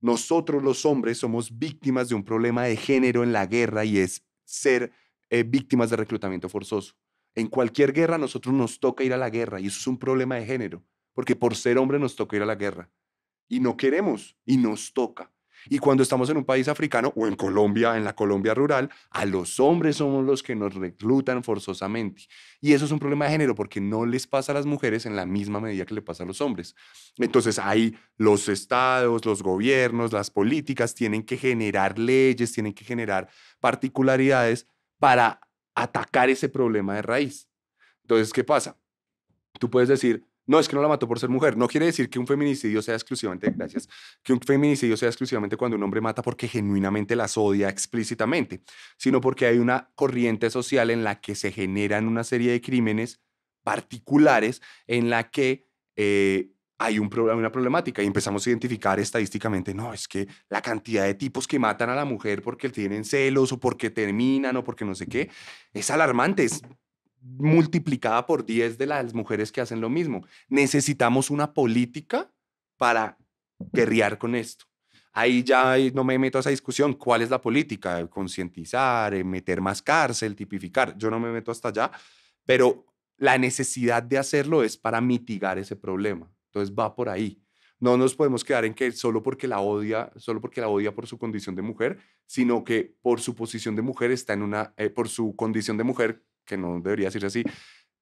Nosotros los hombres somos víctimas de un problema de género en la guerra y es ser eh, víctimas de reclutamiento forzoso. En cualquier guerra nosotros nos toca ir a la guerra y eso es un problema de género, porque por ser hombre nos toca ir a la guerra y no queremos y nos toca. Y cuando estamos en un país africano o en Colombia, en la Colombia rural, a los hombres somos los que nos reclutan forzosamente. Y eso es un problema de género porque no les pasa a las mujeres en la misma medida que le pasa a los hombres. Entonces ahí los estados, los gobiernos, las políticas tienen que generar leyes, tienen que generar particularidades para atacar ese problema de raíz. Entonces, ¿qué pasa? Tú puedes decir, no, es que no la mató por ser mujer. No quiere decir que un feminicidio sea exclusivamente, gracias, que un feminicidio sea exclusivamente cuando un hombre mata porque genuinamente las odia explícitamente, sino porque hay una corriente social en la que se generan una serie de crímenes particulares en la que... Eh, hay un, una problemática y empezamos a identificar estadísticamente, no, es que la cantidad de tipos que matan a la mujer porque tienen celos o porque terminan o porque no sé qué, es alarmante, multiplicada por 10 de las mujeres que hacen lo mismo. Necesitamos una política para guerrear con esto. Ahí ya eh, no me meto a esa discusión, cuál es la política, concientizar, eh, meter más cárcel, tipificar, yo no me meto hasta allá, pero la necesidad de hacerlo es para mitigar ese problema. Entonces va por ahí. No nos podemos quedar en que solo porque la odia, solo porque la odia por su condición de mujer, sino que por su posición de mujer está en una, eh, por su condición de mujer que no debería decirse así,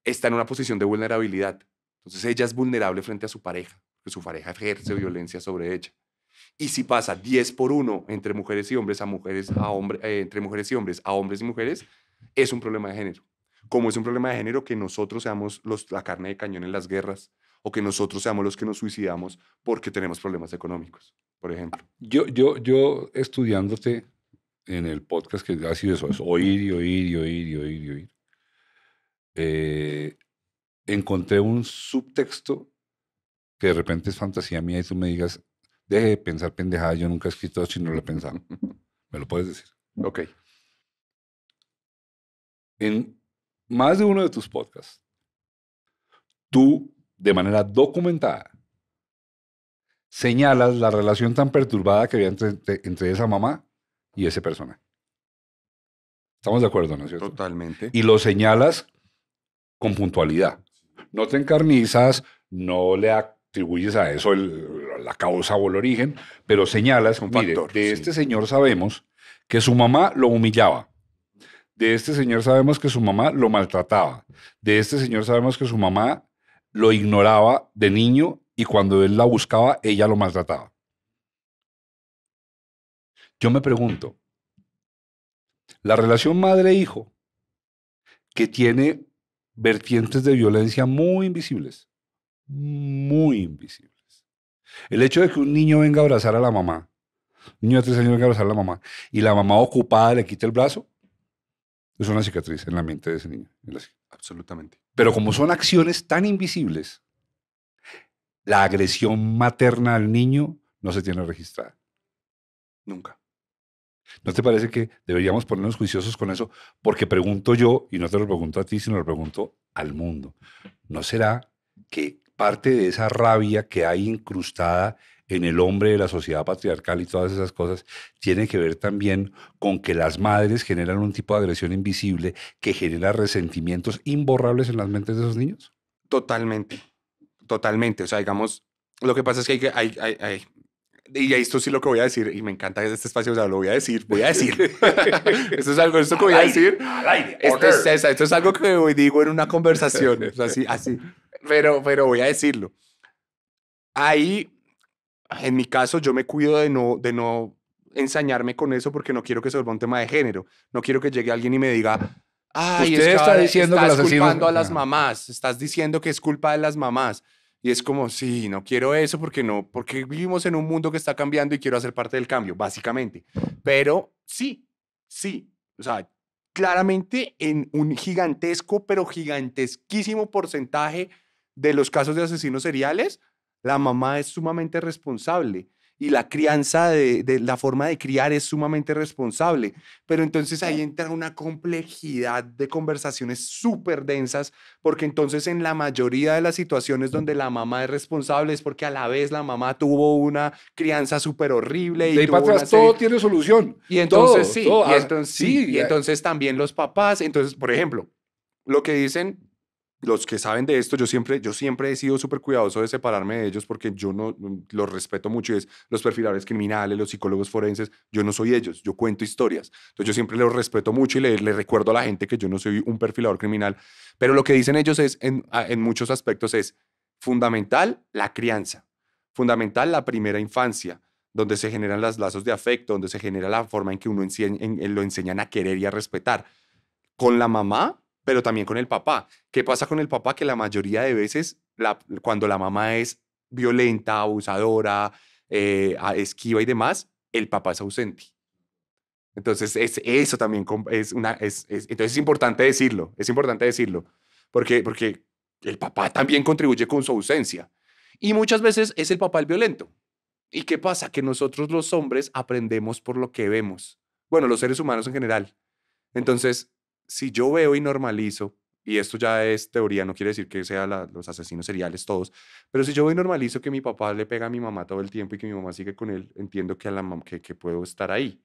está en una posición de vulnerabilidad. Entonces ella es vulnerable frente a su pareja, que su pareja ejerce violencia sobre ella. Y si pasa 10 por 1 entre mujeres y hombres a mujeres a hombres, eh, entre mujeres y hombres a hombres y mujeres, es un problema de género. Como es un problema de género que nosotros seamos los, la carne de cañón en las guerras, o que nosotros seamos los que nos suicidamos porque tenemos problemas económicos, por ejemplo. Yo, yo, yo estudiándote en el podcast que ha sido eso, es oír y oír y oír y oír y oír. Eh, encontré un subtexto que de repente es fantasía mía y tú me digas, deje de pensar pendejada, yo nunca he escrito si no lo he pensado. ¿Me lo puedes decir? Ok. En más de uno de tus podcasts, tú, de manera documentada, señalas la relación tan perturbada que había entre, entre esa mamá y ese persona. Estamos de acuerdo, ¿no es cierto? Totalmente. Y lo señalas con puntualidad. No te encarnizas, no le atribuyes a eso la causa o el origen, pero señalas, con mire, de este señor sabemos que su mamá lo humillaba. De este señor sabemos que su mamá lo maltrataba. De este señor sabemos que su mamá lo ignoraba de niño y cuando él la buscaba, ella lo maltrataba. Yo me pregunto, la relación madre-hijo, que tiene vertientes de violencia muy invisibles, muy invisibles. El hecho de que un niño venga a abrazar a la mamá, un niño de tres años venga a abrazar a la mamá, y la mamá ocupada le quite el brazo, es una cicatriz en la mente de ese niño. Absolutamente. Pero como son acciones tan invisibles, la agresión materna al niño no se tiene registrada. Nunca. ¿No te parece que deberíamos ponernos juiciosos con eso? Porque pregunto yo, y no te lo pregunto a ti, sino lo pregunto al mundo. ¿No será que parte de esa rabia que hay incrustada en el hombre de la sociedad patriarcal y todas esas cosas tiene que ver también con que las madres generan un tipo de agresión invisible que genera resentimientos imborrables en las mentes de esos niños? Totalmente, totalmente. O sea, digamos, lo que pasa es que hay, hay, hay, y esto sí lo que voy a decir, y me encanta este espacio, o sea, lo voy a decir, voy a decir. esto es algo, esto que voy a decir. Esto es, esto es algo que hoy digo en una conversación, así, así. Pero, pero voy a decirlo. Ahí, en mi caso, yo me cuido de no, de no ensañarme con eso porque no quiero que se vuelva un tema de género. No quiero que llegue alguien y me diga, ay, Usted está diciendo estás que culpando a las mamás, estás diciendo que es culpa de las mamás. Y es como, sí, no quiero eso porque no, porque vivimos en un mundo que está cambiando y quiero hacer parte del cambio, básicamente. Pero sí, sí, o sea, claramente en un gigantesco, pero gigantesquísimo porcentaje de los casos de asesinos seriales, la mamá es sumamente responsable y la crianza de, la forma de criar es sumamente responsable. Pero entonces ahí entra una complejidad de conversaciones súper densas, porque entonces en la mayoría de las situaciones donde la mamá es responsable es porque a la vez la mamá tuvo una crianza súper horrible. Y de atrás todo tiene solución. Y entonces sí, Y ah, entonces, sí, y entonces también los papás, entonces, por ejemplo, lo que dicen los que saben de esto, yo siempre, yo siempre he sido súper cuidadoso de separarme de ellos porque yo no mm, los respeto mucho es los perfiladores criminales, los psicólogos forenses, yo no soy ellos, yo cuento historias. Entonces yo siempre los respeto mucho y le, recuerdo a la gente que yo no soy un perfilador criminal. Pero lo que dicen ellos es, en, muchos aspectos, es fundamental la crianza, fundamental la primera infancia, donde se generan los lazos de afecto, donde se genera la forma en que uno lo enseñan a querer y a respetar. Con la mamá pero también con el papá. ¿Qué pasa con el papá? Que la mayoría de veces, cuando la mamá es violenta, abusadora, eh, esquiva y demás, el papá es ausente. Entonces, es, eso también es una... es, entonces, es importante decirlo, es importante decirlo, porque, porque el papá también contribuye con su ausencia. Y muchas veces es el papá el violento. ¿Y qué pasa? Que nosotros los hombres aprendemos por lo que vemos. Bueno, los seres humanos en general. Entonces, si yo veo y normalizo, y esto ya es teoría, no quiere decir que sean los asesinos seriales todos, pero si yo veo y normalizo que mi papá le pega a mi mamá todo el tiempo y que mi mamá sigue con él, entiendo que, la que, que puedo estar ahí.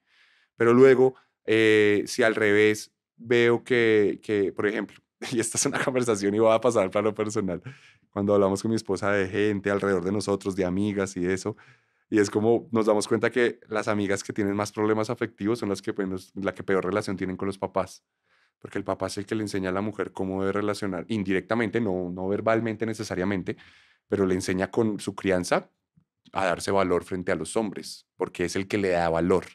Pero luego, eh, si al revés veo que, que, por ejemplo, y esta es una conversación y va a pasar para lo personal, cuando hablamos con mi esposa de gente alrededor de nosotros, de amigas y eso, y es como nos damos cuenta que las amigas que tienen más problemas afectivos son las que, la que peor relación tienen con los papás porque el papá es el que le enseña a la mujer cómo debe relacionar indirectamente, no, no verbalmente necesariamente, pero le enseña con su crianza a darse valor frente a los hombres, porque es el que le da valor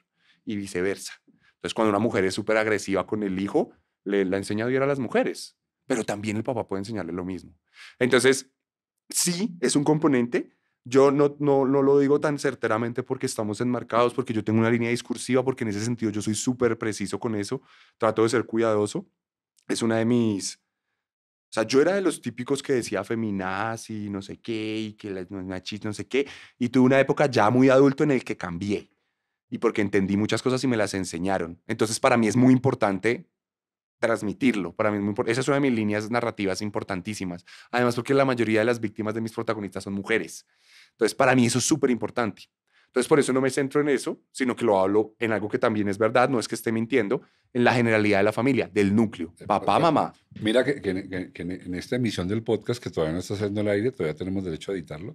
y viceversa. Entonces, cuando una mujer es súper agresiva con el hijo, le la enseña a odiar a las mujeres, pero también el papá puede enseñarle lo mismo. Entonces, sí, es un componente, yo no, no, lo digo tan certeramente porque estamos enmarcados, porque yo tengo una línea discursiva, porque en ese sentido yo soy súper preciso con eso, trato de ser cuidadoso. Es una de mis... O sea, yo era de los típicos que decía feminaz y no sé qué, y que las no sé qué, y tuve una época ya muy adulto en el que cambié, y porque entendí muchas cosas y me las enseñaron. Entonces, para mí es muy importante transmitirlo. Para mí es muy importante. Esa es una de mis líneas narrativas importantísimas. Además, porque la mayoría de las víctimas de mis protagonistas son mujeres. Entonces, para mí eso es súper importante. Entonces, por eso no me centro en eso, sino que lo hablo en algo que también es verdad, no es que esté mintiendo, en la generalidad de la familia, del núcleo, eh, papá, mamá. Mira que, en esta emisión del podcast, que todavía no está haciendo el aire, todavía tenemos derecho a editarlo,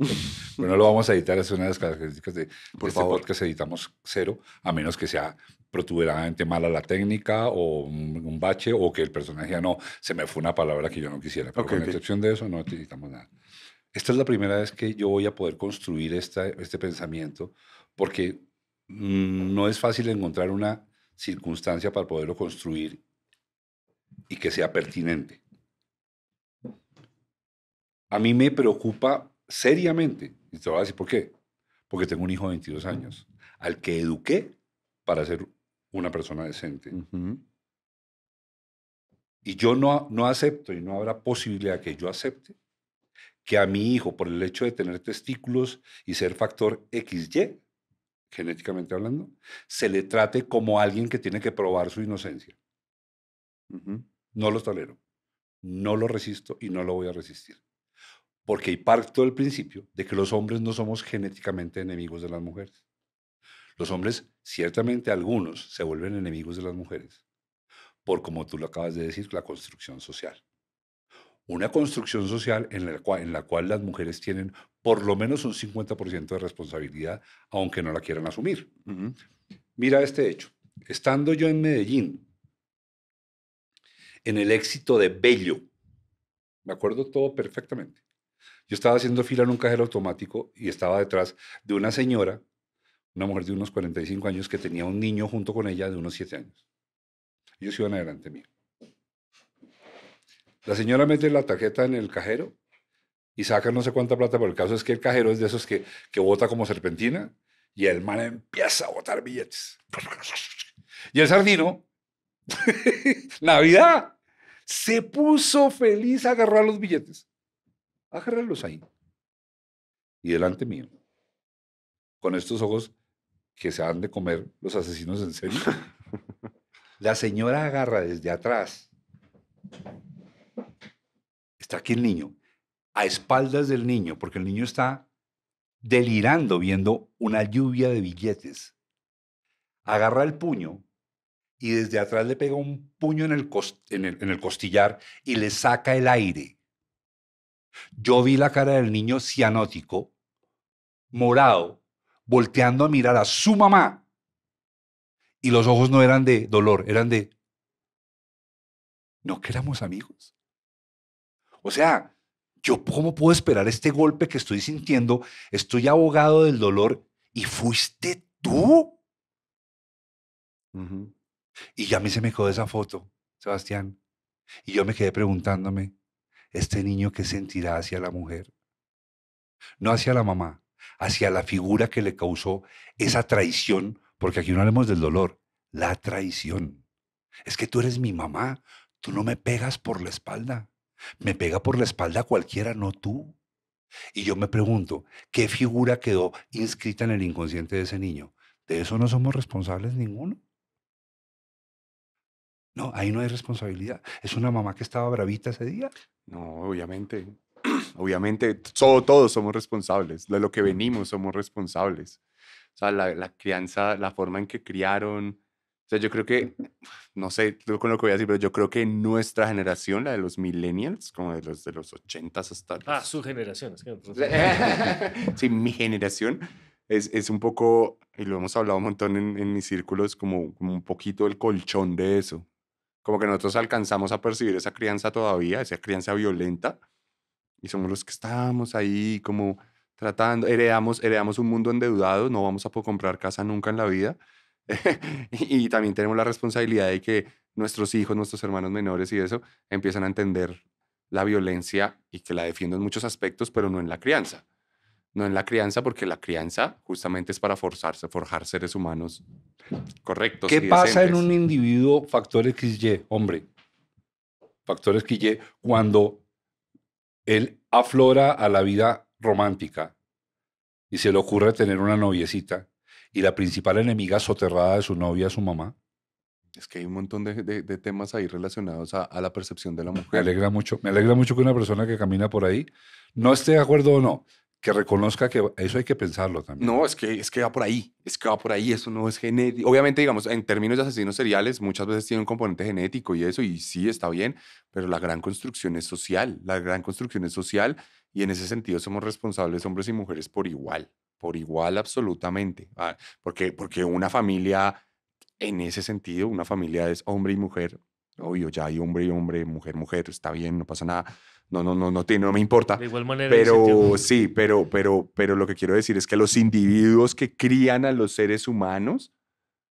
Bueno, no lo vamos a editar, es una de las características de, por este podcast, editamos cero, a menos que sea protuberantemente mala la técnica o un, bache o que el personaje ya ah, no, se me fue una palabra que yo no quisiera. Pero en con excepción de eso no necesitamos nada. Esta es la primera vez que yo voy a poder construir esta, este pensamiento porque no es fácil encontrar una circunstancia para poderlo construir y que sea pertinente. A mí me preocupa seriamente, y te voy a decir por qué, porque tengo un hijo de 22 años, al que eduqué para ser una persona decente. Y yo no, no acepto y no habrá posibilidad que yo acepte que a mi hijo, por el hecho de tener testículos y ser factor XY, genéticamente hablando, se le trate como alguien que tiene que probar su inocencia. No lo tolero, no lo resisto y no lo voy a resistir. Porque hay parto del principio de que los hombres no somos genéticamente enemigos de las mujeres. Los hombres, ciertamente algunos, se vuelven enemigos de las mujeres por, como tú lo acabas de decir, la construcción social. Una construcción social en la cual, las mujeres tienen por lo menos un 50% de responsabilidad, aunque no la quieran asumir. Mira este hecho. Estando yo en Medellín, en el éxito de Bello, me acuerdo todo perfectamente. Yo estaba haciendo fila en un cajero automático y estaba detrás de una señora una mujer de unos 45 años que tenía un niño junto con ella de unos 7 años. Ellos iban adelante mío. La señora mete la tarjeta en el cajero y saca no sé cuánta plata, pero el caso es que el cajero es de esos que, que bota como serpentina y el man empieza a botar billetes. Y el sardino, Navidad, se puso feliz a agarrar los billetes. Agarrarlos ahí. Y delante mío, con estos ojos que se han de comer los asesinos en serio. La señora agarra desde atrás. Está aquí el niño, a espaldas del niño, porque el niño está delirando viendo una lluvia de billetes. Agarra el puño y desde atrás le pega un puño en el, en, el, en el costillar y le saca el aire. Yo vi la cara del niño cianótico, morado, volteando a mirar a su mamá. Y los ojos no eran de dolor, eran de, ¿no queramos amigos? O sea, ¿yo cómo puedo esperar este golpe que estoy sintiendo? Estoy abogado del dolor y fuiste tú. Y ya a mí se me quedó esa foto, Sebastián. Y yo me quedé preguntándome, ¿este niño qué sentirá hacia la mujer? No hacia la mamá, hacia la figura que le causó esa traición, porque aquí no hablemos del dolor, la traición. Es que tú eres mi mamá, tú no me pegas por la espalda, me pega por la espalda cualquiera, no tú. Y yo me pregunto, ¿qué figura quedó inscrita en el inconsciente de ese niño? De eso no somos responsables ninguno. No, ahí no hay responsabilidad. ¿Es una mamá que estaba bravita ese día? No, obviamente. obviamente todos somos responsables, de lo que venimos somos responsables. O sea, la, crianza, la forma en que criaron. O sea, yo creo que, no sé con lo que voy a decir, pero yo creo que nuestra generación, la de los millennials, como de los de los ochentas hasta... Ah, su generación. sí, mi generación es, es, un poco, y lo hemos hablado un montón en, en mis círculos, como, como un poquito el colchón de eso. Como que nosotros alcanzamos a percibir esa crianza todavía, esa crianza violenta, y somos los que estamos ahí como tratando, heredamos, heredamos un mundo endeudado, no vamos a poder comprar casa nunca en la vida. y, también tenemos la responsabilidad de que nuestros hijos, nuestros hermanos menores y eso empiezan a entender la violencia y que la defiendo en muchos aspectos, pero no en la crianza. No en la crianza, porque la crianza justamente es para forzarse, forjar seres humanos correctos. ¿Qué pasa en un individuo factor XY, hombre? Factor XY, cuando él aflora a la vida romántica y se le ocurre tener una noviecita y la principal enemiga soterrada de su novia es su mamá. Es que hay un montón de, temas ahí relacionados a, la percepción de la mujer. Me alegra mucho, me alegra mucho que una persona que camina por ahí, no esté de acuerdo o no, que reconozca que eso hay que pensarlo también. No, es que, es que va por ahí, es que va por ahí, eso no es genético. Obviamente, digamos, en términos de asesinos seriales, muchas veces tiene un componente genético y eso, y sí, está bien, pero la gran construcción es social, la gran construcción es social, y en ese sentido somos responsables hombres y mujeres por igual, por igual absolutamente, porque, porque una familia, en ese sentido, una familia es hombre y mujer, obvio, ya hay hombre y hombre, mujer, mujer, está bien, no pasa nada no, no, no, no, no me importa. De igual manera. Pero sí, pero, pero, pero lo que quiero decir es que los individuos que crían a los seres humanos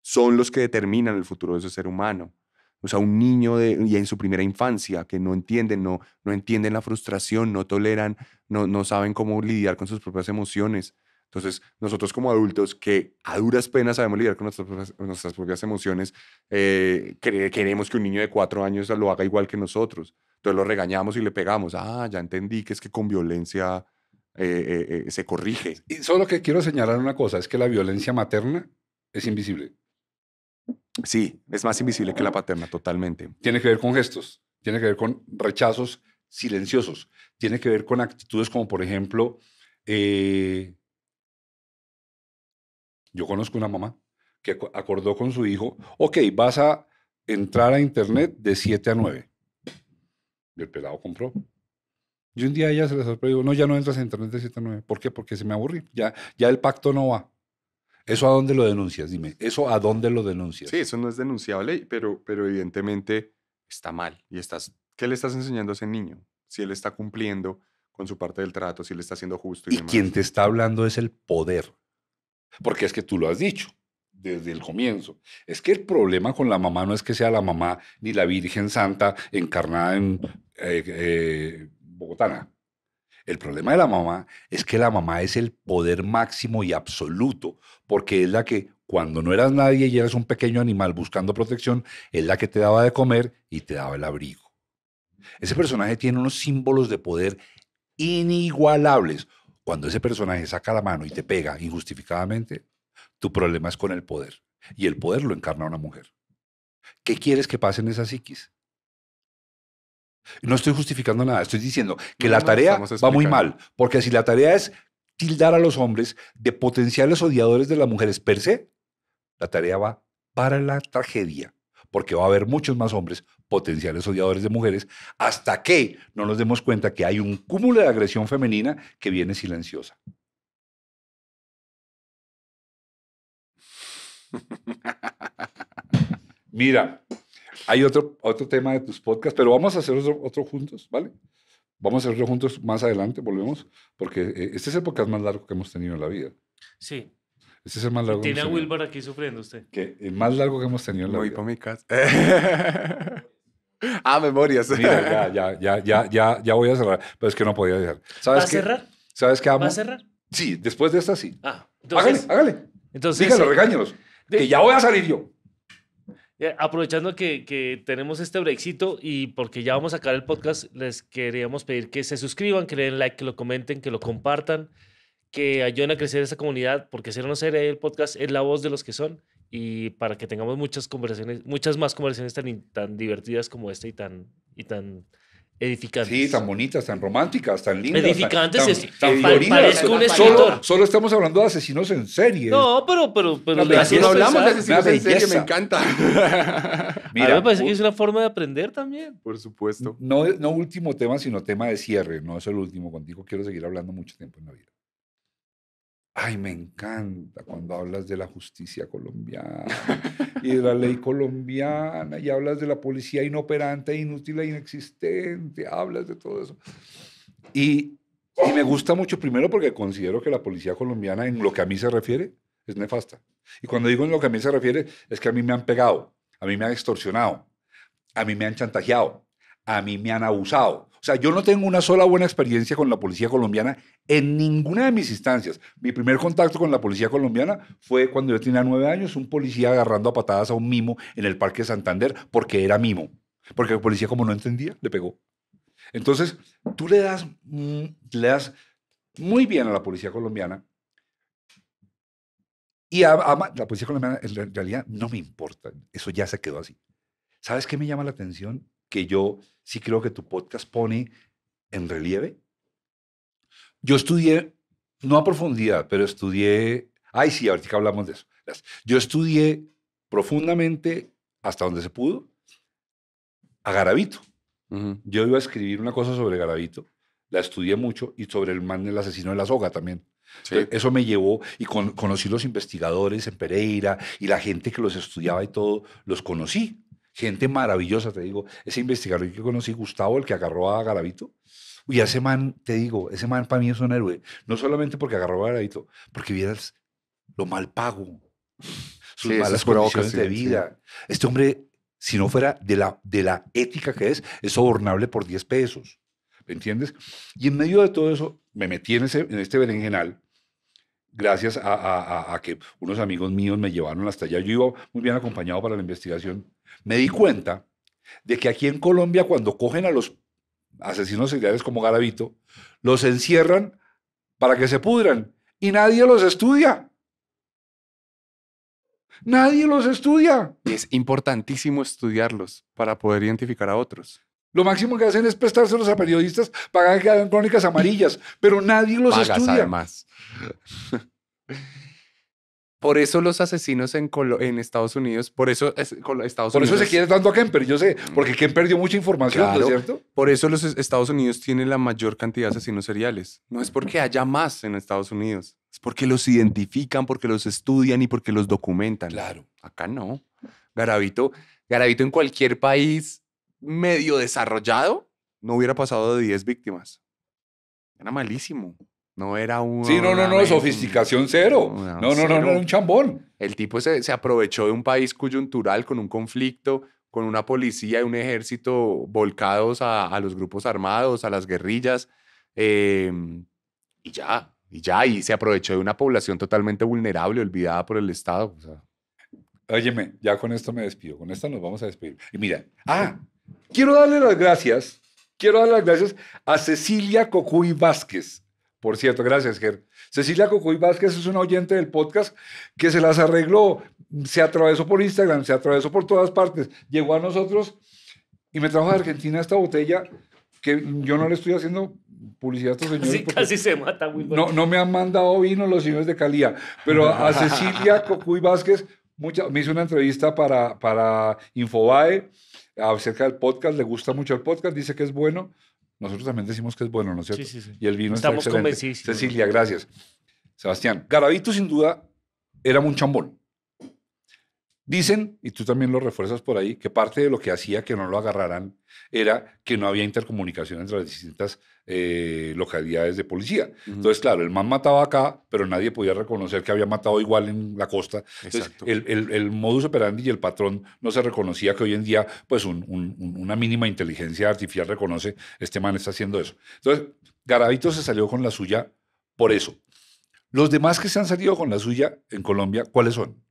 son los que determinan el futuro de ese ser humano. O sea, un niño de, y en su primera infancia que no entienden, no, no entienden la frustración, no toleran, no, no saben cómo lidiar con sus propias emociones. Entonces, nosotros como adultos que a duras penas sabemos lidiar con nuestras, propias, emociones, eh, queremos que un niño de cuatro años lo haga igual que nosotros. Entonces lo regañamos y le pegamos. Ah, ya entendí que es que con violencia eh, eh, se corrige. Y solo que quiero señalar una cosa, es que la violencia materna es invisible. Sí, es más invisible que la paterna, totalmente. Tiene que ver con gestos, tiene que ver con rechazos silenciosos, tiene que ver con actitudes como, por ejemplo, yo conozco una mamá que acordó con su hijo, ok, vas a entrar a internet de 7 a 9. Y el pelado compró. Y un día ella se le sorprendió, no, ya no entras a internet de 7 a 9. ¿Por qué? Porque se me aburrí. Ya, ya el pacto no va. ¿Eso a dónde lo denuncias? Dime, ¿eso a dónde lo denuncias? Sí, eso no es denunciable, pero, pero evidentemente está mal. Y estás, ¿Qué le estás enseñando a ese niño? Si él está cumpliendo con su parte del trato, si le está haciendo justo. Y, y quien te está hablando es el poder. Porque es que tú lo has dicho desde el comienzo. Es que el problema con la mamá no es que sea la mamá ni la Virgen Santa encarnada en eh, eh, Bogotá. Bogotana. El problema de la mamá es que la mamá es el poder máximo y absoluto, porque es la que cuando no eras nadie y eras un pequeño animal buscando protección, es la que te daba de comer y te daba el abrigo. Ese personaje tiene unos símbolos de poder inigualables. Cuando ese personaje saca la mano y te pega injustificadamente, tu problema es con el poder. Y el poder lo encarna una mujer. ¿Qué quieres que pase en esa psiquis? No estoy justificando nada, estoy diciendo que la tarea va muy mal, porque si la tarea es tildar a los hombres de potenciales odiadores de las mujeres per se, la tarea va para la tragedia, porque va a haber muchos más hombres potenciales odiadores de mujeres hasta que no nos demos cuenta que hay un cúmulo de agresión femenina que viene silenciosa. Mira, hay otro, otro tema de tus podcasts, pero vamos a hacer otro, juntos, ¿vale? Vamos a hacerlo juntos más adelante, volvemos, porque eh, este es el podcast más largo que hemos tenido en la vida. Sí. Este es el más largo. Tiene a Wilbur aquí sufriendo usted. el más largo que hemos tenido en la vida. Voy para mi casa. Ah, memorias. Mira, ya, ya, ya, ya, ya, voy a cerrar, pero es que no podía dejar. ¿Sabes ¿Va a cerrar? ¿Sabes qué amo? ¿Va a cerrar? Sí, después de esta sí. Ah, entonces, hágale, hágale. Entonces, regáñenos. Que ya voy a salir yo. Aprovechando que, tenemos este brexito y porque ya vamos a sacar el podcast, les queríamos pedir que se suscriban, que le den like, que lo comenten, que lo compartan, que ayuden a crecer esta comunidad, porque ser o no ser el podcast es la voz de los que son y para que tengamos muchas conversaciones, muchas más conversaciones tan, tan divertidas como esta y tan, y tan edificantes. Sí, tan bonitas, tan románticas, tan lindas. Edificantes, tan, tan, un Solo, estamos hablando de asesinos en serie. No, pero, pero, hablamos de asesinos en serie, me encanta. Mira, a me parece que es una forma de aprender también. Por supuesto. No, no último tema, sino tema de cierre. No es el último. Contigo quiero seguir hablando mucho tiempo en la vida. Ay, me encanta cuando hablas de la justicia colombiana y de la ley colombiana y hablas de la policía inoperante, inútil e inexistente, hablas de todo eso. Y, me gusta mucho primero porque considero que la policía colombiana en lo que a mí se refiere es nefasta. Y cuando digo en lo que a mí se refiere es que a mí me han pegado, a mí me han extorsionado, a mí me han chantajeado, a mí me han abusado. O sea, yo no tengo una sola buena experiencia con la policía colombiana en ninguna de mis instancias. Mi primer contacto con la policía colombiana fue cuando yo tenía nueve años, un policía agarrando a patadas a un mimo en el Parque Santander porque era mimo. Porque el policía, como no entendía, le pegó. Entonces, tú le das, mm, le das muy bien a la policía colombiana. Y a, la policía colombiana, en realidad, no me importa. Eso ya se quedó así. ¿Sabes qué me llama la atención? que yo sí creo que tu podcast pone en relieve. Yo estudié, no a profundidad, pero estudié, ay sí, ahorita hablamos de eso. Yo estudié profundamente hasta donde se pudo a Garavito. Yo iba a escribir una cosa sobre Garavito, la estudié mucho y sobre el man del asesino de la soga también. eso me llevó y con, conocí los investigadores en Pereira y la gente que los estudiaba y todo, los conocí gente maravillosa, te digo. Ese investigador que conocí, Gustavo, el que agarró a Garavito. Y ese man, te digo, ese man para mí es un héroe. No solamente porque agarró a Garavito, porque vieras lo mal pago, sus malas condiciones de vida. Este hombre, si no fuera de la, de la ética que es, es sobornable por 10 pesos. ¿Me entiendes? Y en medio de todo eso, me metí en, ese, en este berenjenal gracias a, a, que unos amigos míos me llevaron hasta allá. Yo iba muy bien acompañado para la investigación me di cuenta de que aquí en Colombia cuando cogen a los asesinos seriales como Garavito, los encierran para que se pudran y nadie los estudia. Nadie los estudia. es importantísimo estudiarlos para poder identificar a otros. Lo máximo que hacen es prestárselos a periodistas para que hagan crónicas amarillas, pero nadie los estudia. Además. Por eso los asesinos en, en Estados Unidos, por eso es, Estados Por eso se quiere tanto a Kemper, yo sé, porque mm. Kemper perdió mucha información, ¿no es cierto? Por eso los Estados Unidos tienen la mayor cantidad de asesinos seriales. No es porque haya más en Estados Unidos, es porque los identifican, porque los estudian y porque los documentan. Claro. Acá no. garabito, Garavito en cualquier país medio desarrollado no hubiera pasado de 10 víctimas. Era malísimo. No era un... Sí, no, no, no, sofisticación cero. No, no, no, no, era un chambón. El tipo se, aprovechó de un país coyuntural con un conflicto, con una policía y un ejército volcados a, los grupos armados, a las guerrillas, em, y ya, y ya, y se aprovechó de una población totalmente vulnerable, olvidada por el Estado. O Óyeme, ya con esto me despido, con esto nos vamos a despedir. Y mira, ah, quiero darle las gracias, quiero darle las gracias a Cecilia Cocuy Vázquez, por cierto, gracias, Ger. Cecilia Cocuy Vázquez es una oyente del podcast que se las arregló, se atravesó por Instagram, se atravesó por todas partes, llegó a nosotros y me trajo de Argentina esta botella que yo no le estoy haciendo publicidad a estos señores. Sí, casi se mata, No, no me han mandado vino los señores de Calía, pero a Cecilia Cocuy Vázquez mucha, me hizo una entrevista para, para Infobae acerca del podcast, le gusta mucho el podcast, dice que es bueno, nosotros también decimos que es bueno, ¿no es cierto? Sí, sí, sí. Y el vino Estamos está excelente. Cecilia, gracias. Sebastián, Garavito sin duda era un chambón. Dicen, y tú también lo refuerzas por ahí, que parte de lo que hacía que no lo agarraran era que no había intercomunicación entre las distintas eh, localidades de policía. Entonces, claro, el man mataba acá, pero nadie podía reconocer que había matado igual en la costa. Exacto. el, modus operandi y el patrón no se reconocía que hoy en día, pues, una mínima inteligencia artificial reconoce, este man está haciendo eso. Entonces, Garavito se salió con la suya por eso. Los demás que se han salido con la suya en Colombia, ¿cuáles son?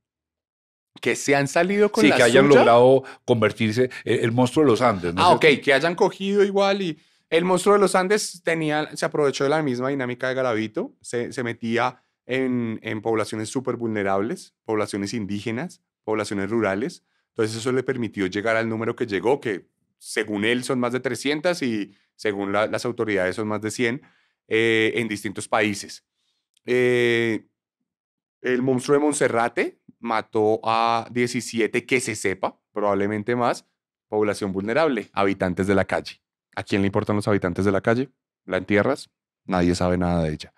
que se han salido con sí, que hayan logrado convertirse en el, monstruo de los Andes. ¿no? Ah, ok, que hayan cogido igual y el monstruo de los Andes tenía, se aprovechó de la misma dinámica de Garavito, se, metía en, en poblaciones súper vulnerables, poblaciones indígenas, poblaciones rurales. Entonces eso le permitió llegar al número que llegó, que según él son más de 300 y según las autoridades son más de 100 eh, en distintos países. Eh, el monstruo de Monserrate, mató a 17, que se sepa, probablemente más, población vulnerable, habitantes de la calle. ¿A quién le importan los habitantes de la calle? ¿La entierras? Nadie sabe nada de ella.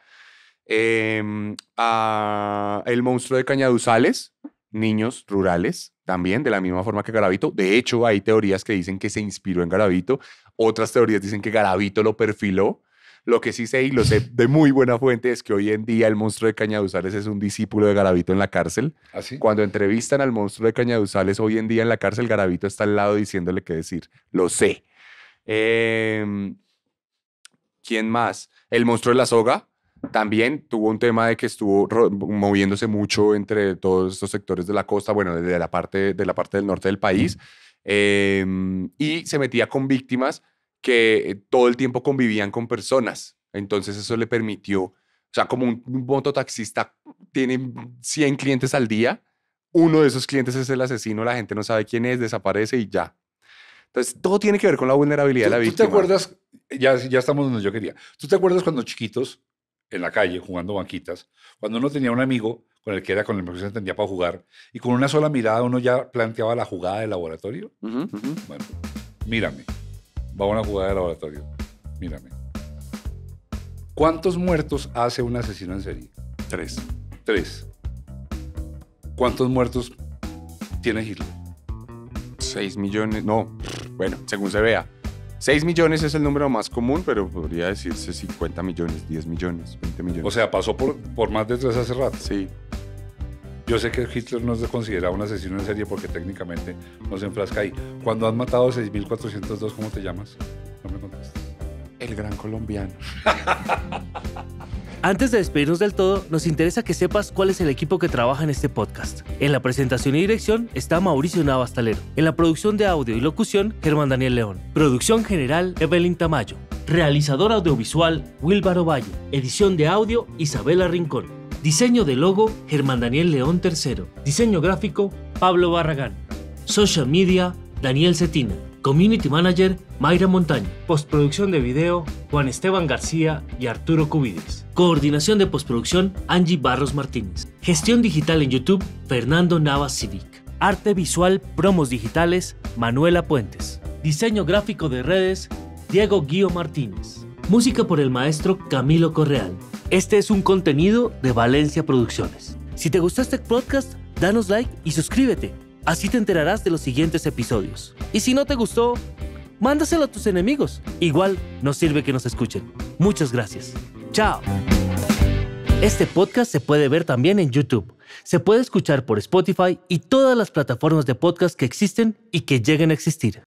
Em, a el monstruo de Cañaduzales, niños rurales, también de la misma forma que Garavito. De hecho, hay teorías que dicen que se inspiró en Garavito, otras teorías dicen que Garavito lo perfiló lo que sí sé y lo sé de muy buena fuente es que hoy en día el monstruo de Cañaduzales es un discípulo de Garabito en la cárcel. Así. ¿Ah, Cuando entrevistan al monstruo de Cañaduzales hoy en día en la cárcel, Garavito está al lado diciéndole qué decir. Lo sé. Em, ¿Quién más? El monstruo de la soga también tuvo un tema de que estuvo moviéndose mucho entre todos estos sectores de la costa, bueno, desde la parte, de la parte del norte del país, em, y se metía con víctimas que eh, todo el tiempo convivían con personas. Entonces eso le permitió, o sea, como un, mototaxista tiene 100 clientes al día, uno de esos clientes es el asesino, la gente no sabe quién es, desaparece y ya. Entonces, todo tiene que ver con la vulnerabilidad de la víctima. ¿Tú te acuerdas? Ya, ya estamos donde yo quería. ¿Tú te acuerdas cuando chiquitos, en la calle, jugando banquitas, cuando uno tenía un amigo con el que era con el que se entendía para jugar, y con una sola mirada uno ya planteaba la jugada de laboratorio? Bueno, mírame va a una jugada de laboratorio. Mírame. ¿Cuántos muertos hace un asesino en serie? Tres. Tres. ¿Cuántos muertos tiene Hitler? Seis millones. No, bueno, según se vea. Seis millones es el número más común, pero podría decirse 50 millones, 10 millones, 20 millones. O sea, pasó por, por más de tres hace rato. Sí. Yo sé que Hitler no se considera un asesino en serie porque técnicamente no se enfrasca ahí. Cuando han matado 6.402, ¿cómo te llamas? No me contestas. El gran colombiano. Antes de despedirnos del todo, nos interesa que sepas cuál es el equipo que trabaja en este podcast. En la presentación y dirección está Mauricio Navastalero. En la producción de audio y locución, Germán Daniel León. Producción general, Evelyn Tamayo. Realizador audiovisual, Wilbaro Valle. Edición de audio, Isabela Rincón. Diseño de logo, Germán Daniel León III. Diseño gráfico, Pablo Barragán. Social media, Daniel Cetina. Community Manager, Mayra Montaño. Postproducción de video, Juan Esteban García y Arturo Cubides. Coordinación de postproducción, Angie Barros Martínez. Gestión digital en YouTube, Fernando Navas Civic. Arte visual, promos digitales, Manuela Puentes. Diseño gráfico de redes, Diego Guío Martínez. Música por el maestro Camilo Correal. Este es un contenido de Valencia Producciones. Si te gustó este podcast, danos like y suscríbete. Así te enterarás de los siguientes episodios. Y si no te gustó, mándaselo a tus enemigos. Igual nos sirve que nos escuchen. Muchas gracias. Chao. Este podcast se puede ver también en YouTube. Se puede escuchar por Spotify y todas las plataformas de podcast que existen y que lleguen a existir.